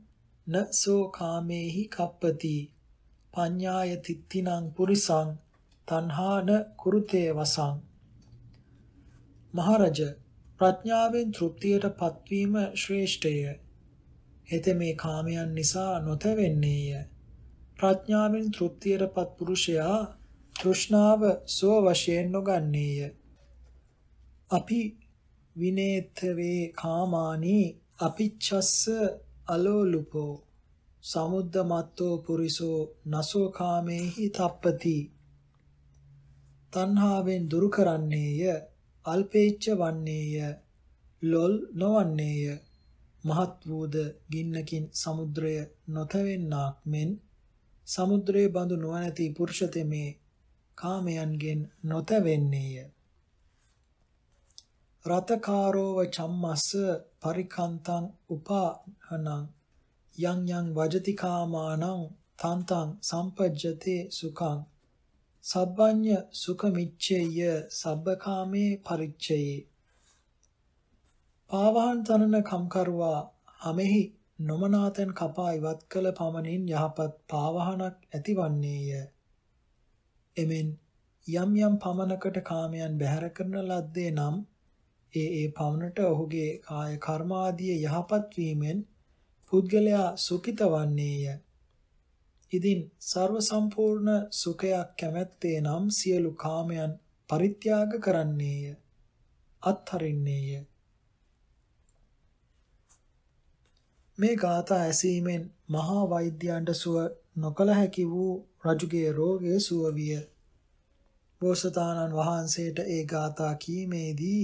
නසෝ කාමේහි කප්පති පඤ්ඤාය තිත්තිනං පුරිසං තණ්හාන කුරුතේ වසං මහරජ ප්‍රඥාවෙන් තෘප්තියට පත්වීම ශ්‍රේෂ්ඨය හෙතෙමේ කාමයන් නිසා නොතැවෙන්නේය ප්‍රඥාවෙන් තෘප්තියටපත් පුරුෂයා තෘෂ්ණාව සෝ වශයෙන් නොගන්නේය. අපි විනේතවේ කාමානි අපිච්ඡස්ස අලෝලුපෝ සමුද්දමත්තෝ පුරිසෝ නසෝ කාමේහි තප්පති තණ්හාවෙන් දුරු කරන්නේය අල්පේච්ඡ වන්නේය ලොල් නොවන්නේය මහත් වූද ගින්නකින් සමුද්‍රය නොතවෙන්නාක් මෙන් සමුද්‍රයේ බඳු නොනැති පුරුෂතෙමේ කාමයන්ගෙන් නොතවෙන්නේය රතකාරෝව චම්මස්ස පරිකන්තං උපාහනං යං යං වජති කාමානං තන්තං සම්පජ්ජතේ සුඛං සබ්බඤ්ඤ සුඛමිච්ඡේය සබ්බකාමේ පරිච්ඡේ පාවහන් තනන කම්කරුවා අමෙහි නොමනාතෙන් කපා ඉවත් කළ පමණින් යහපත් පාවහනක් ඇතිවන්නේය එමෙන් යම් යම් පමනකට කාමයන් බැහැර කරන ලද්දේ නම් ඒ ඒ පවුනට ඔහුගේ කාය කර්මාදිය යහපත් වීමෙන් පුද්ගලයා සුඛිත වන්නේය. ඉදින් ਸਰව සම්පූර්ණ සුඛයක් කැමැත්තේ නම් සියලු කාමයන් පරිත්‍යාග කරන්නේය. අත්හරින්නේය. මේ ગાථා ඇසීමෙන් මහා වෛද්‍යයන්ට සුව නොකළ හැකි වූ රජුගේ රෝගය සුව විය. බෝසතාණන් වහන්සේට ඒ ગાථා කීමේදී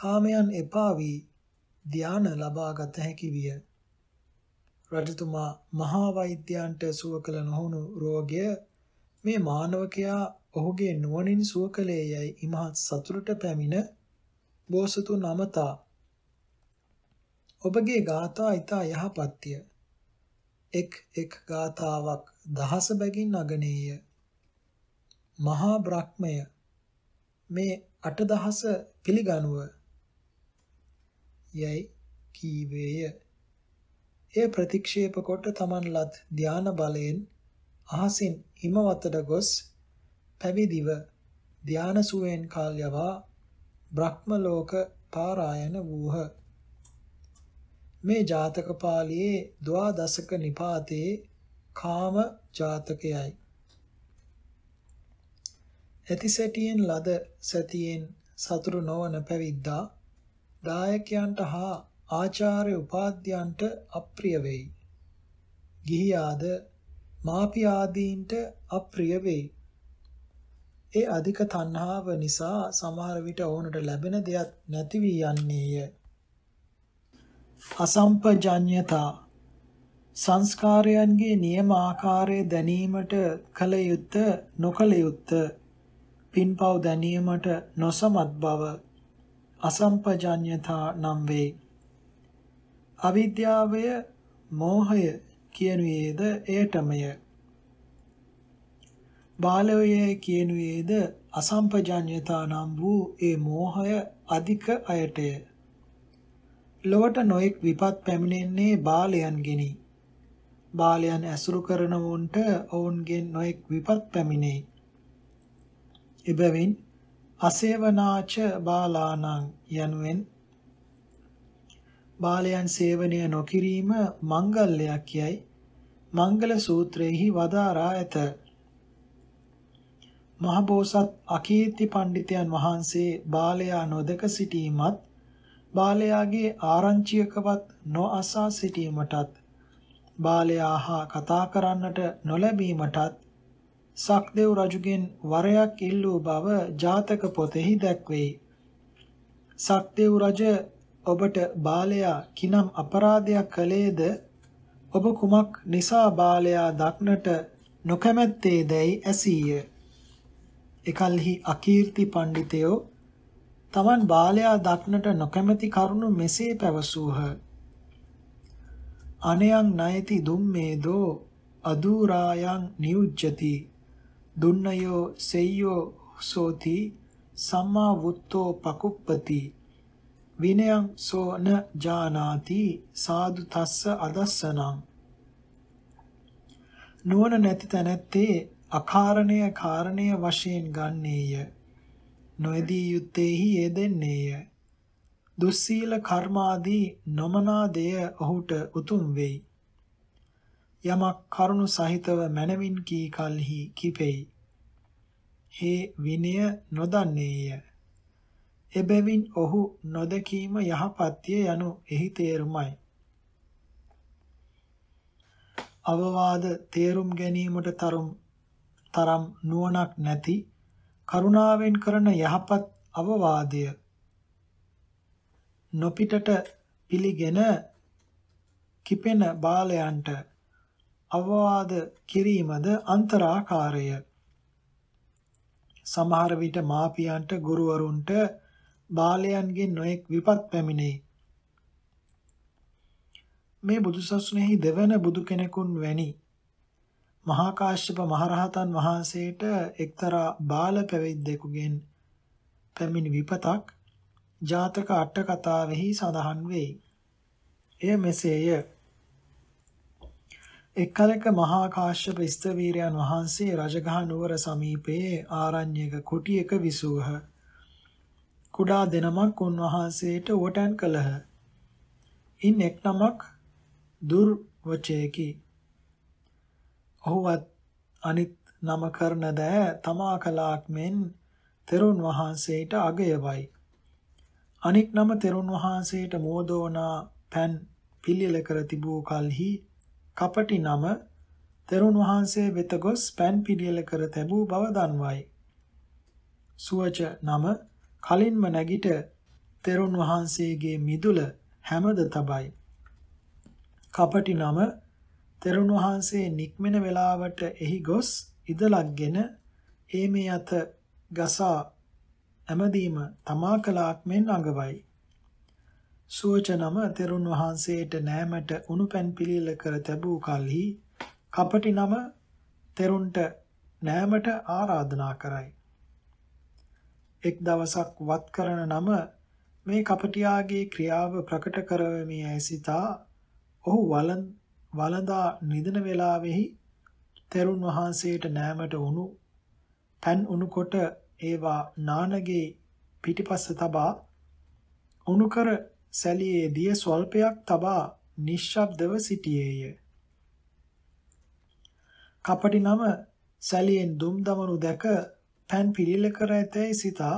කාමයන් එපා වී ධාන ලබාගත හැකි විය. රජතුමා මහා වෛද්‍යයන්ට සුව කළ නොහුණු රෝගය මේ මානවකයා ඔහුගේ නුවණින් සුව කළේ යයි ඉමහත් සතුටට පැමිණ බෝසතු නමතා ඔබගේ ගාථා ඊතා යහපත්ය එක් එක් ගාතාවක් දහස බැගින් අගනේය මහා බ්‍රහ්මය මේ 8000 පිළිගනුව යැයි කීවේය. එය ප්‍රතික්ෂේප කොට තමන් ලත් ධාන බලයෙන් අහසින් හිමවතට ගොස් පැවිදිව ධාන සුවයෙන් කාල්යවා බ්‍රහ්ම ලෝක පාරායන වූහ. මේ ජාතක පාළියේ ද්වාදශක නිපාතේ කාම ජාතකයයි. ඇතිසැටියෙන් ලද සැතියෙන් සතුරු නොවන පැවිද්දා දායකයන්ට හා ආචාර්ය උපාධ්‍යයන්ට අප්‍රිය වෙයි. ගිහියාද මාපිය ආදීන්ට අප්‍රිය වෙයි. ඒ අධික තණ්හාව නිසා සමහර විට ඔවුන්ට ලැබෙන දෙයක් නැති වී යන්නේය. අසම්පජඤ්‍යතා සංස්කාරයන්ගේ නියම ආකාරය දැනීමට කල යුත්ත නොකල යුත්ත පින්පව් දැනීමට නොසමත් බව අසම්පජඤ්ඤතා නම් වේ. අවිද්‍යාවය මෝහය කියනුයේද එයටමය. බාලවයේ කියනුයේද අසම්පජඤ්ඤතා නම් වූ ඒ මෝහය අධික අයටය. ලොවට නොඑක් විපත් පැමිණෙන්නේ බාලයන්ගෙනි. බාලයන් ඇසුරු කරන වුන්ට ඔවුන්ගෙන් නොඑක් විපත් පැමිණේ. එබැවින් අසේවනාච බාලානං යනුවෙන් බාලයන් සේවනය නොකිරීම මංගල්‍යයක් යයි මංගල සූත්‍රයෙහි වදාරා ඇත. මහබෝසත් අකීර්ති පණ්ඩිතයන් වහන්සේ බාලයා නොදක සිටීමත් බාලයාගේ ආරංචියකවත් නොඅසා සිටීමටත් බාලයා හා කතා කරන්නට නොලැබීමටත් සක්දෙව් රජුගෙන් වරයක් ඉල්ලූ බව ජාතක පොතෙහි දැක්වේ. සක්දෙව් රජ ඔබට බාලයා කිනම් අපරාධයක් කළේද ඔබ කුමක් නිසා බාලයා දක්නට නොකමැත්තේදැයි ඇසීය. එකල්හි අකීර්ති පණ්ඩිතයෝ තමන් බාලයා දක්නට නොකැමැති කරුණු මෙසේ පැවසූහ. අනයන් නයති දුම්මේදෝ අදූරායන් නියුජ්ජති දුන්නයෝ සෙය්‍යෝ සෝති සම්මා වුත්තෝ පකුප්පති විනයං සෝන ජානාති සාදු තස්ස අදස්සනං නුවණ නැති තැනැත්තේ අකාරණය කාරණය වශයෙන් ගන්නේය නොයදී යුත්තේහි යෙදෙන්නේය දුස්සීල කර්මාදී නොමනා දෙය ඔහුට උතුම් වෙයි යමක් කරුණු සහිතව මනමින් කී කල්හි කිපෙයි. හේ විනය නොදන්නේය. එබැවින් ඔහු නොදකීම යහපත්ය යනු එහි තේරුමයි. අවවාද තේරුම් ගැනීමට තරම් තරම් නුවණක් නැති කරුණාවෙන් කරන යහපත් අවවාදය නොපිටට පිළිගෙන කිපෙන බාලයන්ට අවවාද කිරීමද අන්තරාකාරය. සමහර විට මාපියන්ට ගුරුවරුන්ට බාලයන්ගෙන් නොඑක් විපත් පැමිණේ. මේ බුදුසසුනේහි දෙවන බුදු කෙනෙකුන් වැනි මහා කාශ්‍යප මහරහතන් වහන්සේට එක්තරා බාල පැවිද්දෙකුගෙන් පැමිණි විපතක් ජාතක අට කතාවෙහි සඳහන් වෙයි. එය මෙසේය. එක්කලක මහා කාශ්‍යප ස්තවීරයන් වහන්සේ රජගහ නුවර සමීපයේ ආරණ්‍යක කුටියක විසූහ. කුඩා දෙනමක් උන්වහන්සේට වටන් කළහ. ඉන් එක් නමක් දුර්වචේකි. ඔහුවත් අනිත් නම කරන දෑ තමා කලාක් මෙන් තෙරුන් වහන්සේට අගයවයි. අනික් නම තෙරුන් වහන්සේට මෝදෝනා පැන් පිළිල කර තිබූ කල්හි කපටි නම තෙරුන් වහන්සේ වෙත ගොස් පෑන් පිළියෙල කර තැබූ බව දන්වයි. සුවච නම කලින්ම නැගිට තෙරුන් වහන්සේගේ මිදුල හැමද තබයි. කපටි නම තෙරුන් වහන්සේ නික්මෙන වේලාවට එහි ගොස් ඉදලක්ගෙන ඒ මේ අත ගසා ඇමදීම තමා කලාක් මෙන් අඟවයි. සුවචනම තෙරුන් වහන්සේට නෑමට උණුපැන් පිළිල කර තැබූ කල්හි කපටි නම තෙරුන්ට නෑමට ආරාධනා කරයි. එක් දවසක් වත් කරන නම මේ කපටියාගේ ක්‍රියාව ප්‍රකට කරවමින් ඇසිතා ඔහු වලන් වලදා නිදන වේලාවෙහි තෙරුන් වහන්සේට නෑමට උණු පන් උණුකොට ඒවා නානගේ පිටිපස්ස තබා උණු කර සැලියේදී ස්වල්පයක් තබා නිශ්ශබ්දව සිටියේය. කපටි නම සැලියෙන් දුම් දමනු දැක පෑන් පිළිල කර ඇතැයි සිතා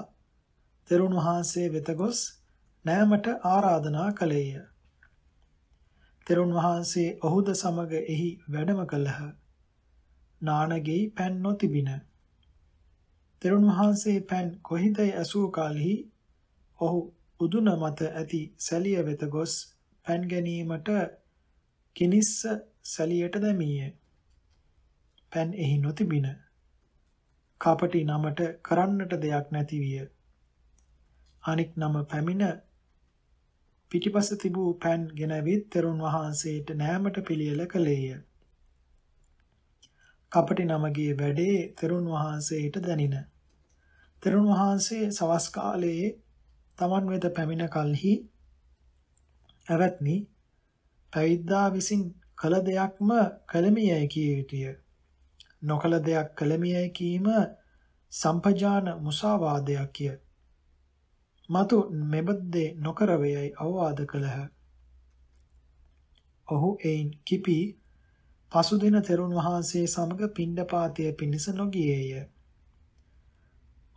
තෙරුණ වහන්සේ වෙත ගොස් නෑමට ආරාධනා කළේය. තෙරුණ වහන්සේ ඔහුද සමග එහි වැඩම කළහ. නානගෙයි පෑන් නොතිබින. තෙරුණ වහන්සේ පෑන් කොහිදයි ඇසූ කලෙහි ඔහු උදුන මත ඇති සැලිය වෙත ගොස් පෑන් ගැනීමට කිනිස්ස සැලියට දැමීය. පෑන් එහි නොතිබින. කාපටි නමට කරන්නට දෙයක් නැති විය. අනික් නම පැමිණ පිටිපස තිබූ පෑන් ගෙනවිත් තෙරුන් වහන්සේට නෑමට පිළියෙල කළේය. කපටි නමගේ වැඩේ තෙරුන් වහන්සේට දැනින. තෙරුන් වහන්සේ සවස් කාලයේ තමන් වෙත පැමිණ කලෙහි ඇවත්නි පැවිද්දා විසින් කළ දෙයක්ම කළමියයි කිය යුතුය. නොකළ දෙයක් කළමියයි කීම සම්පජාන මුසාවාදයක් කිය. මතු මෙබද්දේ නොකරවයයි අවවාද කළහ. ඔහු එයින් කිපි පසුදින තෙරුන් වහන්සේ සමග පිණ්ඩපාතය පිණිස නොගියේය.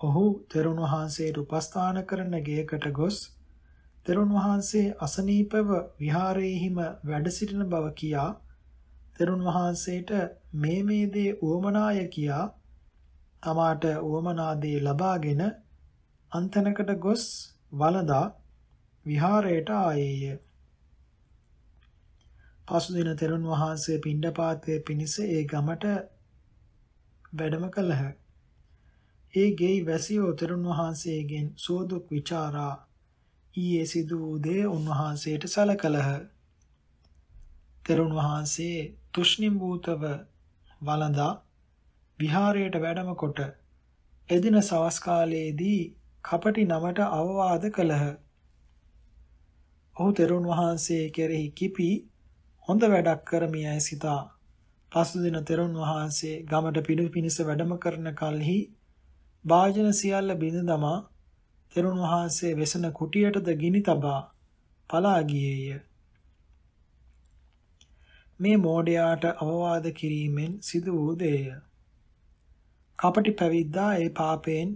ඔහු තෙරුණ වහන්සේට උපස්ථාන කරන ගේකට ගොස් තෙරුණ වහන්සේ අසනීපව විහාරයේහිම වැඩ සිටින බව කියා තෙරුණ වහන්සේට මේ මේ දේ උවමනාය කියා තමාට උවමනා දේ ලබාගෙන අන්තනකට ගොස් වළදා විහාරයට ආයේය. පසු දින තෙරුණ වහන්සේ පිණ්ඩපාතයේ පිණිස ඒ ගමට වැඩම කළහ. ඒ ගෙයි වැසියෝ තෙරුණවහන්සේගෙන් සුවදුක් විචාරා ඊයේ සිදු වූ දේ උන්වහන්සේට සැලකලහ. තෙරුණවහන්සේ තුෂ්ණිම්භූතව වළඳා විහාරයට වැඩම කොට එදින සවස් කාලයේදී කපටි නමට අවවාද කළහ. ඔහු තෙරුන් වහන්සේ කෙරෙහි කිපි හොඳ වැඩක් කරමි යයි සිතා පසුදින තෙරුන් වහන්සේ ගමට පිඩු පිණිස වැඩම කරන කල්හි භාජන සියල්ල බිඳ දමා තෙරුන් වහන්සේ වෙසෙන කුටියටද ගිනි තබා පලා ගියේය. මේ මෝඩයාට අවවාද කිරීමෙන් සිදු වූ දේය. කපටි පැවිද්දා ඒ පාපයෙන්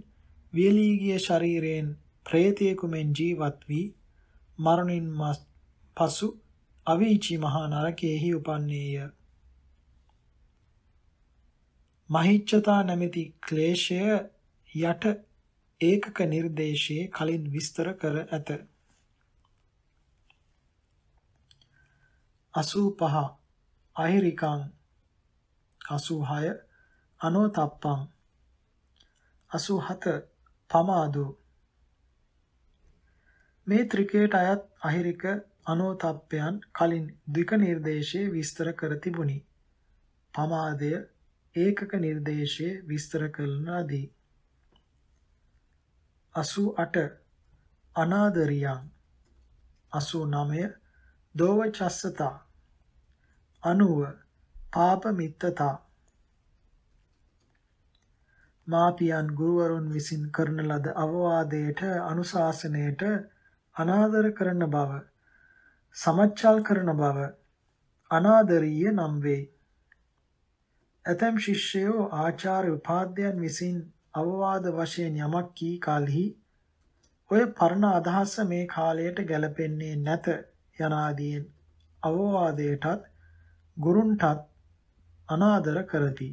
වියලී ගිය ශරීරයෙන් ප්‍රේතයෙකු මෙන් ජීවත් වී මරණින් පසු අවීචී මහා නරකයේහි උපන්නේය. මහිච්ඡතා නැමැති ක්ලේශය යට ඒකක නිර්දේශයේ කලින් විස්තර කර ඇත. 85 අහිරිකං 86 අනෝතප්පං 87 පමාදු මේ ත්‍රිකයට අයත් අහිරික අනෝතප්පයන් කලින් ද්වික නිර්දේශයේ විස්තර කර තිබුණි. පමාදය ඒකක නිර්දේශයේ විස්තර කරන ලදී. 88 අනාදරියං 89 දෝවචස්සතා 90 පාප මිත්තතා මාපියන් ගුරුවරුන් විසින් කරන ලද අවවාදයට අනුශාසනයට අනාදර කරන බව සමච්චල් කරන බව අනාදරීය නම් වේ. ඇතම් ශිෂ්‍යයෝ ආචාර්ය උපාධ්‍යයන් විසින් අවවාද වශයෙන් යමක් කී කලෙහි ඔය පරණ අදහස මේ කාලයට ගැලපෙන්නේ නැත යනාදීන් අවවාදයටත් ගුරුන්ටත් අනාදර කරති.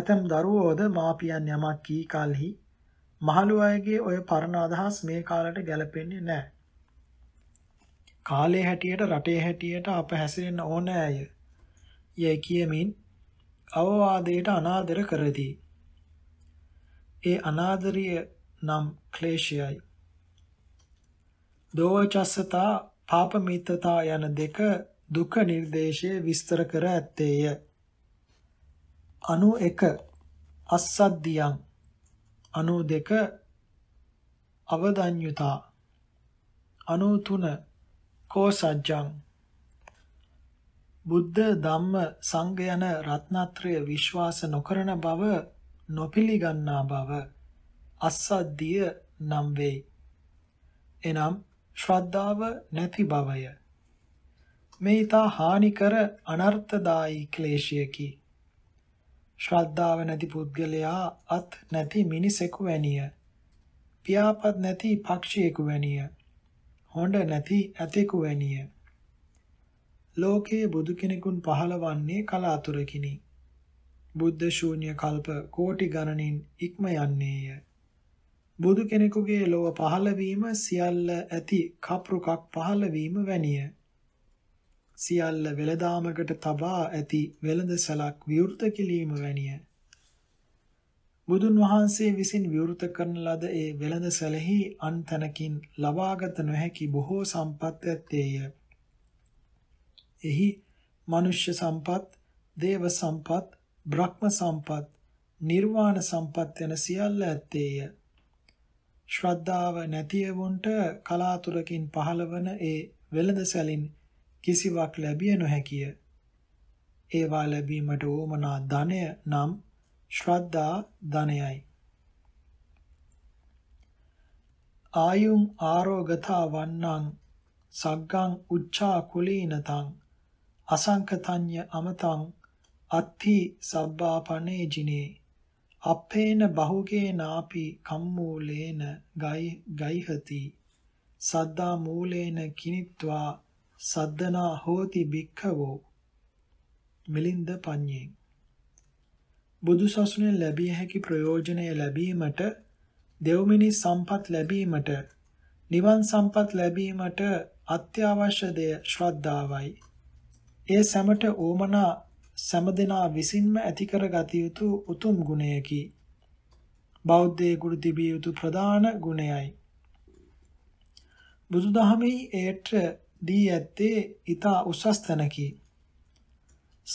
ඇතම් දරුවෝද මාපියන් යමක් කී කලෙහි මහලු අයගේ ඔය පරණ අදහස් මේ කාලයට ගැලපෙන්නේ නැහැ. කාලේ හැටියට රටේ හැටියට අප හැසිරෙන්න ඕනෑය. යයි කියමින් අවවාදයට අනාදර කරදී. ඒ අනාදරිය නම් ක්ලේශයයි. දෝවචස්සතා පාපමිත්‍රතා යන දෙක දුක නිර්දේශය විස්තර කර ඇත්තේය. අනු එක අස්සද්ධියන් අනු දෙක අවධඥුතා අනු තුන කෝසජ්ජං බුද්ධ ධම්ම සංඝ යන රත්නත්‍රය විශ්වාස නොකරන බව නොපිළිගන්නා බව අස්සද්ධිය නම් වෙයි. එනම් ශ්‍රද්ධාව නැති බවය. මේ ඊතා හානිකර අනර්ථදායි ක්ලේශයකි. ශ්‍රද්ධාව නැති පුද්ගලයා අත් නැති මිනිසෙකු වැනිය. පියාපත් නැති පක්ෂියෙකු වැනිය. හොඬ නැති ඇතෙකු වැනිය. ලෝකයේ බුදු කෙනෙකුන් පහළවන්නේ කලාතුරකිනි. බුද්ධ ශූන්‍ය කල්ප කෝටි ගණනින් ඉක්ම යන්නේය. බුදු කෙනෙකුගේ ලොව පහළවීම සියල්ල ඇති කප්රුකක් පහළවීම වැනිය. සියල්ල වෙලදාමකට තබා ඇති වෙළඳසලක් විවෘත කිරීම වැනිය. බුදුන් වහන්සේ විසින් විවෘත කරන ලද ඒ වෙළඳසැලෙහි අන්තනකින් ලබාගත නොහැකි බොහෝ සම්පත් ඇත්තේය. එහි මනුෂ්‍ය සම්පත්, දේව සම්පත්, බ්‍රහ්ම සම්පත්, නිර්වාණ සම්පත් යන සියල්ල ඇත්තේය. ශ්‍රද්ධාව නැතිවුන්ට කලාතුරකින් පහළවන ඒ වෙළඳ සැලින් කිසිවක් ලැබිය නොහැකිය. ඒවා ලැබීමට ඕමනා ධනය නම් ශ්‍රද්ධා ධනයයි. ආයුම් ආරෝගතා වන්නං සග්ගං උච්චා කුලීනතං අසංකතඤ්ඤ අමතං අත්ථි සබ්බාපනේ ජිනේ අපේන බහුගේ නාපි කම්මූලේන ගයි ගයිහති සද්දා මූලේන කිනිත්වා සද්දනා හෝති භික්ඛවෝ මිලින්ද පඤ්ඤේ බුදු සසුනේ ලැබිය හැකි ප්‍රයෝජනය ලැබීමට දෙව්මිනි සම්පත් ලැබීමට නිවන් සම්පත් ලැබීමට අත්‍යවශ්‍ය දෙය ශ්‍රද්ධාවයි ඒ සැමට ඕමනා සැමදෙනා විසින්ම ඇති කරගතිය යුතු උතුම් ගුණයකි. බෞද්ධයෙකුට තිබිය යුතු ප්‍රධාන ගුණයයි. බුදුදහමෙහි ඒට දී ඇත්තේ ඊතා උසස් තැනකි.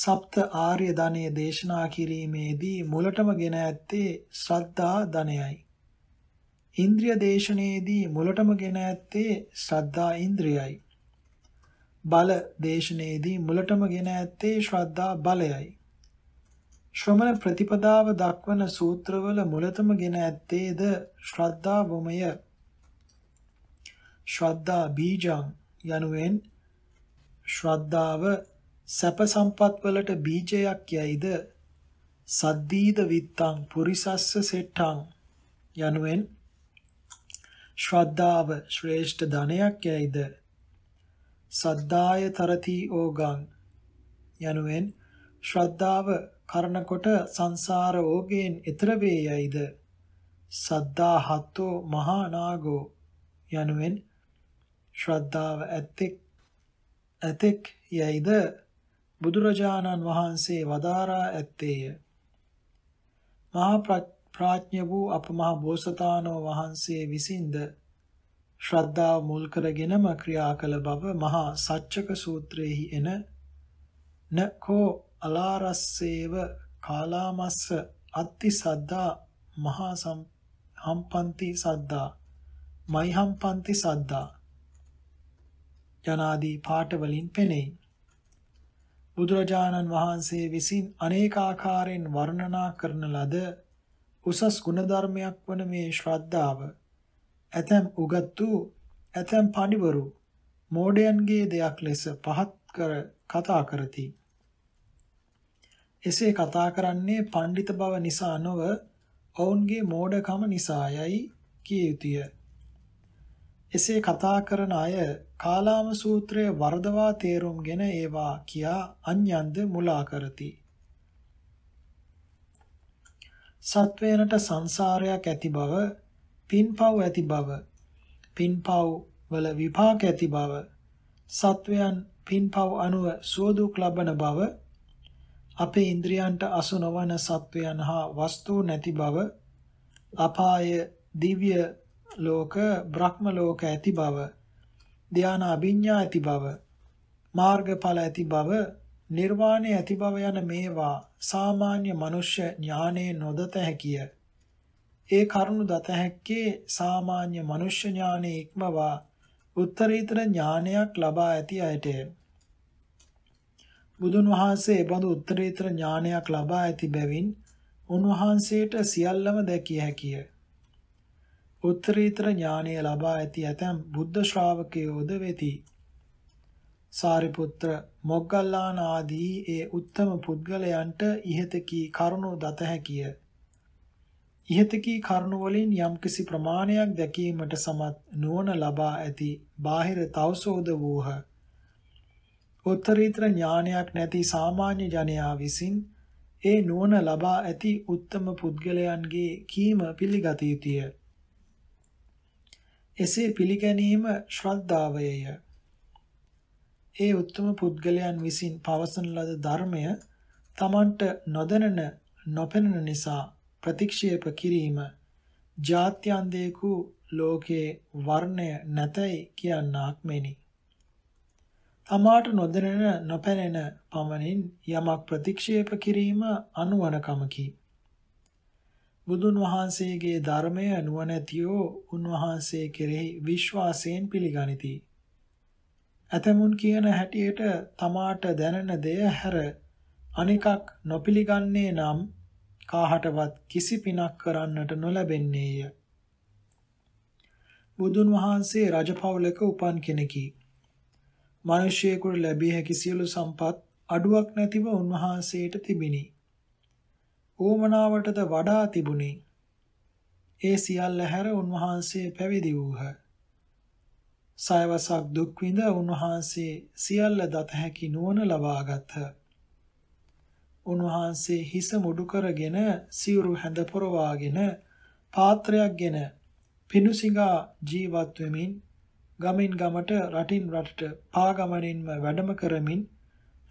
සප්ත ආර්ය ධනය දේශනා කිරීමේදී මුලටම ගෙන ඇත්තේ ශ්‍රද්ධා ධනයයි. ඉන්ද්‍රිය දේශනයේදී මුලටම ගෙන ඇත්තේ ශ්‍රද්ධා ඉන්ද්‍රියයි. බල දේශනයේදී මුලටම ගෙන ඇත්තේ ශ්‍රද්ධා බලයයි. ශ්‍රමණ ප්‍රතිපදාව දක්වන සූත්‍රවල මුලතම ගෙන ඇත්තේද ශ්‍රද්ධා වමය. ශ්‍රද්ධා බීජං යනුවෙන් ශ්‍රද්ධාව සැප සම්පත් වලට බීජයක් යයිද සද්දීද විත්තං පුරිසස්ස සෙට්ටං යනුවෙන් ශ්‍රද්ධාව ශ්‍රේෂ්ඨ ධනයක් යයිද සද්දාය තරති ඕගං යනුවෙන් ශ්‍රද්ධාව කරනකොට සංසාර ඕගෙන් ඈතර වේ යයිද සද්දා හත්තෝ මහා නාගෝ යනුවෙන් ශ්‍රද්ධාව ඇතෙක් ඇතෙක් යයිද බුදුරජාණන් වහන්සේ වදාරා ඇත්තේය මහා ප්‍රඥ වූ අපමහා බෝසතාණෝ වහන්සේ විසින්ද ශ්‍රද්ධාව මුල් කරගෙනම ක්‍රියා කළ බව මහා සච්චක සූත්‍රයේහි එන නකෝ අලාරස්සේව කාලාමස්ස අත්ති සද්දා මහා හම්පන්ති සද්දා මයිහම්පන්ති සද්දා යනාදී පාඨවලින් පෙනෙයි. බුදුරජාණන් වහන්සේ විසින් අනේක ආකාරයෙන් වර්ණනා කරන ලද උසස් ගුණධර්මයක් වන මේ ශ්‍රද්ධාව ඇතැම් උගත්තු ඇතැම් පඬිවරු මෝඩයන්ගේ දෙයක් ලෙස පහත් කර කතා කරති. එසේ කතා කරන්නේ පඬිත බව නිසා නොව ඔවුන්ගේ මෝඩකම නිසායයි කිය යුතුය. එසේ කතා කරන අය කාලාම සූත්‍රය වරදවා තේරුම්ගෙන ඒවා කියා අඤ්ඤන්ද මුලා කරති. සත්වයනට සංසාරයක් ඇති බව පින්පව් ඇති බව පින්පව් වල විපාක ඇති බව සත්වයන් පින්පව් අනුව සුවදුක් ලබන බව අපේ ඉන්ද්‍රියන්ට අසු නොවන සත්වයන් හා වස්තු නැති බව අපාය දිව්‍ය ලෝක බ්‍රහ්ම ලෝක ඇති බව ධානා අභිඥා ඇති බව මාර්ගඵල ඇති බව නිර්වාණය ඇති බව යන මේවා සාමාන්‍ය මනුෂ්‍ය ඥානයේ නොදත හැකිය ඒ කරුණු දත හැක්කේ සාමාන්‍ය මනුෂ්‍ය ඥානයේ ඉක්මවා උත්තරීතර ඥානයක් ලබා ඇති අයටය. බුදුන් වහන්සේ එබඳු උත්තරීතර ඥානයක් ලබා ඇති බැවින් උන්වහන්සේට සියල්ලම දැකිය හැකිය. උත්තරීතර ඥානය ලබා ඇති ඇතැම් බුද්ධ ශ්‍රාවකයෝද වෙති. සාරිපුත්‍ර මොග්ගල්ලාන ආදී ඒ උත්තම පුද්ගලයන්ට ඉහත කී කරුණු දත හැකිය. ඉහතකී කරුණු වලින් යම්කිසි ප්‍රමාණයක් දැකීමට සමත් නුවණ ලබා ඇති බාහිර තවසෝද වූහ. උත්තරීතර ඥානයක් නැති සාමාන්‍ය ජනයා විසින් ඒ නුවණ ලබා ඇති උත්තම පුද්ගලයන්ගේ කීම පිළිගත යුතුය. එසේ පිළිගැනීම ශ්‍රද්ධාවයය. ඒ උත්තම පුද්ගලයන් විසින් පවසන ලද ධර්මය තමන්ට නොදැනන නොපෙනෙන නිසා ප්‍රතික්ෂේප කිරීම ජාත්‍යන්තයේකු ලෝකේ වර්ණය නැතයි කියන්නක් මෙනි. තමාට නොදැනෙන නොපැනෙන පමණින් යමක් ප්‍රතික්ෂේප කිරීම අනුවණකමකි. බුදුන් වහන්සේගේ ධර්මය නුවණැතියෝ උන්වහන්සේ කෙරෙහි විශ්වාසයෙන් පිළිගනිති. ඇතමුන් කියන හැටියට තමාට දැනෙන දෙය හැර අනිකක් නොපිළිගන්නේ නම් කාහටවත් කිසි පිනක් කරන්නට නොලැබෙන්නේය. බුදුන් වහන්සේ රජපෞලක උපන් කෙනෙකි. මිනිසෙකුට ලැබිය හැකි සියලු සම්පත් අඩුවක් නැතිව උන්වහන්සේට තිබිනි. ඕමනාවටද වඩා තිබුණේ ඒ සියල්ල හැර උන්වහන්සේ පැවිදි වූහ. සයවසක් දුක් විඳ උන්වහන්සේ සියල්ල දත හැකි නුවණ ලබාගත්හ. උන්වහන්සේ හිස මුඩු කරගෙන සිවුරු හැඳ පොරවාගෙන පාත්‍රයක්ගෙන පිණුසිඟා ජීවත් වෙමින් ගමින් ගමට රටින් රටට පාගමනින්ම වැඩම කරමින්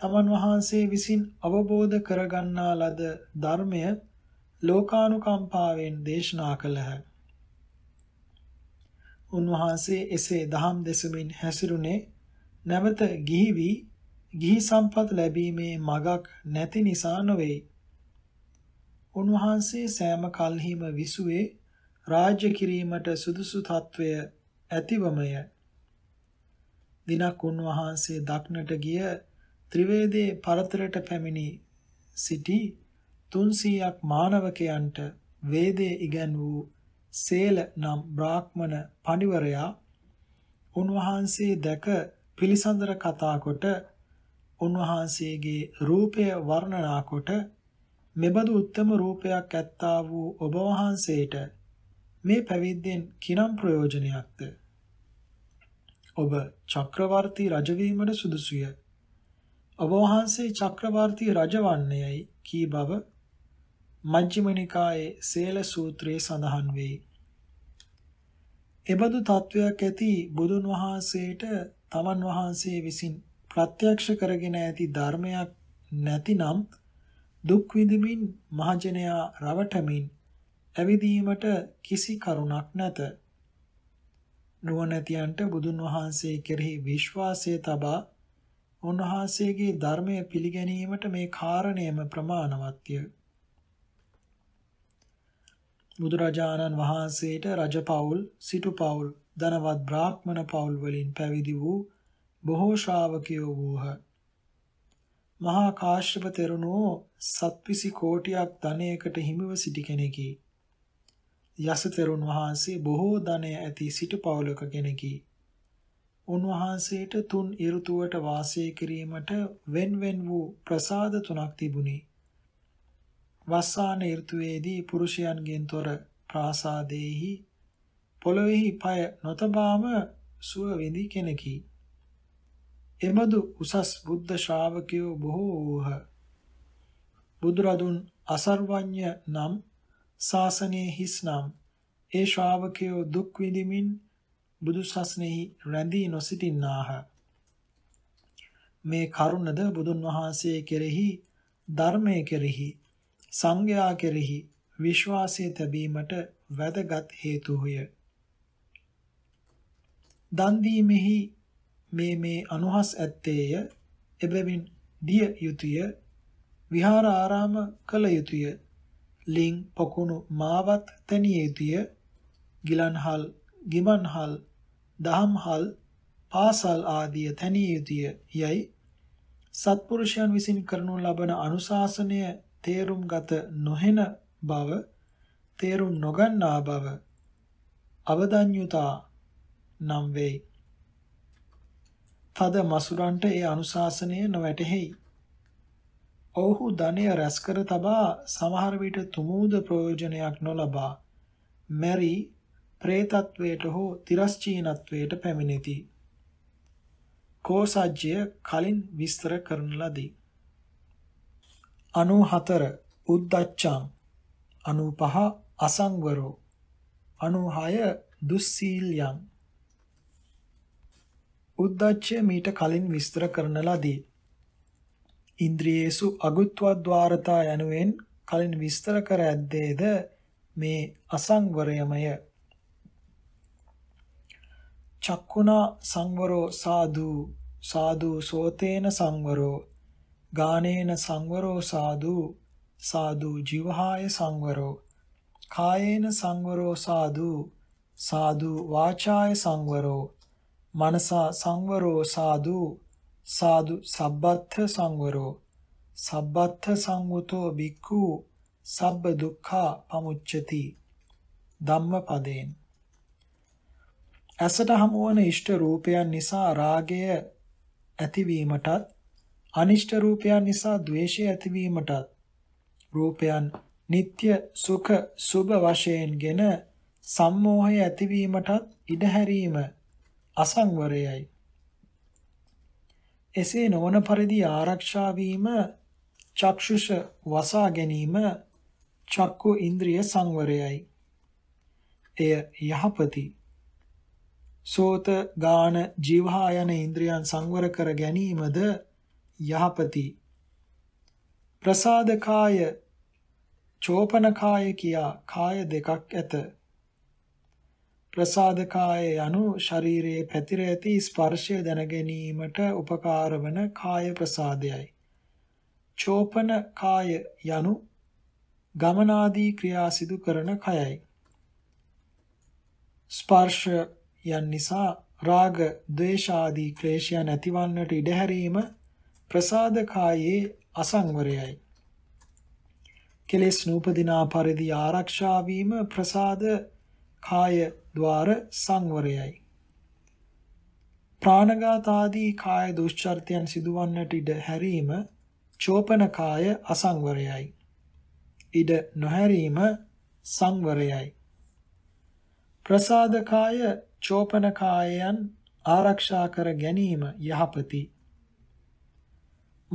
තමන් වහන්සේ විසින් අවබෝධ කරගන්නා ලද ධර්මය ලෝකානුකම්පාවෙන් දේශනා කළහ. උන්වහන්සේ එසේ දහම් දෙසමින් හැසිරුනේ නැවත ගිහි වී ගිහි සම්පත් ලැබීමේ මගක් නැති නිසා නොවේ. උන්වහන්සේ සෑම කල්හිම විසුවේ රාජ්‍ය කිරීමට සුදුසු తත්වය ඇතිවමය. දිනක් උන්වහන්සේ දක්නට ගිය ත්‍රිවේදයේ පරතරට පැමිණි සිටි 300ක් මානවකයන්ට වේදේ ඉගැන් වූ සේල නම් බ්‍රාහ්මණ පඬිවරයා උන්වහන්සේ දැක පිළිසඳර කතා කොට උන්වහන්සේගේ රූපය වර්ණනා කොට මෙබඳු උත්තම රූපයක් ඇත්තා වූ ඔබ වහන්සේට මේ පැවිද්දෙන් කිනම් ප්‍රයෝජනයක්ද ඔබ චක්‍රවර්ති රජවීමට සුදුසුය ඔබ වහන්සේ චක්‍රවර්ති රජවන්නේයි කී බව මජ්ක්‍ධිම නිකායේ සේල සූත්‍රයේ සඳහන් වෙයි එබඳු තත්වයක් ඇති බුදුන් වහන්සේට තමන් වහන්සේ විසින් ප්‍රත්‍යක්ෂ කරගෙන ඇති ධර්මයක් නැතිනම් දුක් විඳමින් මහජනයා රවටමින් ඇවිදීමට කිසි කරුණක් නැත. නුවණැතියන්ට බුදුන් වහන්සේ කෙරෙහි විශ්වාසය තබා උන්වහන්සේගේ ධර්මය පිළිගැනීමට මේ කාරණයම ප්‍රමාණවත්ය. බුදුරජාණන් වහන්සේට රජ පවුල්, සිටු පවුල්, ධනවත් බ්‍රාහ්මණ පවුල් වලින් පැවිදි වූ බොහෝ ශ්‍රාවකයෝ වූහ. මහා කාශ්‍යප තෙරණෝ සත්පිසි කෝටියක් ධනයකට හිමිව සිටි කෙනෙකි. යස තෙරුන් වහන්සේ බොහෝ ධනය ඇති සිටු පවුලක කෙනෙකි. උන්වහන්සේට තුන් ඍතුවට වාසය කිරීමට වෙන්වෙන් වූ ප්‍රසාද තුනක් තිබුණි. වස්සාන ඍතුවේදී පුරුෂයන්ගෙන් තොර ප්‍රාසාදේහි පොළොවේහි පය නොතබාම සුව වෙඳි කෙනෙකි. එබඳු උසස් බුද්ධ ශ්‍රාවකයෝ බොහෝහ. බුදුරදුන් අසර්වඥ නම් ශාසනයේ හිස් නම් ඒ ශ්‍රාවකයෝ දුක් විඳිමින් බුදු සසුනේහි රැඳී නොසිටින්නාහ. මේ කරුණද බුදුන් වහන්සේ කෙරෙහි ධර්මය කෙරෙහි සංඝයා කෙරෙහි විශ්වාසය තැබීමට වැදගත් හේතුය. දන් දීමෙහි මේ මේ අනුහස් ඇත්තේය එබැවින් දිය යුතුය විහාර ආරාම කළ යුතුය ලිං පකුණු මාවත් තනිය යුතුය ගිලන්හල් ගිමන්හල් දහම්හල් පාසල් ආදිය තනිය යුතුය යයි සත්පුරුෂයන් විසින් කරනු ලබන අනුශාසනය තේරුම්ගත නොහෙන බව තේරුම් නොගන්නා බව අවදන්‍යතා නම් වෙයි තද මසුරන්ට ඒ අනුශාසනය නොවැටහෙයි. ඔවුහු ධනය රැස්කර තබා සමහර විට තුමූද ප්‍රයෝජනයක් නොලබා මෙරි ප්‍රේතත්වයට හෝ තිරස්චීනත්වයට පැමිණෙති. කෝසජ්‍ය කලින් විස්තර කරන ලදී. 94 උද්දච්චං 95 අසංවරෝ 96 දුස්සීල්යං උද්දච්චය මීට කලින් විස්තර කරන ලදී. ඉන්ද්‍රියේසු අගුත්වද්වාරතා යනුවෙන් කලින් විස්තර කර ඇද්දේද මේ අසංවරයමය. චක්කුණා සංවරෝ සාදු සාදු සෝතේන සංවරෝ ගානේන සංවරෝ සාදු සාදු ජීවහාය සංවරෝ කායේන සංවරෝ සාදු සාදු වාචාය සංවරෝ මනසා සංවරෝ සාදු සාදු සබ්බත්ථ සංවරෝ සබ්බත්ථ සංවතෝ බික්ඛු සබ්බ දුක්ඛා පමුච්ඡති ධම්මපදයෙන් ඇසට හමුවන ඉෂ්ට රූපයන් නිසා රාගය ඇතිවීමටත් අනිෂ්ට රූපයන් නිසා ද්වේෂය ඇතිවීමටත් රූපයන් නিত্য සුඛ සුභ වශයෙන්ගෙන සම්මෝහය ඇතිවීමටත් ඉඩ හැරීම අසංවරයයි. එසේ නොවන පරිදි ආරක්ෂා වීම චක්ෂුෂ වසා ගැනීම චක්කු ඉන්ද්‍රිය සංවරයයි. එය යහපති සෝත ගාන ජීවහා යන ඉන්ද්‍රියන් සංවර කර ගැනීමද යහපති ප්‍රසාදකාය චෝපනකාය කියා කාය දෙකක් ඇත ප්‍රසාදකාය යනු ශරීරයේ පැතිර ඇති ස්පර්ශය දැන ගැනීමට උපකාර වන කාය ප්‍රසාදයයි. චෝපන කාය යනු ගමනාදී ක්‍රියා සිදු කරන කයයි. ස්පර්ශ යන් නිසා රාග, ද්වේෂ ආදී ක්ලේශයන් ඇතිවන්නට ඉඩ හැරීම ප්‍රසාදකායේ අසංවරයයි. කෙලෙස් නූපදිනා පරිදි ආරක්ෂා වීම ප්‍රසාද කාය ద్వාර සංවරයයි. ප්‍රාණඝාත ආදී කාය දුෂ්චර්යයන් සිදුවන්නට ඉඩ හැරීම චෝපන කාය අසංවරයයි. ඉඩ නොහැරීම සංවරයයි. ප්‍රසාද කාය චෝපන කායයන් ආරක්ෂා කර ගැනීම යහපති.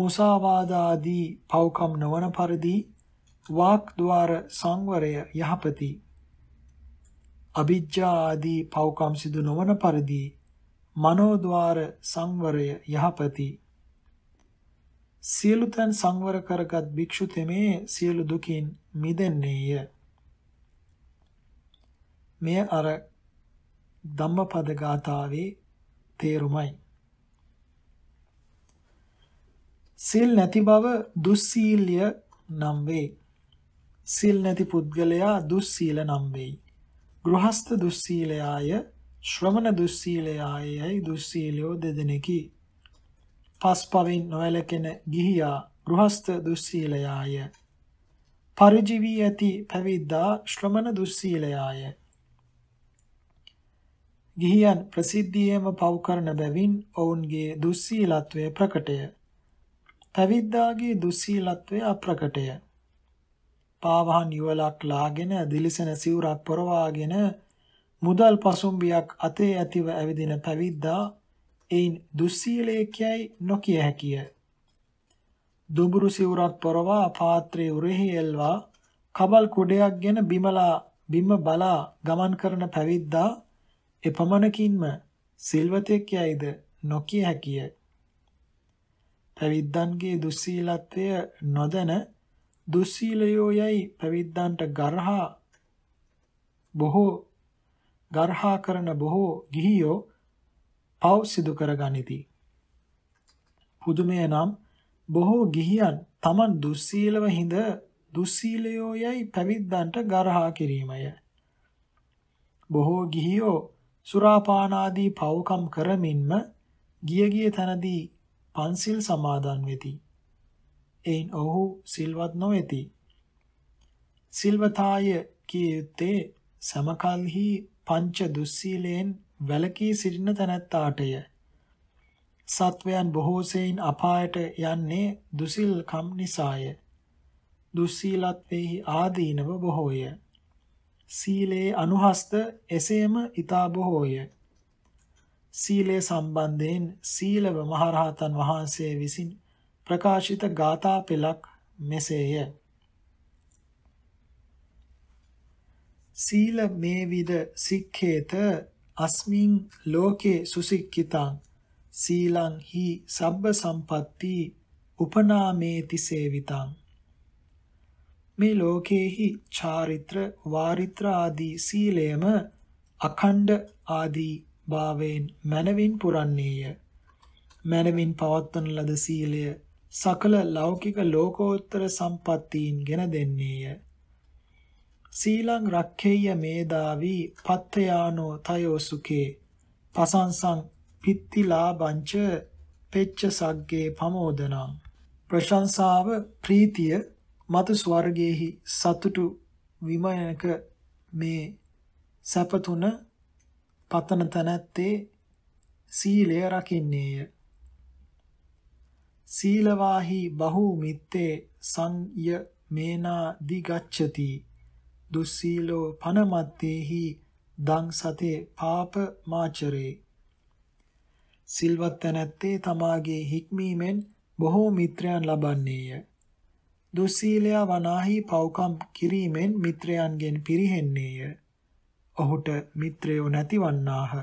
මුසාවාද ආදී පව්කම් නොවන පරිදි වාක් ద్వාර සංවරය යහපති. අවිජ්ජා ආදී පව්කම් සිදු නොවන පරිදි මනෝද්වාර සංවරය යහපති සියලු තන් සංවර කරගත් භික්ෂු තෙමේ සියලු දුකින් මිදෙන්නේය. මෙය අර ධම්මපද ගාථාවේ තේරුමයි. සිල් නැති බව දුස්සීල්ය නම් වේ. සිල් නැති පුද්ගලයා දුස්සීල නම් වෙයි. ගෘහස්ත දුස්සීලයාය ශ්‍රමණ දුස්සීලයායයි දුස්සීලයෝ දෙදෙනෙකි. පස් පවින් නොවැළකෙන ගිහියා ගෘහස්ත දුස්සීලයාය. පරිජීවී ඇති පැවිද්දා ශ්‍රමණ දුස්සීලයාය. ගිහියන් ප්‍රසිද්ධියේම පව් කරන බැවින් ඔවුන්ගේ දුස්සීලත්වය ප්‍රකටය. පැවිද්දාගේ දුස්සීලත්වය අප්‍රකටය. පාවහ නිවලක් ලාගෙන දිලිසෙන සිවුරක් පොරවාගෙන මුදල් පසුම්බියක් අතේ ඇතිව ඇවිදින පැවිද්දා එයින් දුස්සීලේකයයි නොකිය හැකිය. දුඹුරු සිවුරක් පොරවා පාත්‍රයේ උරෙහි එල්වා කබල් කුඩයක්ගෙන බිමලා බිම බලා ගමන් කරන පැවිද්දා එපමණකින්ම සිල්වතෙක් යයිද නොකිය හැකිය. පැවිද්දන්ගේ දුස්සීලත්වය නොදැන දුස්සීලයෝ යයි පැවිද්දන්ට ගර්හා බොහෝ ගර්හා කරන බොහෝ ගිහියෝ පව් සිදු කරගනිති. පුදුමය නම් බොහෝ ගිහියන් තමන් දුස්සීලව හිඳ දුස්සීලයෝ යයි පැවිද්දන්ට ගර්හා කිරීමය. බොහෝ ගිහියෝ සුරාපානාදී පව්කම් කරමින්ම ගිය ගිය තනදී පන්සිල් සමාදන් වෙති. එයින් ඔහු සිල්වත් නොවේති. සිල්වතාය කිය යුත්තේ සමකල්හි පංච දුස්සීලයෙන් වැළකී සිටින තැනැත්තාටය. සත්වයන් බොහෝසෙයින් අපායට යන්නේ දුසිල්කම් නිසාය. දුස්සීලත්වෙහි ආදීනව බොහෝය. සීලේ අනුහස්ත එසේම ඊතා බොහෝය. සීලේ සම්බන්ධයෙන් සීලව මහරහතන් වහන්සේ විසින් ප්‍රකාශිත ගාථා පෙළක් මෙසේය. සීල මේ විද සික්ඛේත අස්මින් ලෝකේ සුසික්ඛිතං සීලං හි සබ්බ සම්පatti උපනාමේති සේවිතං මේ ලෝකේහි චාරිත්‍ර වාරිත්‍ර ආදී සීලයම අඛණ්ඩ ආදී භාවයෙන් මනවින් පුරන්නේය මනවින් පවත්වන ලද සීලය සකල ලෞකික ලෝකෝත්තර සම්පත්තීන් ගෙන දෙන්නේය. සීලං රක්ඛේය මේදාවි පත්තයානෝ තයෝ සුකේ පසංසං පිත්තිලාභංච පෙච්ච සග්ගේ පමෝදනා ප්‍රශංසාව ප්‍රීතිය මතු ස්වර්ගයේහි සතුටු විමයක මේ සපතුන පතන තැනැත්තේ සීලය රකින්නේය සීලවාහි බහූ මිත්තේ සංය මේනා දිගච්ඡති දුස්සීලෝ පනමත්තේහි දං සතේ පාප මාචරේ සිල්වත් තැනැත්තේ තමාගේ හික්මීමෙන් බොහෝ මිත්‍රයන් ලබන්නේය දුස්සීලයා වනාහි පව්කම් කිරීමෙන් මිත්‍රයන්ගෙන් පිරිහෙන්නේය ඔහුට මිත්‍රයෝ නැතිවන්නාහ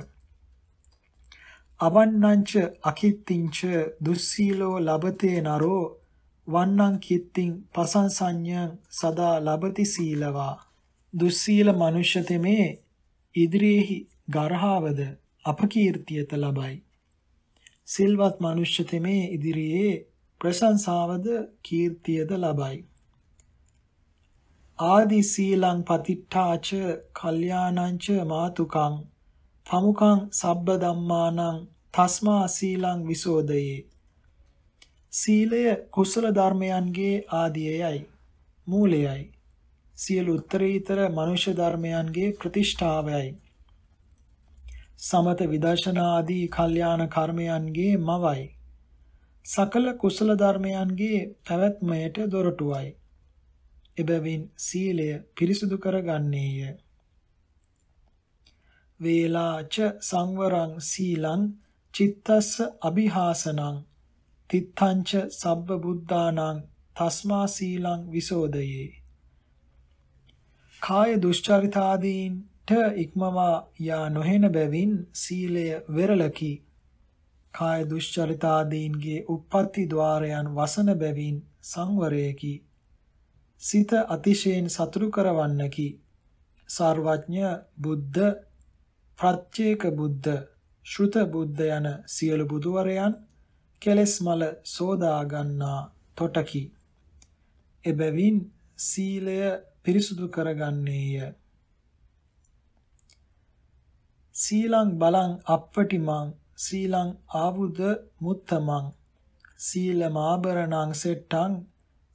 අවන්නංච අකිත්තිංච දුස්සීලෝ ලබතේ නරෝ වන්නං කිත්තිං පසංසඤ්ඤං සදා ලබති සීලවා දුස්සීල මනුෂ්‍යතෙමේ ඉදිරියේහි ගරහවද අපකීර්තියත ලබයි සිල්වත් මනුෂ්‍යතෙමේ ඉදිරියේ ප්‍රශංසාවද කීර්තියද ලබයි ආදි සීලං පතිට්ඨාච කල්යාණංච මාතුකං පමුකං සබ්බ ධම්මානං තස්මා සීලං විසෝදයේ සීලය කුසල ධර්මයන්ගේ ආදියයයි මූලයයි සියලු උත්තරීතර මනුෂ්‍ය ධර්මයන්ගේ ප්‍රතිෂ්ඨාවයයි සමත විදර්ශනා ආදී කල්යාණ කර්මයන්ගේ මවයි සකල කුසල ධර්මයන්ගේ පැවැත්මයට දොරටුවයි එබැවින් සීලය පිරිසුදු කරගන්නේය වේලාච සංවරං සීලං චිත්තස්ස අභිහාසනං තිත්තංච සබ්බ බුද්ධානං තස්මා සීලං විසෝදයේ කාය දුෂ්චරිත ආදීන්ට ඉක්මවා යා නොහෙන බැවින් සීලය වෙරළකි කාය දුෂ්චරිත ආදීන්ගේ උප්පත්ති ద్వාරයන් වසන බැවින් සංවරයකි සිත අතිශයෙන් සතුරු කරවන්නකි සර්වඥ බුද්ධ ප්‍රත්‍යේක බුද්ධ, ශ්‍රුත බුද්ධ යන සියලු බුදුවරයන් කෙලෙස් මල සෝදා ගන්නා තොටකි. එබැවින් සීලය පිරිසුදු කරගන්නේය. සීලං බලං අප්පටිමං සීලං ආවුද මුත්තමං සීලමාභරණං සෙට්ටං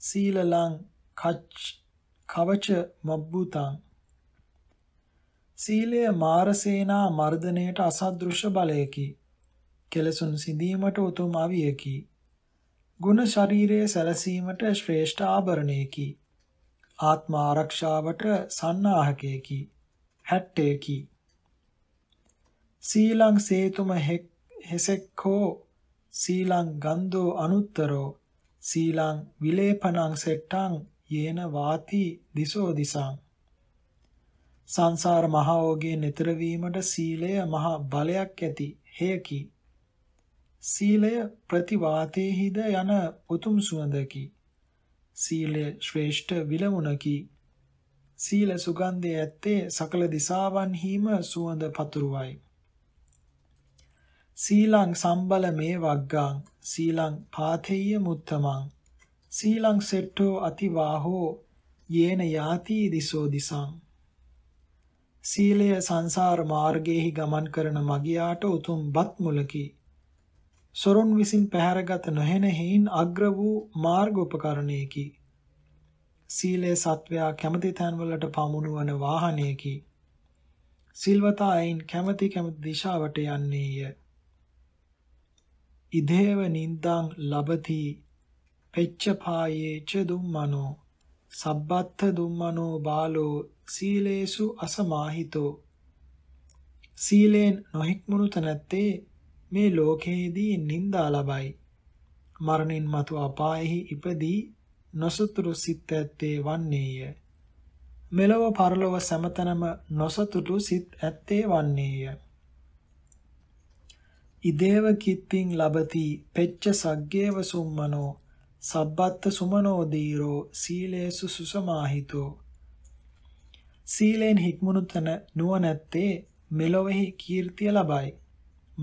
සීලලං කච්ච කවච මබ්බුතං සීලය මාරසේනා මර්ධණයට අසදෘශ්‍ය බලයකි. කෙලසුන් සිඳීමට උතුම් අවියකි. ගුණ ශරීරයේ සැලසීමට ශ්‍රේෂ්ඨ ආභරණයකි. ආත්ම ආරක්ෂාවට සන්නාහකයකි. හැට්ටේකි. සීලං සේතුම හෙසෙක්කෝ සීලං ගන්ධෝ අනුත්තරෝ සීලං විලේපනං සෙට්ටං යේන වාති දිසෝ දිසං සංසාර මහා ඕගේ නතර වීමට සීලය මහා බලයක් ඇති හේකි. සීලය ප්‍රතිවාතේහිද යන උතුම් සුවඳකි. සීලය ශ්‍රේෂ්ඨ විලවුණකි. සීල සුගන්ධය ඇත්තේ සකල දිසාවන්හිම සුවඳ පතුරුවයි. සීලං සම්බල මේ වග්ගං සීලං පාතේය මුත්තමං සීලං සෙට්ටෝ අතිවාහෝ යේන යාති දිසෝ දිසං සීලය සංසාර මාර්ගයේහි ගමන් කරන මගියාට උතුම් බත් මුලකි. සොරුන් විසින් පැහැරගත නොහැන හේයින් අග්‍ර වූ මාර්ග උපකරණයකි. සීලය සත්වයා කැමති තැන්වලට පමුණුවන වාහනයකි. සිල්වතා අයින් කැමති කැමති දිශාවට යන්නේය. ඉදේව නින්දං ලබති පෙච්චපායේ ච දුම්මනෝ සබ්බත්ථ දුම්මනෝ බාලෝ සීලේසු අසමාහිතෝ සීලෙන් නොහික්මුණු තැනැත්තේ මේ ලෝකයේදී නිന്ദා ලබයි මරණින් මතු අපායෙහි ඉපදී නොසතුරු සිත් ඇත්තේ වන්නේය මෙලව පරලොව සමතනම නොසතුටු සිත් ඇත්තේ වන්නේය ඉදේව කිත්තිං ලබති පෙච්ච සග්ගේව සුම්මනෝ සබ්බත්ත සුමනෝ දීරෝ සීලේසු සුසමාහිතෝ සීලෙන් හික්මුණු තන නුවණැත්තේ මෙලොවෙහි කීර්තිය ලබයි.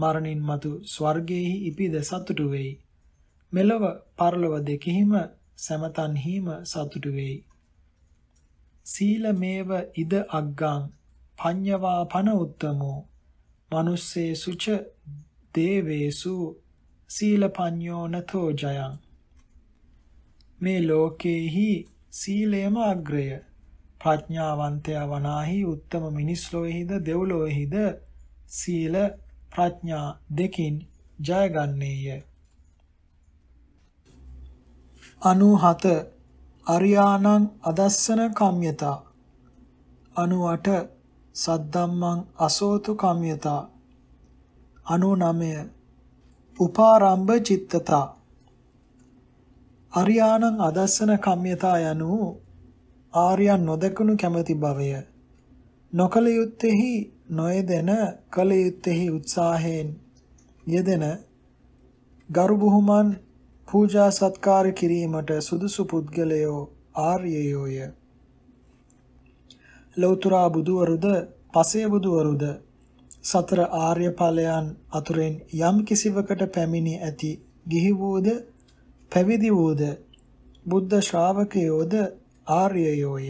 මරණින් මතු ස්වර්ගයේහි ඉපිද සතුටු වෙයි. මෙලොව පරලොව දෙකෙහිම සමතන්හිම සතුටු වෙයි. සීලමේව ඉද අග්ගං පඤ්ඤවා පන උත්තමෝ මනුස්සේ සුච දේවේසු සීලපඤ්ඤෝ නතෝ ජයං මේ ලෝකේහි සීලයම අග්‍රය ප්‍රඥාවන්තයා වනාහි උත්තම මිනිස් ලොවේහිද දෙව්ලොවේහිද සීල ප්‍රඥා දෙකින් ජයගන්නේය 97 අරියාණං අදස්සන කම්යතා 98 සද්දම්මං අසෝතු කම්යතා 99 උපාරම්භ චිත්තතා අරියාණං අදස්සන කම්යතා යනු ආර්යයන් නොදකනු කැමැති භවය නොකල යුත්තේහි නොයදෙන කල යුත්තේහි උත්සාහයෙන් යෙදෙන ගරු බුහුමන් පූජා සත්කාර කිරීමට සුදුසු පුද්ගලයෝ ආර්යයෝය ලෞතර බුදුවරුද පසේ බුදුවරුද සතර ආර්ය ඵලයන් අතුරෙන් යම් කිසිවකට පැමිණි ඇති ගිහි වූද පැවිදි වූද බුද්ධ ශ්‍රාවකයෝද ආර්යයෝය.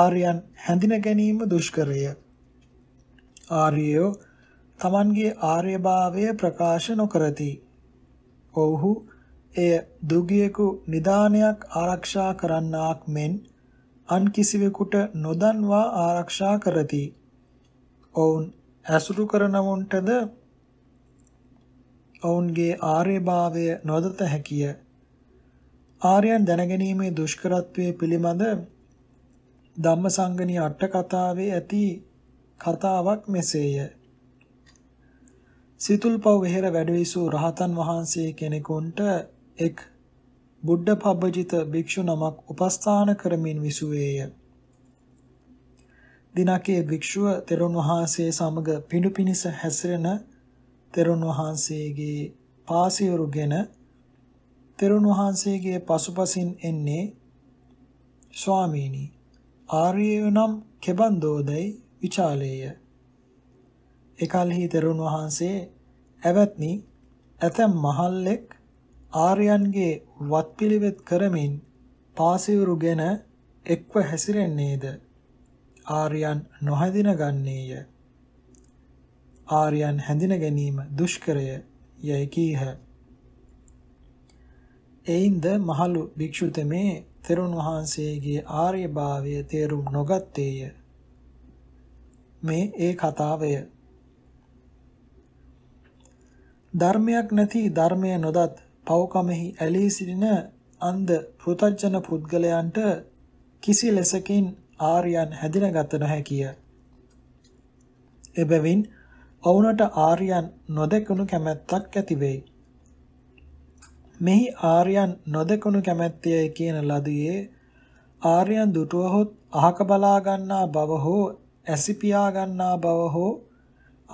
ආර්යයන් හැඳින ගැනීම දුෂ්කරය. ආර්යයෝ තමන්ගේ ආර්යභාවය ප්‍රකාශ නොකරති. ඔව්හු එය දුගියෙකු නිදානයක් ආරක්ෂා කරන්නාක් මෙන් අන් කිසිවෙකුට නොදන්වා ආරක්ෂා කරති. ඔවුන් ඇසුරු කරනවුන්ටද ඔවුන්ගේ ආර්යභාවය නොදත හැකිය. ආර්යයන් දැනගැනීමේ දුෂ්කරත්වයේ පිළිබඳ ධම්මසංගණී අට කතාවේ ඇති කතාවක් මෙසේය. සිතුල්පව් වෙහෙර වැඩවිසු රහතන් වහන්සේ කෙනෙකුන්ට එක් බුද්ධ පබ්බජිත භික්ෂු නමක් උපස්ථාන කරමින් විසුවේය. දිනකේ භික්ෂුව තෙරුන් වහන්සේ සමග පිඬු පිනිස හැසිරෙන තෙරුන් වහන්සේගේ පාසියුරුගෙන තෙරුන් වහන්සේගේ පසුපසින් එන්නේ ස්වාමීනි ආර්යයෝ නම් කෙබන්දෝදයි විචාලේය. එකල්හි තෙරුන් වහන්සේ ඇවත්නි ඇතැම් මහල්ලෙක් ආර්යන්ගේ වත්පිළිවෙත් කරමින් පාසිවුරු ගැන එක්ව හැසිරෙන්නේද ආර්යන් නොහැඳින ගන්නේය ආර්යන් හැඳින ගැනීම දුෂ්කරය යයි කීහ එයින්ද මහලු භික්ෂුත මේ තෙරුන් වහන්සේගේ ආර්යභාවය තේරුම් නොගත්තේය. මේ ඒ කතාවය. ධර්මයක් නැති ධර්මය නොදත් පව්කමෙහි ඇලී සිටින අන්ධ පෘතජන පුද්ගලයන්ට කිසි ලෙසකින් ආර්යයන් හැඳිනගත නොහැකිය. එබැවින් ඔවුනට ආර්යයන් නොදැකුණු කැමැත්තක් ඇති වෙයි. මෙහි ආර්යයන් නොදකනු කැමැත්තේ කියන ලදියේ ආර්යයන් දුටුවහොත් අහක බලා ගන්නා බව හෝ ඇසි පියා ගන්නා බව හෝ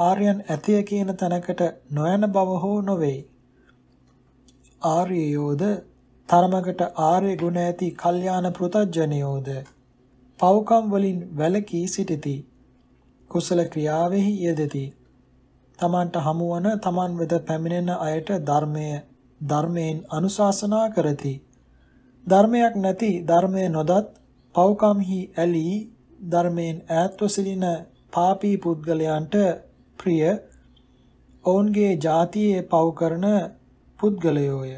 ආර්යයන් ඇතිය කියන තැනකට නොයන බව හෝ නොවේ. ආර්යයෝද තරමකට ආර්ය ගුණ ඇති කල්යාණ පෘතජ්ජනියෝද පව්කම් වලින් වැළකී සිටිති කුසල ක්‍රියාවෙහි යෙදෙති තමන්ට හමුවන තමන් වෙත පැමිණෙන අයට ධර්මය ධර්මයෙන් අනුශාසනා කරති. ධර්මයක් නැති ධර්මය නොදත් පව්කම්හි ඇලී ධර්මයෙන් ඈත්ව සිටින පාපී පුද්ගලයන්ට ප්‍රිය ඔවුන්ගේ ජාතියේ පව් කරන පුද්ගලයෝය.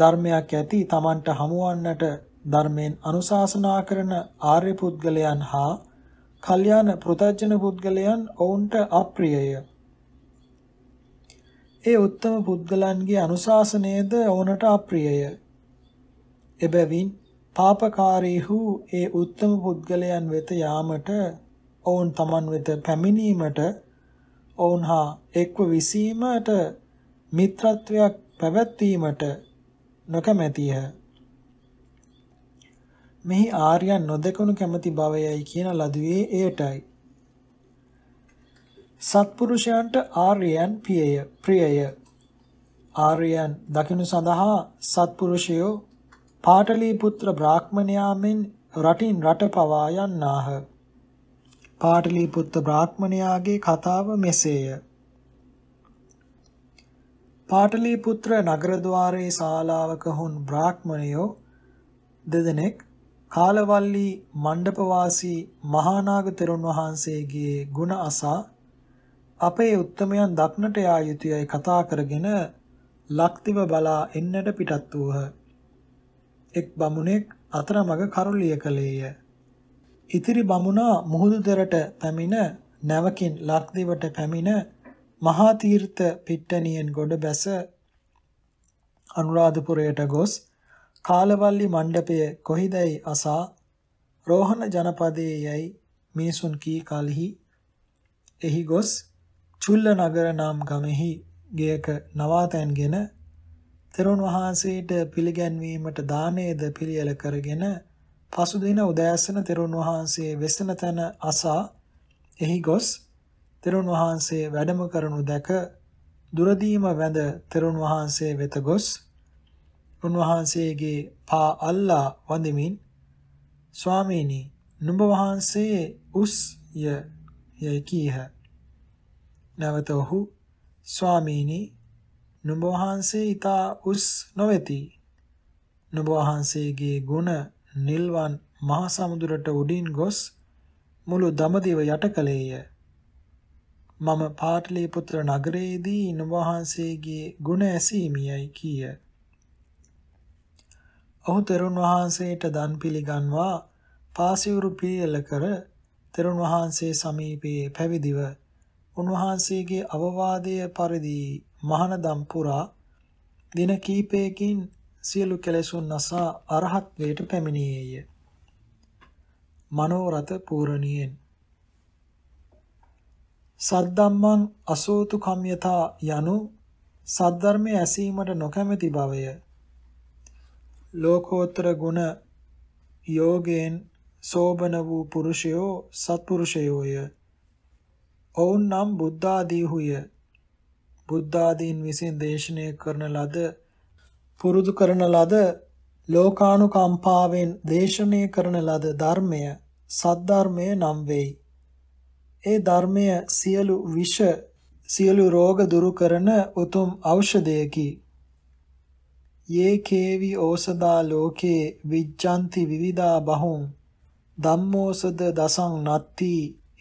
ධර්මයක් ඇති Tamanට හමුවන්නට ධර්මයෙන් අනුශාසනා කරන ආර්ය පුද්ගලයන් හා කල්යාණ පෘතජන පුද්ගලයන් ඔවුන්ට අප්‍රියය. ඒ උත්තම පුද්ගලයන්ගේ අනුශාසනයද ඔවුනට අප්‍රියය. එබැවින් පාපකාරීහු ඒ උත්තම පුද්ගලයන් වෙත යාමට ඔවුන් තමන් වෙත පැමිණීමට ඔවුන් හා එක්ව විසීමට මිත්‍රත්වයක් පැවැත්වීමට නොකමැතිය. මෙහි ආර්යයන් නොදකනු කැමති භවයයි කියන ලදුවේ එයටයි. සත්පුරුෂයන්ට ආර්යයන් පියය ප්‍රියය ආර්යයන් දකිනු සඳහා සත්පුරුෂයෝ පාටලීපුත්‍ර බ්‍රාහ්මණයාමෙන් රටින් රට පවා යන්නාහ පාටලීපුත්‍ර බ්‍රාහ්මණයාගේ කතාව මෙසේය පාටලීපුත්‍ර නගරද්වාරයේ ශාලාවක හුන් බ්‍රාහ්මණයෝ දෙදෙනෙක් කාලවල්ලි මණ්ඩපවාසී මහානාග තෙරුන් වහන්සේගේ ගුණ අසා අපේ උත්තමයන් දක්නට යා යුතුයයි කතා කරගෙන ලක්තිව බලා එන්නට පිටත් වූහ. එක් බමුණෙක් අතරමඟ කරුලිය කළේය. ඉතිරි බමුණා මුහුදු දෙරට පැමිණ නැවකින් ලක්දිවට පැමිණ මහා තීර්ථ පිට්ටනියෙන් ගොඩ බැස අනුරාධපුරයට ගොස් කාලවල්ලි මණ්ඩපය කොහිදයි අසා රෝහණ ජනපදයේ යයි මිනිසුන් කී කලෙහි එහි ගොස් චුල්ල නගර නම් ගමෙහි ගයක නවාතැන්ගෙන තෙරුන් වහන්සේට පිළිගැන්වීමට දානේද පිළියෙල කරගෙන පසුදින උදෑසන තෙරුන් වහන්සේ වෙසෙන තැන අසා එහි ගොස් තෙරුන් වහන්සේ වැඩම කරනු දැක දුරදීම වැඳ තෙරුන් වහන්සේ වෙත ගොස් උන්වහන්සේගේ පා අල්ලා වඳමින් ස්වාමීනි නුඹ වහන්සේ උස් ය යකීහ නැවත ඔහු ස්වාමීනි නුඹ වහන්සේ ඊතා උස් නොවේති නුඹ වහන්සේගේ ගුණ නිල්වන් මහ සමුද්‍රට උඩින් ගොස් මුළු දඹදිව යට කළේය මම පාටලිපුත්‍ර නගරයේදී නුඹ වහන්සේගේ ගුණ ඇසීමියයි කීය ඔහු තෙරුන් වහන්සේට දන් පිළිගන්වා පාසිවුරු පිළියෙල කර තෙරුන් වහන්සේ සමීපයේ පැවිදිව උන්වහන්සේගේ අවවාදය පරිදි මහානදම් පුරා දින කීපයකින් සියලු කෙලෙසුන් නසා අරහත්වයට පැමිණියේය. මනෝරත පූර්ණියෙන් සද්දම්මං අසෝතු කම්යතා යනු සද්ධර්මයේ ඇසීමට නොකැමැති බවය ලෝකෝත්තර ගුණ යෝගයෙන් සෝබන වූ පුරුෂයෝ සත්පුරුෂයෝය ඔවුන් නම් බුද්ධාදීහුය. බුද්ධාදීන් විසින් දේශනය කරන ලද පුරුදු කරන ලද ලෝකානුකම්පාවෙන් දේශනය කරන ලද ධර්මය සද්ධර්මය නම් වෙයි. ඒ ධර්මය සියලු විෂ සියලු රෝග දුරු කරන උතුම් ඖෂධයකි. යේ කේවි ඕසදා ලෝකේ විජ්ජන්ති විවිධා බහුම් ධම්මෝසද දසං නත්ති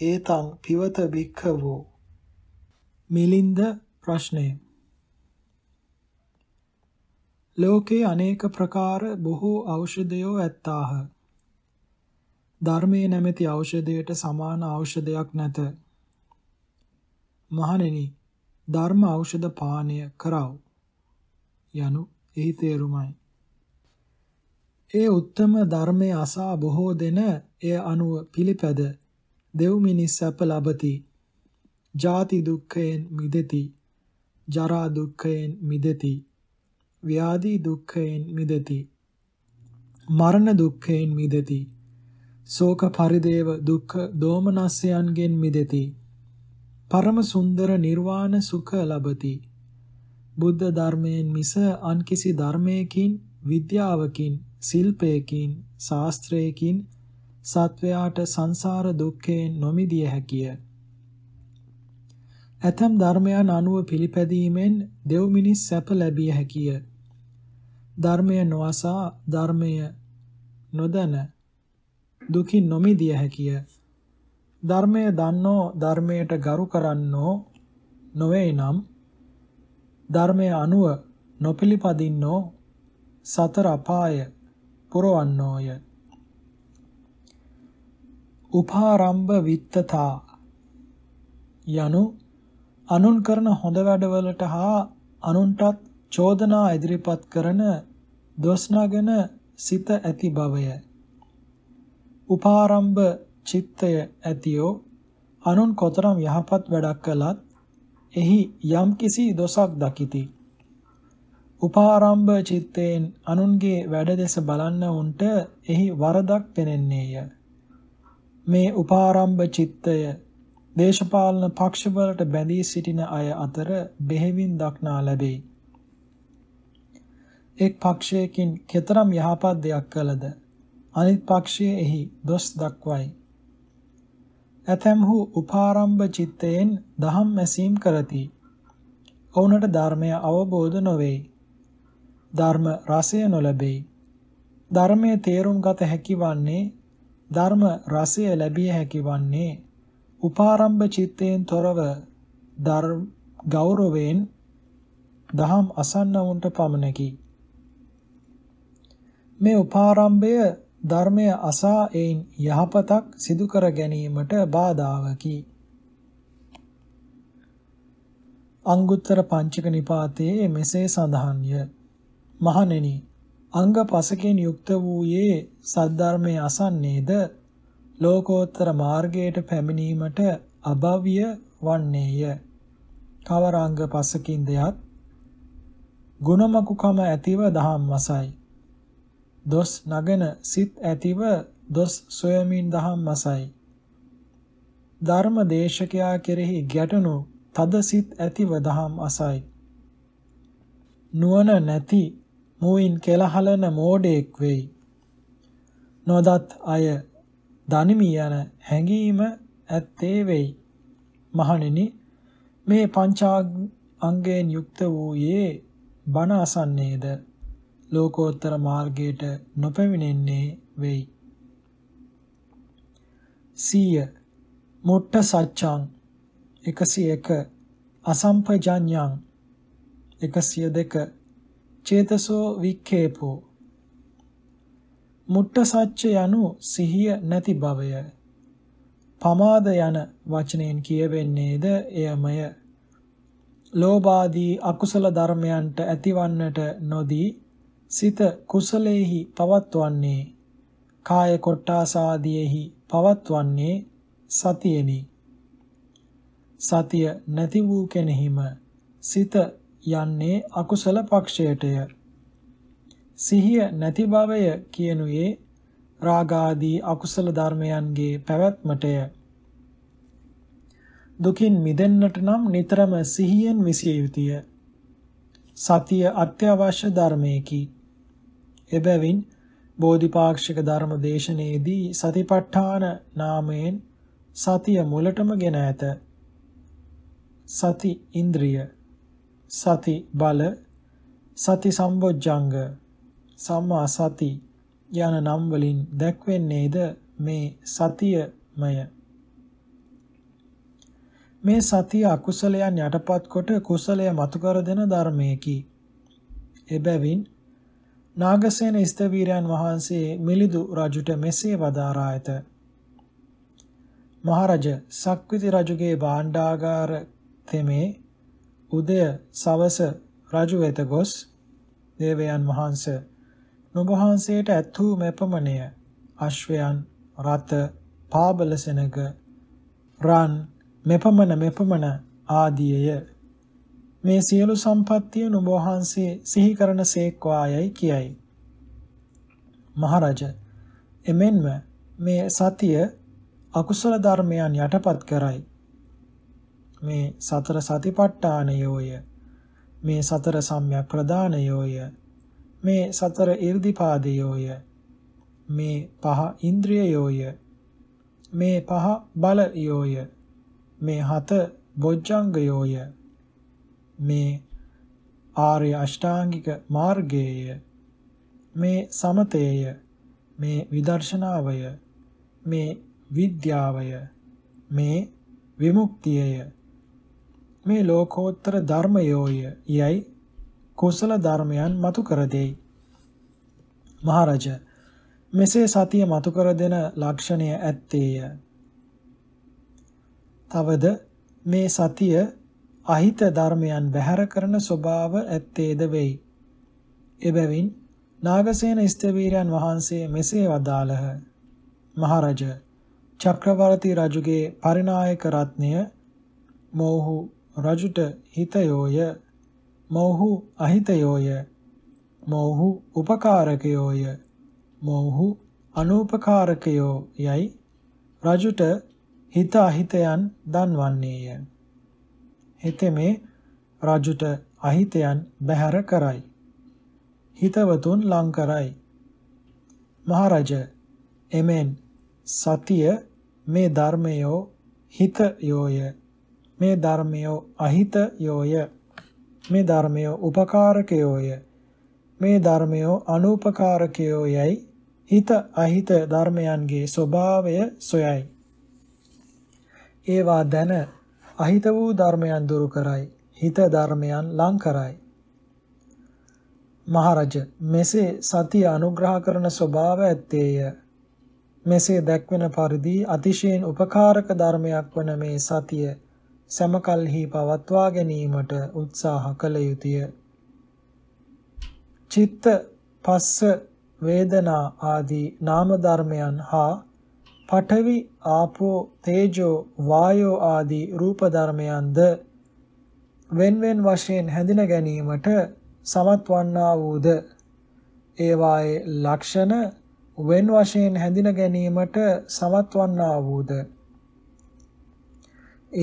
ඒතං පිවත වික්ඛවෝ මිලින්ද ප්‍රශ්නය ලෝකේ අනේක ප්‍රකාර බොහෝ ඖෂධයෝ ඇත්තාහ ධර්මයේ නැමැති ඖෂධයට සමාන ඖෂධයක් නැත මහණෙනි ධර්ම ඖෂධ පානය කරව යනු එහි තේරුමයි ඒ උත්තම ධර්මයේ අසා බොහෝ දෙන එය අනුව පිළිපැද දෙව් මිනිස් සැප ලබති. ජාති දුක්ඛයෙන් මිදෙති. ජරා දුක්ඛයෙන් මිදෙති. ව්‍යාධි දුක්ඛයෙන් මිදෙති. මරණ දුක්ඛයෙන් මිදෙති. ශෝක පරිදේව දුක්ඛ දෝමනස්යන්ගෙන් මිදෙති. පරම සුන්දර නිර්වාණ සුඛ ලබති. බුද්ධ ධර්මයෙන් මිස අන් කිසි ධර්මයකින් විද්‍යාවකින්, සිල්පයකින්, ශාස්ත්‍රයකින් සත්වයාට සංසාර දුක්ඛයෙන් නොමිදිය හැකිය. ඇතම් ධර්මයන් අනුව පිළිපැදීමෙන් දෙව් මිනිස් සැප ලැබිය හැකිය. ධර්මය නොඅසා ධර්මය නොදැන දුකින් නොමිදිය හැකිය. ධර්මය දන්නෝ ධර්මයට ගරු කරන්නෝ නොවේ නම් ධර්මය අනුව නොපිළිපදින්නෝ සතර අපාය පුරවන්නෝය. උපාරම්භ විත්තතා යනු අනුන් කරන හොඳ වැඩවලට හා අනුන්ටත් චෝදනා ඉදිරිපත් කරන දොස්නගෙන සිත ඇති බවය. උපාරම්භ චිත්තය ඇතියෝ අනුන් කොතරම් යහපත් වැඩක් කළත් එහි යම්කිසි දොසක් දකිති. උපාරම්භ චිත්තයෙන් අනුන්ගේ වැඩ දෙස බලන්න උන්ට එහි වරදක් පෙනෙන්නේය. මේ උපාරම්භ චිත්තය දේශපාලන පක්ෂවලට බැඳී සිටින අය අතර බෙහෙවින් දක්නා ලැබේ. එක් පක්ෂයකින් කෙතරම් යහපත් දෙයක් කළද අනිත් පක්ෂය එහි දොස් දක්වයි. ඇතැම්හු උපාරම්භ චිත්තයෙන් දහම් මැසීම් කරති. ඔවුනට ධර්මය අවබෝධ නොවේ. ධර්ම රසය නොලැබේ. ධර්මය තේරුම් ගත හැකි වන්නේ ධර්ම රසය ලැබිය හැකි වන්නේ උපාරම්භ චිත්තයෙන් තොරව ධර්ම ගෞරවයෙන් දහම් අසන්නවුන්ට පමණකි. මේ උපාරම්භය ධර්මය අසා එයින් යහපතක් සිදු කර ගැනීමට බාධාවකි. අංගුත්තර පංචක නිපාතයේ මෙසේ සඳහන්ය. මහණෙනි අංග පසකින් යුක්ත වූයේ සද්ධර්මයේ අසන්නේද ලෝකෝත්තර මාර්ගයට පැමිණීමට අභව්‍ය වන්නේය. කවර අංග පසකින්ද යත් ගුණමකුකම ඇතිව දහම් වසයි. දොස් නගන සිත් ඇතිව දොස් සොයමින් දහම් වසයි. ධර්ම දේශකයා කෙරෙහි ගැටණු තද සිත් ඇතිව දහම් අසයි. නුවණ නැති මුවින් කෙලහලන මෝඩෙක් වෙයි. නොදත් අය දනිමි යන හැඟීම ඇත්තේ වෙයි. මහණෙනි මේ පංචාග් අංගයෙන් යුක්ත වූයේ බණ අසන්නේද ලෝකෝත්තර මාර්ගයට නොපැමිණෙන්නේ වෙයි. සිය මුට්ට සච්ඡං 101 අසම්පජඤ්ඤං 102 චේතසෝ වික්ඛේපෝ මුට්ට සච්ච යනු සිහිය නැති බවය. පමාද යන වචනයෙන් කියවෙන්නේද එයමය. ලෝභාදී අකුසල ධර්මයන්ට ඇතිවන්නට නොදී සිත කුසලෙහි පවත්වන්නේ කාය කොට්ටාසාදීෙහි පවත්වන්නේ සතියෙනි. සතිය නැති වූ කෙනෙහිම සිත යන්නේ අකුසල පක්ෂයටය. සිහිය නැති බවය කියනුයේ රාගාදී අකුසල ධර්මයන්ගේ පැවැත්මටය. දුකින් මිදෙන්නට නම් නිතරම සිහියෙන් විසිය යුතුය. සතිය අත්‍යවශ්‍ය ධර්මයකි. එබැවින් බෝධිපාක්ෂික ධර්ම දේශනයේදී සතිපට්ඨාන නාමයෙන් සතිය මුලටම ගෙන ඇත. සති ඉන්ද්‍රිය සති බල සති සම්බොජ්ජංග සම්මා සති යන නම් වලින් දැක්වෙන්නේද මේ සතියමය මේ සතිය අකුසලයන් යටපත් කොට කුසලය මතු කර දෙන ධර්මයකි එබැවින් නාගසේන ස්තවීරයන් වහන්සේ මිලිදු රජුට මෙසේ වදාරා ඇත. මහරජ සක්විති රජුගේ භාණ්ඩාගාර තෙමේ උදය සවස රජු වෙත ගොස් දේවයන් වහන්ස නුඹහන්සේට ඇත්වූ මෙපමණය අශ්වයන් රථ පාබලසෙනග රන් මෙපමණ මෙපමණ ආදියය මේ සියලු සම්පත්තිය නුඹහන්සේ සිහි කරන සේක්වායයි කියයි මහරජ එමෙන්ම මේ සතිය අකුසල ධර්මයන් යටපත් කරයි මේ සතර සතිපට්ඨානයෝය මේ සතර සම්‍යක් ප්‍රදානයෝය මේ සතර 이르දිපාදයෝය මේ පහ ඉන්ද්‍රියයෝය මේ පහ බලයෝය මේ හත බොජ්ජංගයෝය මේ ආර්ය අෂ්ටාංගික මාර්ගයේය මේ සමතේය මේ විදර්ශනාවය මේ විද්‍යාවය මේ විමුක්තියය මේ ලෝකෝත්තර ධර්මයෝය යයි කුසල ධර්මයන් මතු කර දෙයි. මහරජ මෙසේ සතිය මතු කර දෙන ලක්ෂණය ඇත්තේය. තවද මේ සතිය අහිත ධර්මයන් බැහැර කරන ස්වභාව ඇත්තේද වෙයි. එබැවින් නාගසේන ස්තවීරයන් වහන්සේ මෙසේ වදාළහ. මහරජ චක්‍රවර්ති රජුගේ පරිනායක රත්නය මොහු රජුට හිතයෝය මොහු අහිතයෝය මොහු උපකාරකයෝය මොහු අනුපකාරකයෝ යයි රජුට හිත අහිතයන් දන්වන්නේය හෙතෙමේ රජුට අහිතයන් බැහැර කරයි හිතවතුන් ලං කරයි මහරජ එමෙන් සතිය මේ ධර්මයෝ හිතයෝය මේ ධර්මයෝ අහිතයෝය මේ ධර්මයෝ උපකාරකයෝය මේ ධර්මයෝ අනුපකාරකයෝ යයි හිත අහිත ධර්මයන්ගේ ස්වභාවය සොයයි. ඒවා දැන අහිත වූ ධර්මයන් දුරු කරයි. හිත ධර්මයන් ලං කරයි. මහරජ මෙසේ සතිය අනුග්‍රහ කරන ස්වභාව ඇත්තේය. මෙසේ දැක්වෙන පරිදි අතිශයින් උපකාරක ධර්මයක් වන මේ සතිය සමකල්හි පවත්වා ගැනීමට උත්සාහ කළ යුතුය. චිත්ත පස්ස වේදනා ආදී නාම ධර්මයන් හා පඨවි ආපෝ තේජෝ වායෝ ආදී රූප ධර්මයන්ද වෙන්වෙන් වශයෙන් හැඳින ගැනීමට සමත් වන්නා වූද ඒවායේ ලක්ෂණ වෙන් වශයෙන් හැඳින ගැනීමට සමත් වන්නා වූද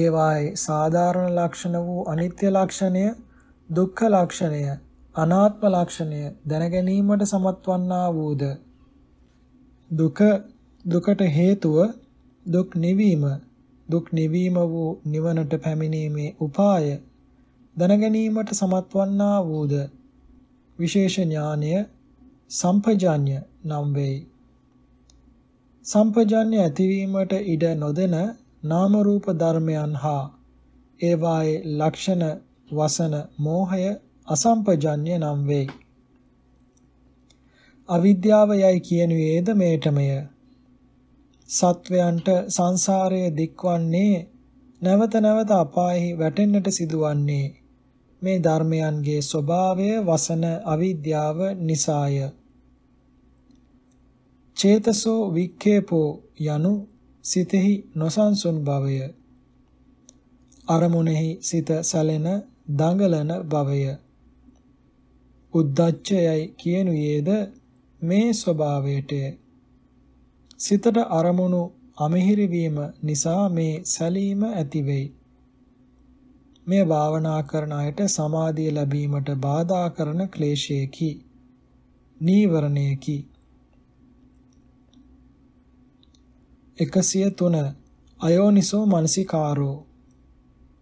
ඒවායේ සාධාරණ ලක්ෂණ වූ අනිත්‍ය ලක්ෂණය, දුක්ඛ ලක්ෂණය, අනාත්ම ලක්ෂණය දැනගැනීමට සමත් වන්නා වූද දුක දුකට හේතුව දුක් නිවීම දුක් නිවීම වූ නිවනට පැමිණීමේ උපාය දැනගැනීමට සමත් වන්නා වූද විශේෂ ඥානය සම්පජාඤ්‍ය නම් වේ සම්පජාඤ්‍ය ඇතිවීමට ඉඩ නොදෙන නාම රූප ධර්මයන් හා ඒවායේ ලක්ෂණ වසන මෝහය අසම්පජඤ්‍ය නම් වේ. අවිද්‍යාව යයි කියනුවේද මේටමය. සත්වයන්ට සංසාරයේ දික්වන්නේ නැවත නැවත අපායෙහි වැටෙන්නට සිදුවන්නේ මේ ධර්මයන්ගේ ස්වභාවය වසන අවිද්‍යාව නිසාය. චේතසෝ වික්ඛේපෝ යනු සිතෙහි නොසන්සුන් භවය අරමුණෙහි සිත සැලෙන දඟලන භවය උද්දච්චයයි කියනුයේද මේ ස්වභාවයටය සිතට අරමුණු අමහිරිවීම නිසා මේ සැලීම ඇතිවෙයි මේ භාවනා කරන අයට සමාධිය ලැබීමට බාධා කරන ක්ලේශයකි නීවරණයකි 103 අයෝනිසෝ මනසිකාරෝ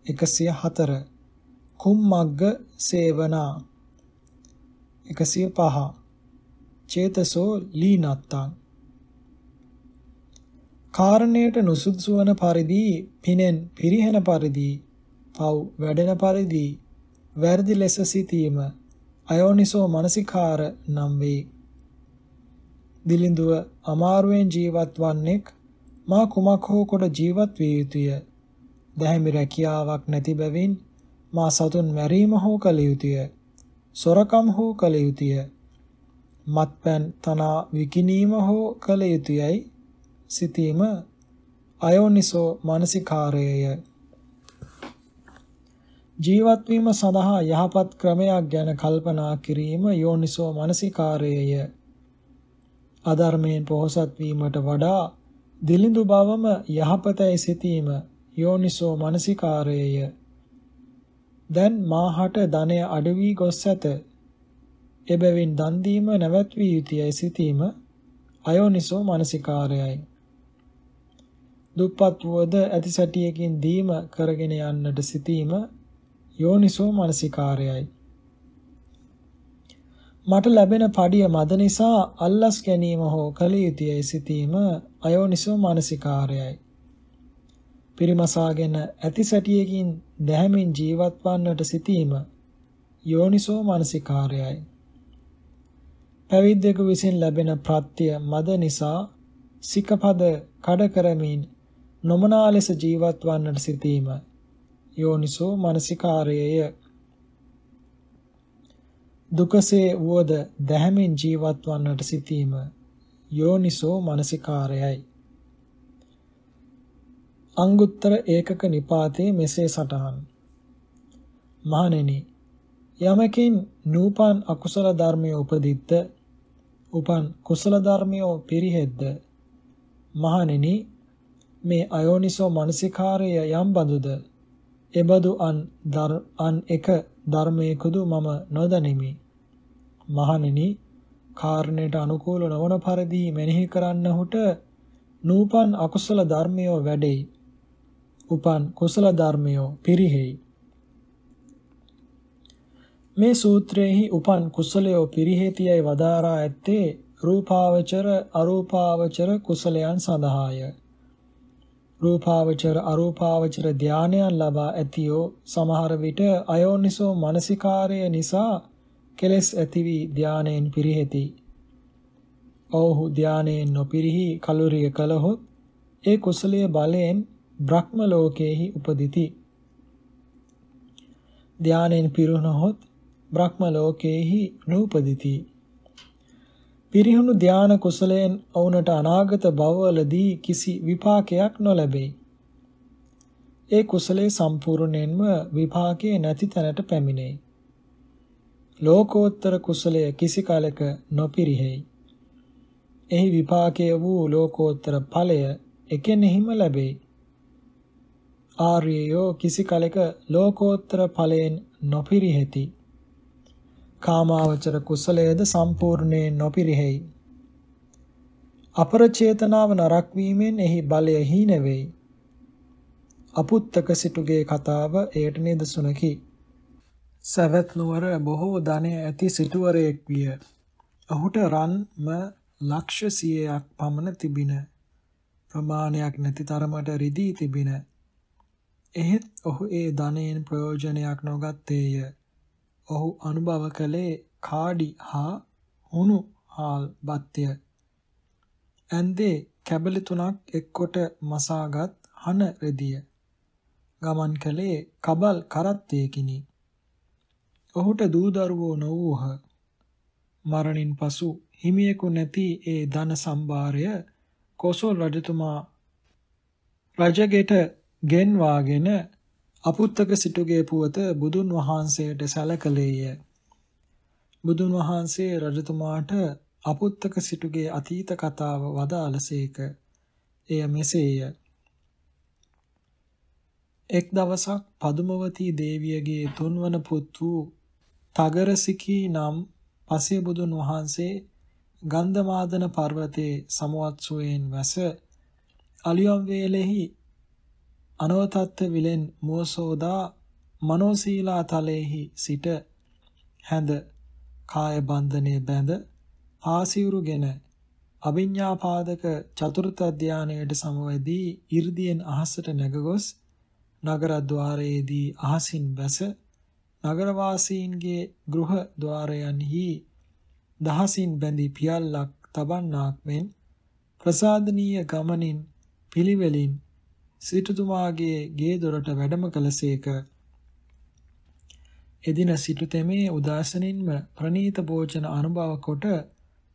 104 කුම්මග්ග සේවනා 105 චේතසෝ ලීනත්තං කාරණයට නුසුදුසු වන පරිදි පිනෙන් පිරිහෙන පරිදි පව් වැඩෙන පරිදි වැරදි ලෙස සිටීම අයෝනිසෝ මනසිකාර නම් වේ දිලිඳුව අමාරුවෙන් ජීවත් වන්නෙක් මා කුමක් හෝ කොට ජීවත් විය යුතුය. දැහැමි රැකියාවක් නැති බැවින් මා සතුන් මැරීම හෝ කළ යුතුය. සොරකම් හෝ කළ යුතුය. මත්පැන් තනා විකිනීම හෝ කළ යුතුයයි සිතීම අයෝනිසෝ මානසිකාරයය. ජීවත් වීම සඳහා යහපත් ක්‍රමයක් ගැන කල්පනා කිරීම යෝනිසෝ මානසිකාරයය. අධර්මයෙන් පොහොසත් වීමට වඩා දිලිඳු බවම යහපතයි සිතීම යෝනිසෝ මනසිකාරයය දැන් මාහට ධනය අඩු වී ගොස් ඇත එබැවින් දන් දීම නැවැත්විය යුතුයයි සිතීම අයෝනිසෝ මනසිකාරයයි දුප්පත් වූද ඇති සැටියකින් දීම කරගෙන යන්නට සිතීම යෝනිසෝ මනසිකාරයයි මට ලැබෙන පඩිය මද නිසා අල්ලස් ගැනීම හෝ කල යුතුයයි සිතීම අයෝනිසෝ මානසිකාරයයි. පිරිමසාගෙන ඇති සැටියකින් දැහැමින් ජීවත් වන්නට සිටීම යෝනිසෝ මානසිකාරයයි. පැවිද්දෙකු විසින් ලැබෙන ප්‍රත්‍ය මද නිසා සිකපද කඩ කරමින් නොමනා ලෙස ජීවත් වන්නට සිටීම යෝනිසෝ මානසිකාරයය. දුකසේ වුවද දැහැමින් ජීවත් වන්නට සිටීම යෝනිසෝ මනසිකාරයයි. අංගුත්තර ඒකක නිපාතේ මෙසේ සටහන්. මහණෙනි යමකින් නූපන් අකුසල ධර්මයේ උපදිත්ත උපන් කුසල ධර්මයේ පිරිහෙද්ද මහණෙනි මේ අයෝනිසෝ මනසිකාරය යම් බඳුද එබඳු අන් අන් එක ධර්මයකදු මම නොදනිමි මහණෙනි කාරණයට අනුකූල නොවන පරිදි මෙනෙහි කරන්නහුට නූපන් අකුසල ධර්මයෝ වැඩෙයි. උපන් කුසල ධර්මයෝ පිරිහෙයි. මේ සූත්‍රයේහි උපන් කුසලයෝ පිරිහෙතියයි වදාරා ඇත්තේ රූපාවචර අරූපාවචර කුසලයන් සඳහාය. රූපාවචර අරූපාවචර ධානයන් ලබා ඇතියෝ සමහර විට අයෝනිසෝ මානසිකාරය නිසා කෙලස් ඇති වී ධානයෙන් පිරිහෙති. ඔව්හු ධානයෙන් නොපිරිහි කලුරිය කලහොත් ඒ කුසලයේ බලයෙන් බ්‍රහ්ම ලෝකයේහි උපදිති. ධානයෙන් පිරුණහොත් බ්‍රහ්ම ලෝකයේහි නූපදිති. පිරිහුණු ධාන කුසලයෙන් ඔවුන්ට අනාගත භවවලදී කිසි විපාකයක් නොලැබේ. ඒ කුසලයේ සම්පූර්ණයෙන්ම විපාකයේ නැති තැනට පැමිණේ. ලෝකෝත්තර කුසලය කිසි කලක නොපිරිහෙයි. එහි විපාකය වූ ලෝකෝත්තර ඵලය එකෙනෙහිම ලැබේ. ආර්යයෝ කිසි කලක ලෝකෝත්තර ඵලයෙන් නොපිරිහෙති. කාමාවචර කුසලයේද සම්පූර්ණයෙන් නොපිරිහෙයි. අපරචේතනාව නරක් වීමෙන් එහි බලය හීන වෙයි. අපුත්තක සිටුගේ කතාව එයට නිදසුනකි. සැවැත් නුවර බොහෝ ධනය ඇති සිටුවරයෙක් විය. ඔහුට රන්ම ලක්ෂ සියයක් පමණ තිබින. ප්‍රමාණයක් නැති තරමට රිදී තිබින. එහෙත් ඔහු ඒ ධනයෙන් ප්‍රයෝජනයක් නොගත්තේය. ඔහු අනුභව කළේ කාඩි හා හුණු හාල් බත්ය. ඇන්දේ කැබලි තුනක් එක්කොට මසාගත් හන රෙදිය. ගමන් කළේ කබල් කරත්තයකිනි. ඔහුට දූ දරුවෝ නොවූහ. මරණින් පසු හිමියෙකු නැති ඒ ධන සම්භාරය කොසල් රජතුමා රජගෙට ගෙන්වාගෙන අපුත්තක සිටුගේ පුවත බුදුන් වහන්සේට සැලකලේය. බුදුන් වහන්සේ රජතුමාට අපුත්තක සිටුගේ අතීත කතාව වදාළසේක. එය මෙසේය. එක් දවසක් පදුමවතී දේවියගේ තුන්වන පුත් වූ තගරසිකී නම් පසේ බුදුන් වහන්සේ ගන්ධමාදන පර්වතයේ සමවත් සුවයෙන් වැස අලියම් වේලෙහි අනවතත්ත විලෙන් මෝසෝදා මනෝසීලා තලෙහි සිට හැඳ කාය බන්ධනයේ බැඳ ආසිරුගෙන අභිඤ්ඤාපාදක චතුර්ථ ධානයේට සමවදී 이르දීන් අහසට නැගගොස් නගර ద్వාරයේදී අහසින් බැස නගරවාසීන්ගේ ගෘහ ద్వාරයන්හි දහසින් බැඳි පියල්ලක් තබන්නාක් මෙන් ප්‍රසාදනීය ගමනින් පිළිවෙලින් සිටුතුමාගේ ගේ දොරට වැඩම කළසේක එදින සිටු තෙමේ උදාසනින්ම ප්‍රනීත භෝජන අනුභව කොට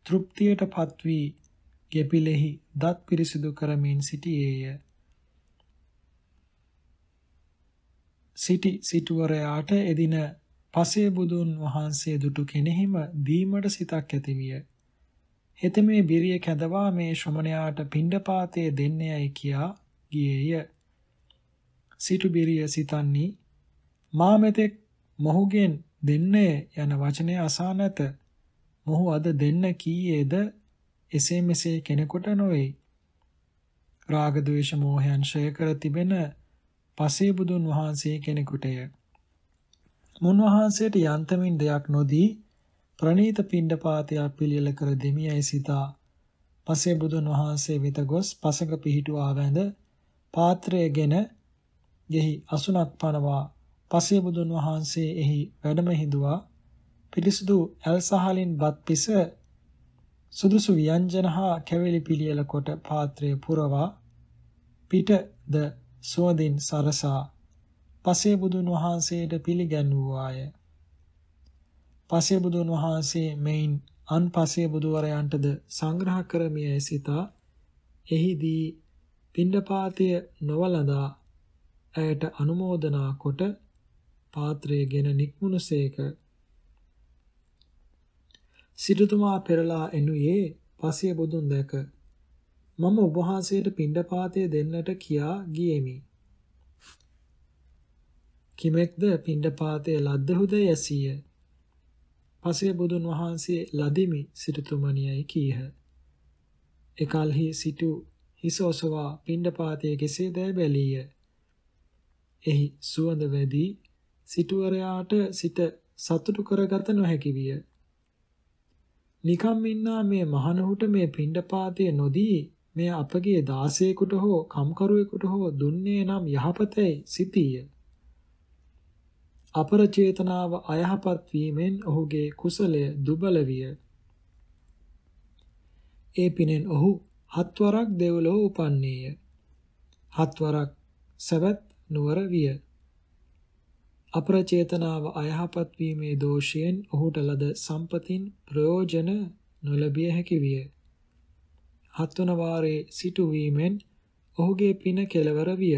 තෘප්තියට පත්වී ගෙපිලෙහි දත් පිරිසිදු කරමින් සිටියේය සිටි සිටුවරයාට එදින පසේ බුදුන් වහන්සේ දුටු කෙනෙහිම දීමට සිතක් ඇතිවිය. හෙතෙමේ බිරිය කැදවා මේ ශ්‍රමණයාට පිණ්ඩපාතයේ දෙන්නේයි කියා ගියේය. සිටු බිරිය සිතන්නේ මා මෙතෙක් මොහුගෙන් දෙන්නේ යන වචනය අසා නැත. මොහු අද දෙන්න කීයේද එසේ මෙසේ කෙනෙකුට නොවේ. රාග ද්වේෂ මෝහයන් ශය කර තිබෙන පසේ බුදුන් වහන්සේ කෙනෙකුටය. මුන්වහන්සේට යන්තමින් දෙයක් නොදී ප්‍රණීත පිණ්ඩපාතයක් පිළියෙල කර දෙමියයි සිතා පසේ බුදුන් වහන්සේ වෙත ගොස් පසඟ පිහිටුවා වැඳ පාත්‍රයගෙන යෙහි අසුනක් පනවා පසේ බුදුන් වහන්සේ එහි වැඩම හිඳුවා පිරිසුදු ඇල්සහලින් බත් පිස සුදුසු ව්‍යංජන හා කැවිලි පිළියෙල කොට පාත්‍රය පුරවා පිටද සුවඳින් සරසා පසේ බුදුන් වහන්සේට පිළිගැන්වුවාය. පසේ බුදුන් වහන්සේ මෙයින් අන් පසේ බුදුවරයන්ටද සංග්‍රහ කරමිය සිතා එහිදී පිණ්ඩපාතය නොවලදා ඇයට අනුමෝදනා කොට පාත්‍රයගෙන නික්මුණුසේක සිටුතුමා පෙරලා එනුයේ පසිය බුදුන් දැක මම ඔබ වහන්සේට පිණ්ඩපාතය දෙන්නට කියා ගියෙමි. කිමෙක්ද පිණ්ඩපාතය ලද්දහුද යැසීය. පසේ බුදුන් වහන්සේ ලදිමි සිටුතුමනියයි කීහ. එකල්හි සිටු හිස ඔසවා පිණ්ඩපාතය කෙසේද බැලීය. එහි සුවඳ වැඩි සිටුවරයාට සිත සතුටු කරගත නොහැකි විය. නිකම් ඉන්නා මේ මහණහුට මේ පිණ්ඩපාතය නොදී මෙය අපගේ දාසයෙකුට හෝ කම්කරුවෙකුට හෝ දුන්නේ නම් යහපතයි සිටිය. අපරචේතනාව අයහපත් වීමෙන් ඔහුගේ කුසලය දුබල විය. ඒ පිනෙන් ඔහු හත්වරක් දෙව්ලොව උපන්නේය. හත්වරක් සවැත් නුවර විය. අප්‍රචේතනාව අයහපත් වීමේ දෝෂයෙන් ඔහුට ලද සම්පතින් ප්‍රයෝජන නොලැබිය හැකි විය. හත්වන වාරයේ සිටුවීමෙන් ඔහුගේ පින කෙලවර විය.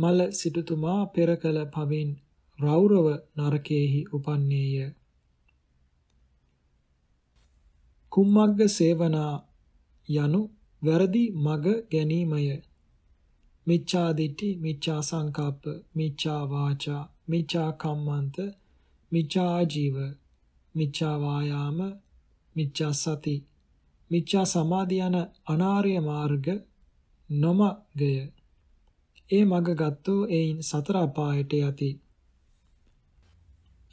මල සිටුතුමා පෙර කළ පවින් රෞරව නරකයේහි උපන්නේය. කුම්මග්ග සේවනා යනු වැරදි මග ගැනීමය. මිච්ඡා දිට්ඨි, මිච්ඡා සංකප්ප, මිච්ඡා වාචා, මිච්ඡා කම්මන්ත, මිච්ඡා ජීව, මිච්ඡා වායාම, මිච්ඡා සති මිච්ඡා සමාධිය යන අනාර්ය මාර්ග නොමගය ඒ මඟ ගත්තෝ එයින් සතර අපායට යති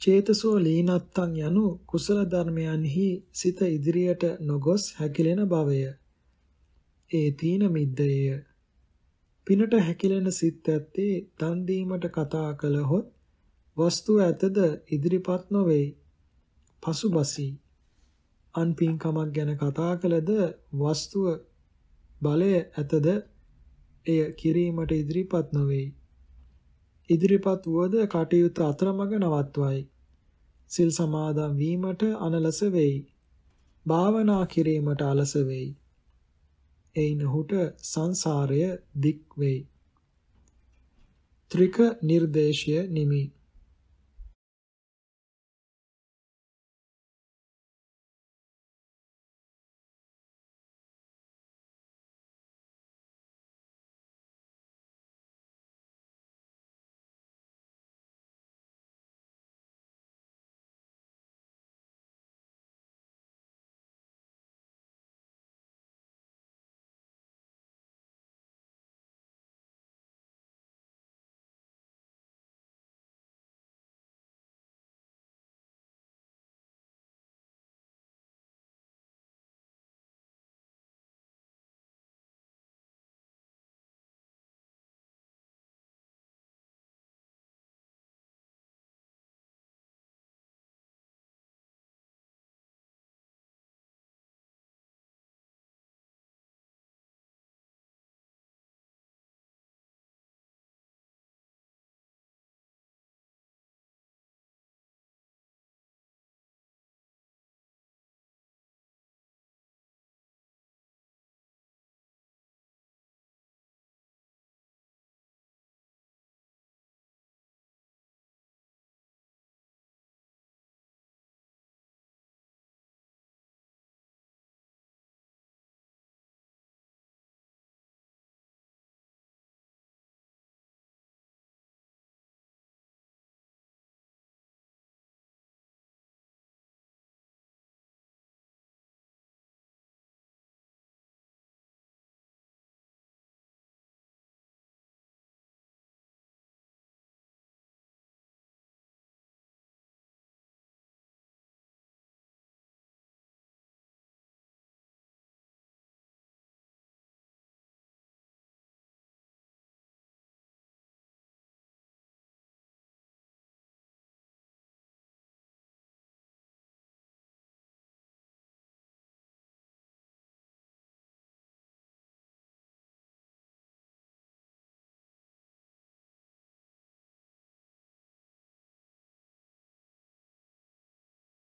චේතසෝ ලීනත්තං යනු කුසල ධර්මයන්හි සිත ඉදිරියට නොගොස් හැකිලෙන බවය ඒ තීන මිද්දේය පිනට හැකිලෙන සිත් ඇත්තේ දන් දීමට කතා කළහොත් වස්තුව ඇතද ඉදිරිපත් නොවේ පසුබසී අන්පින්කමක් ගැන කතා කළද වස්තුව බලය ඇතද එය කිරීමට ඉදිරිපත් නොවේ. ඉදිරිපත් වුවද කටයුතු අතරමඟ නවත්වයි. සිල් සමාදන් වීමට අනලස වෙයි. භාවනා කිරීමට අලස වෙයි. එයින් ඔහුට සංසාරය දික් වෙයි. ත්‍රික නිර්දේශය නිමි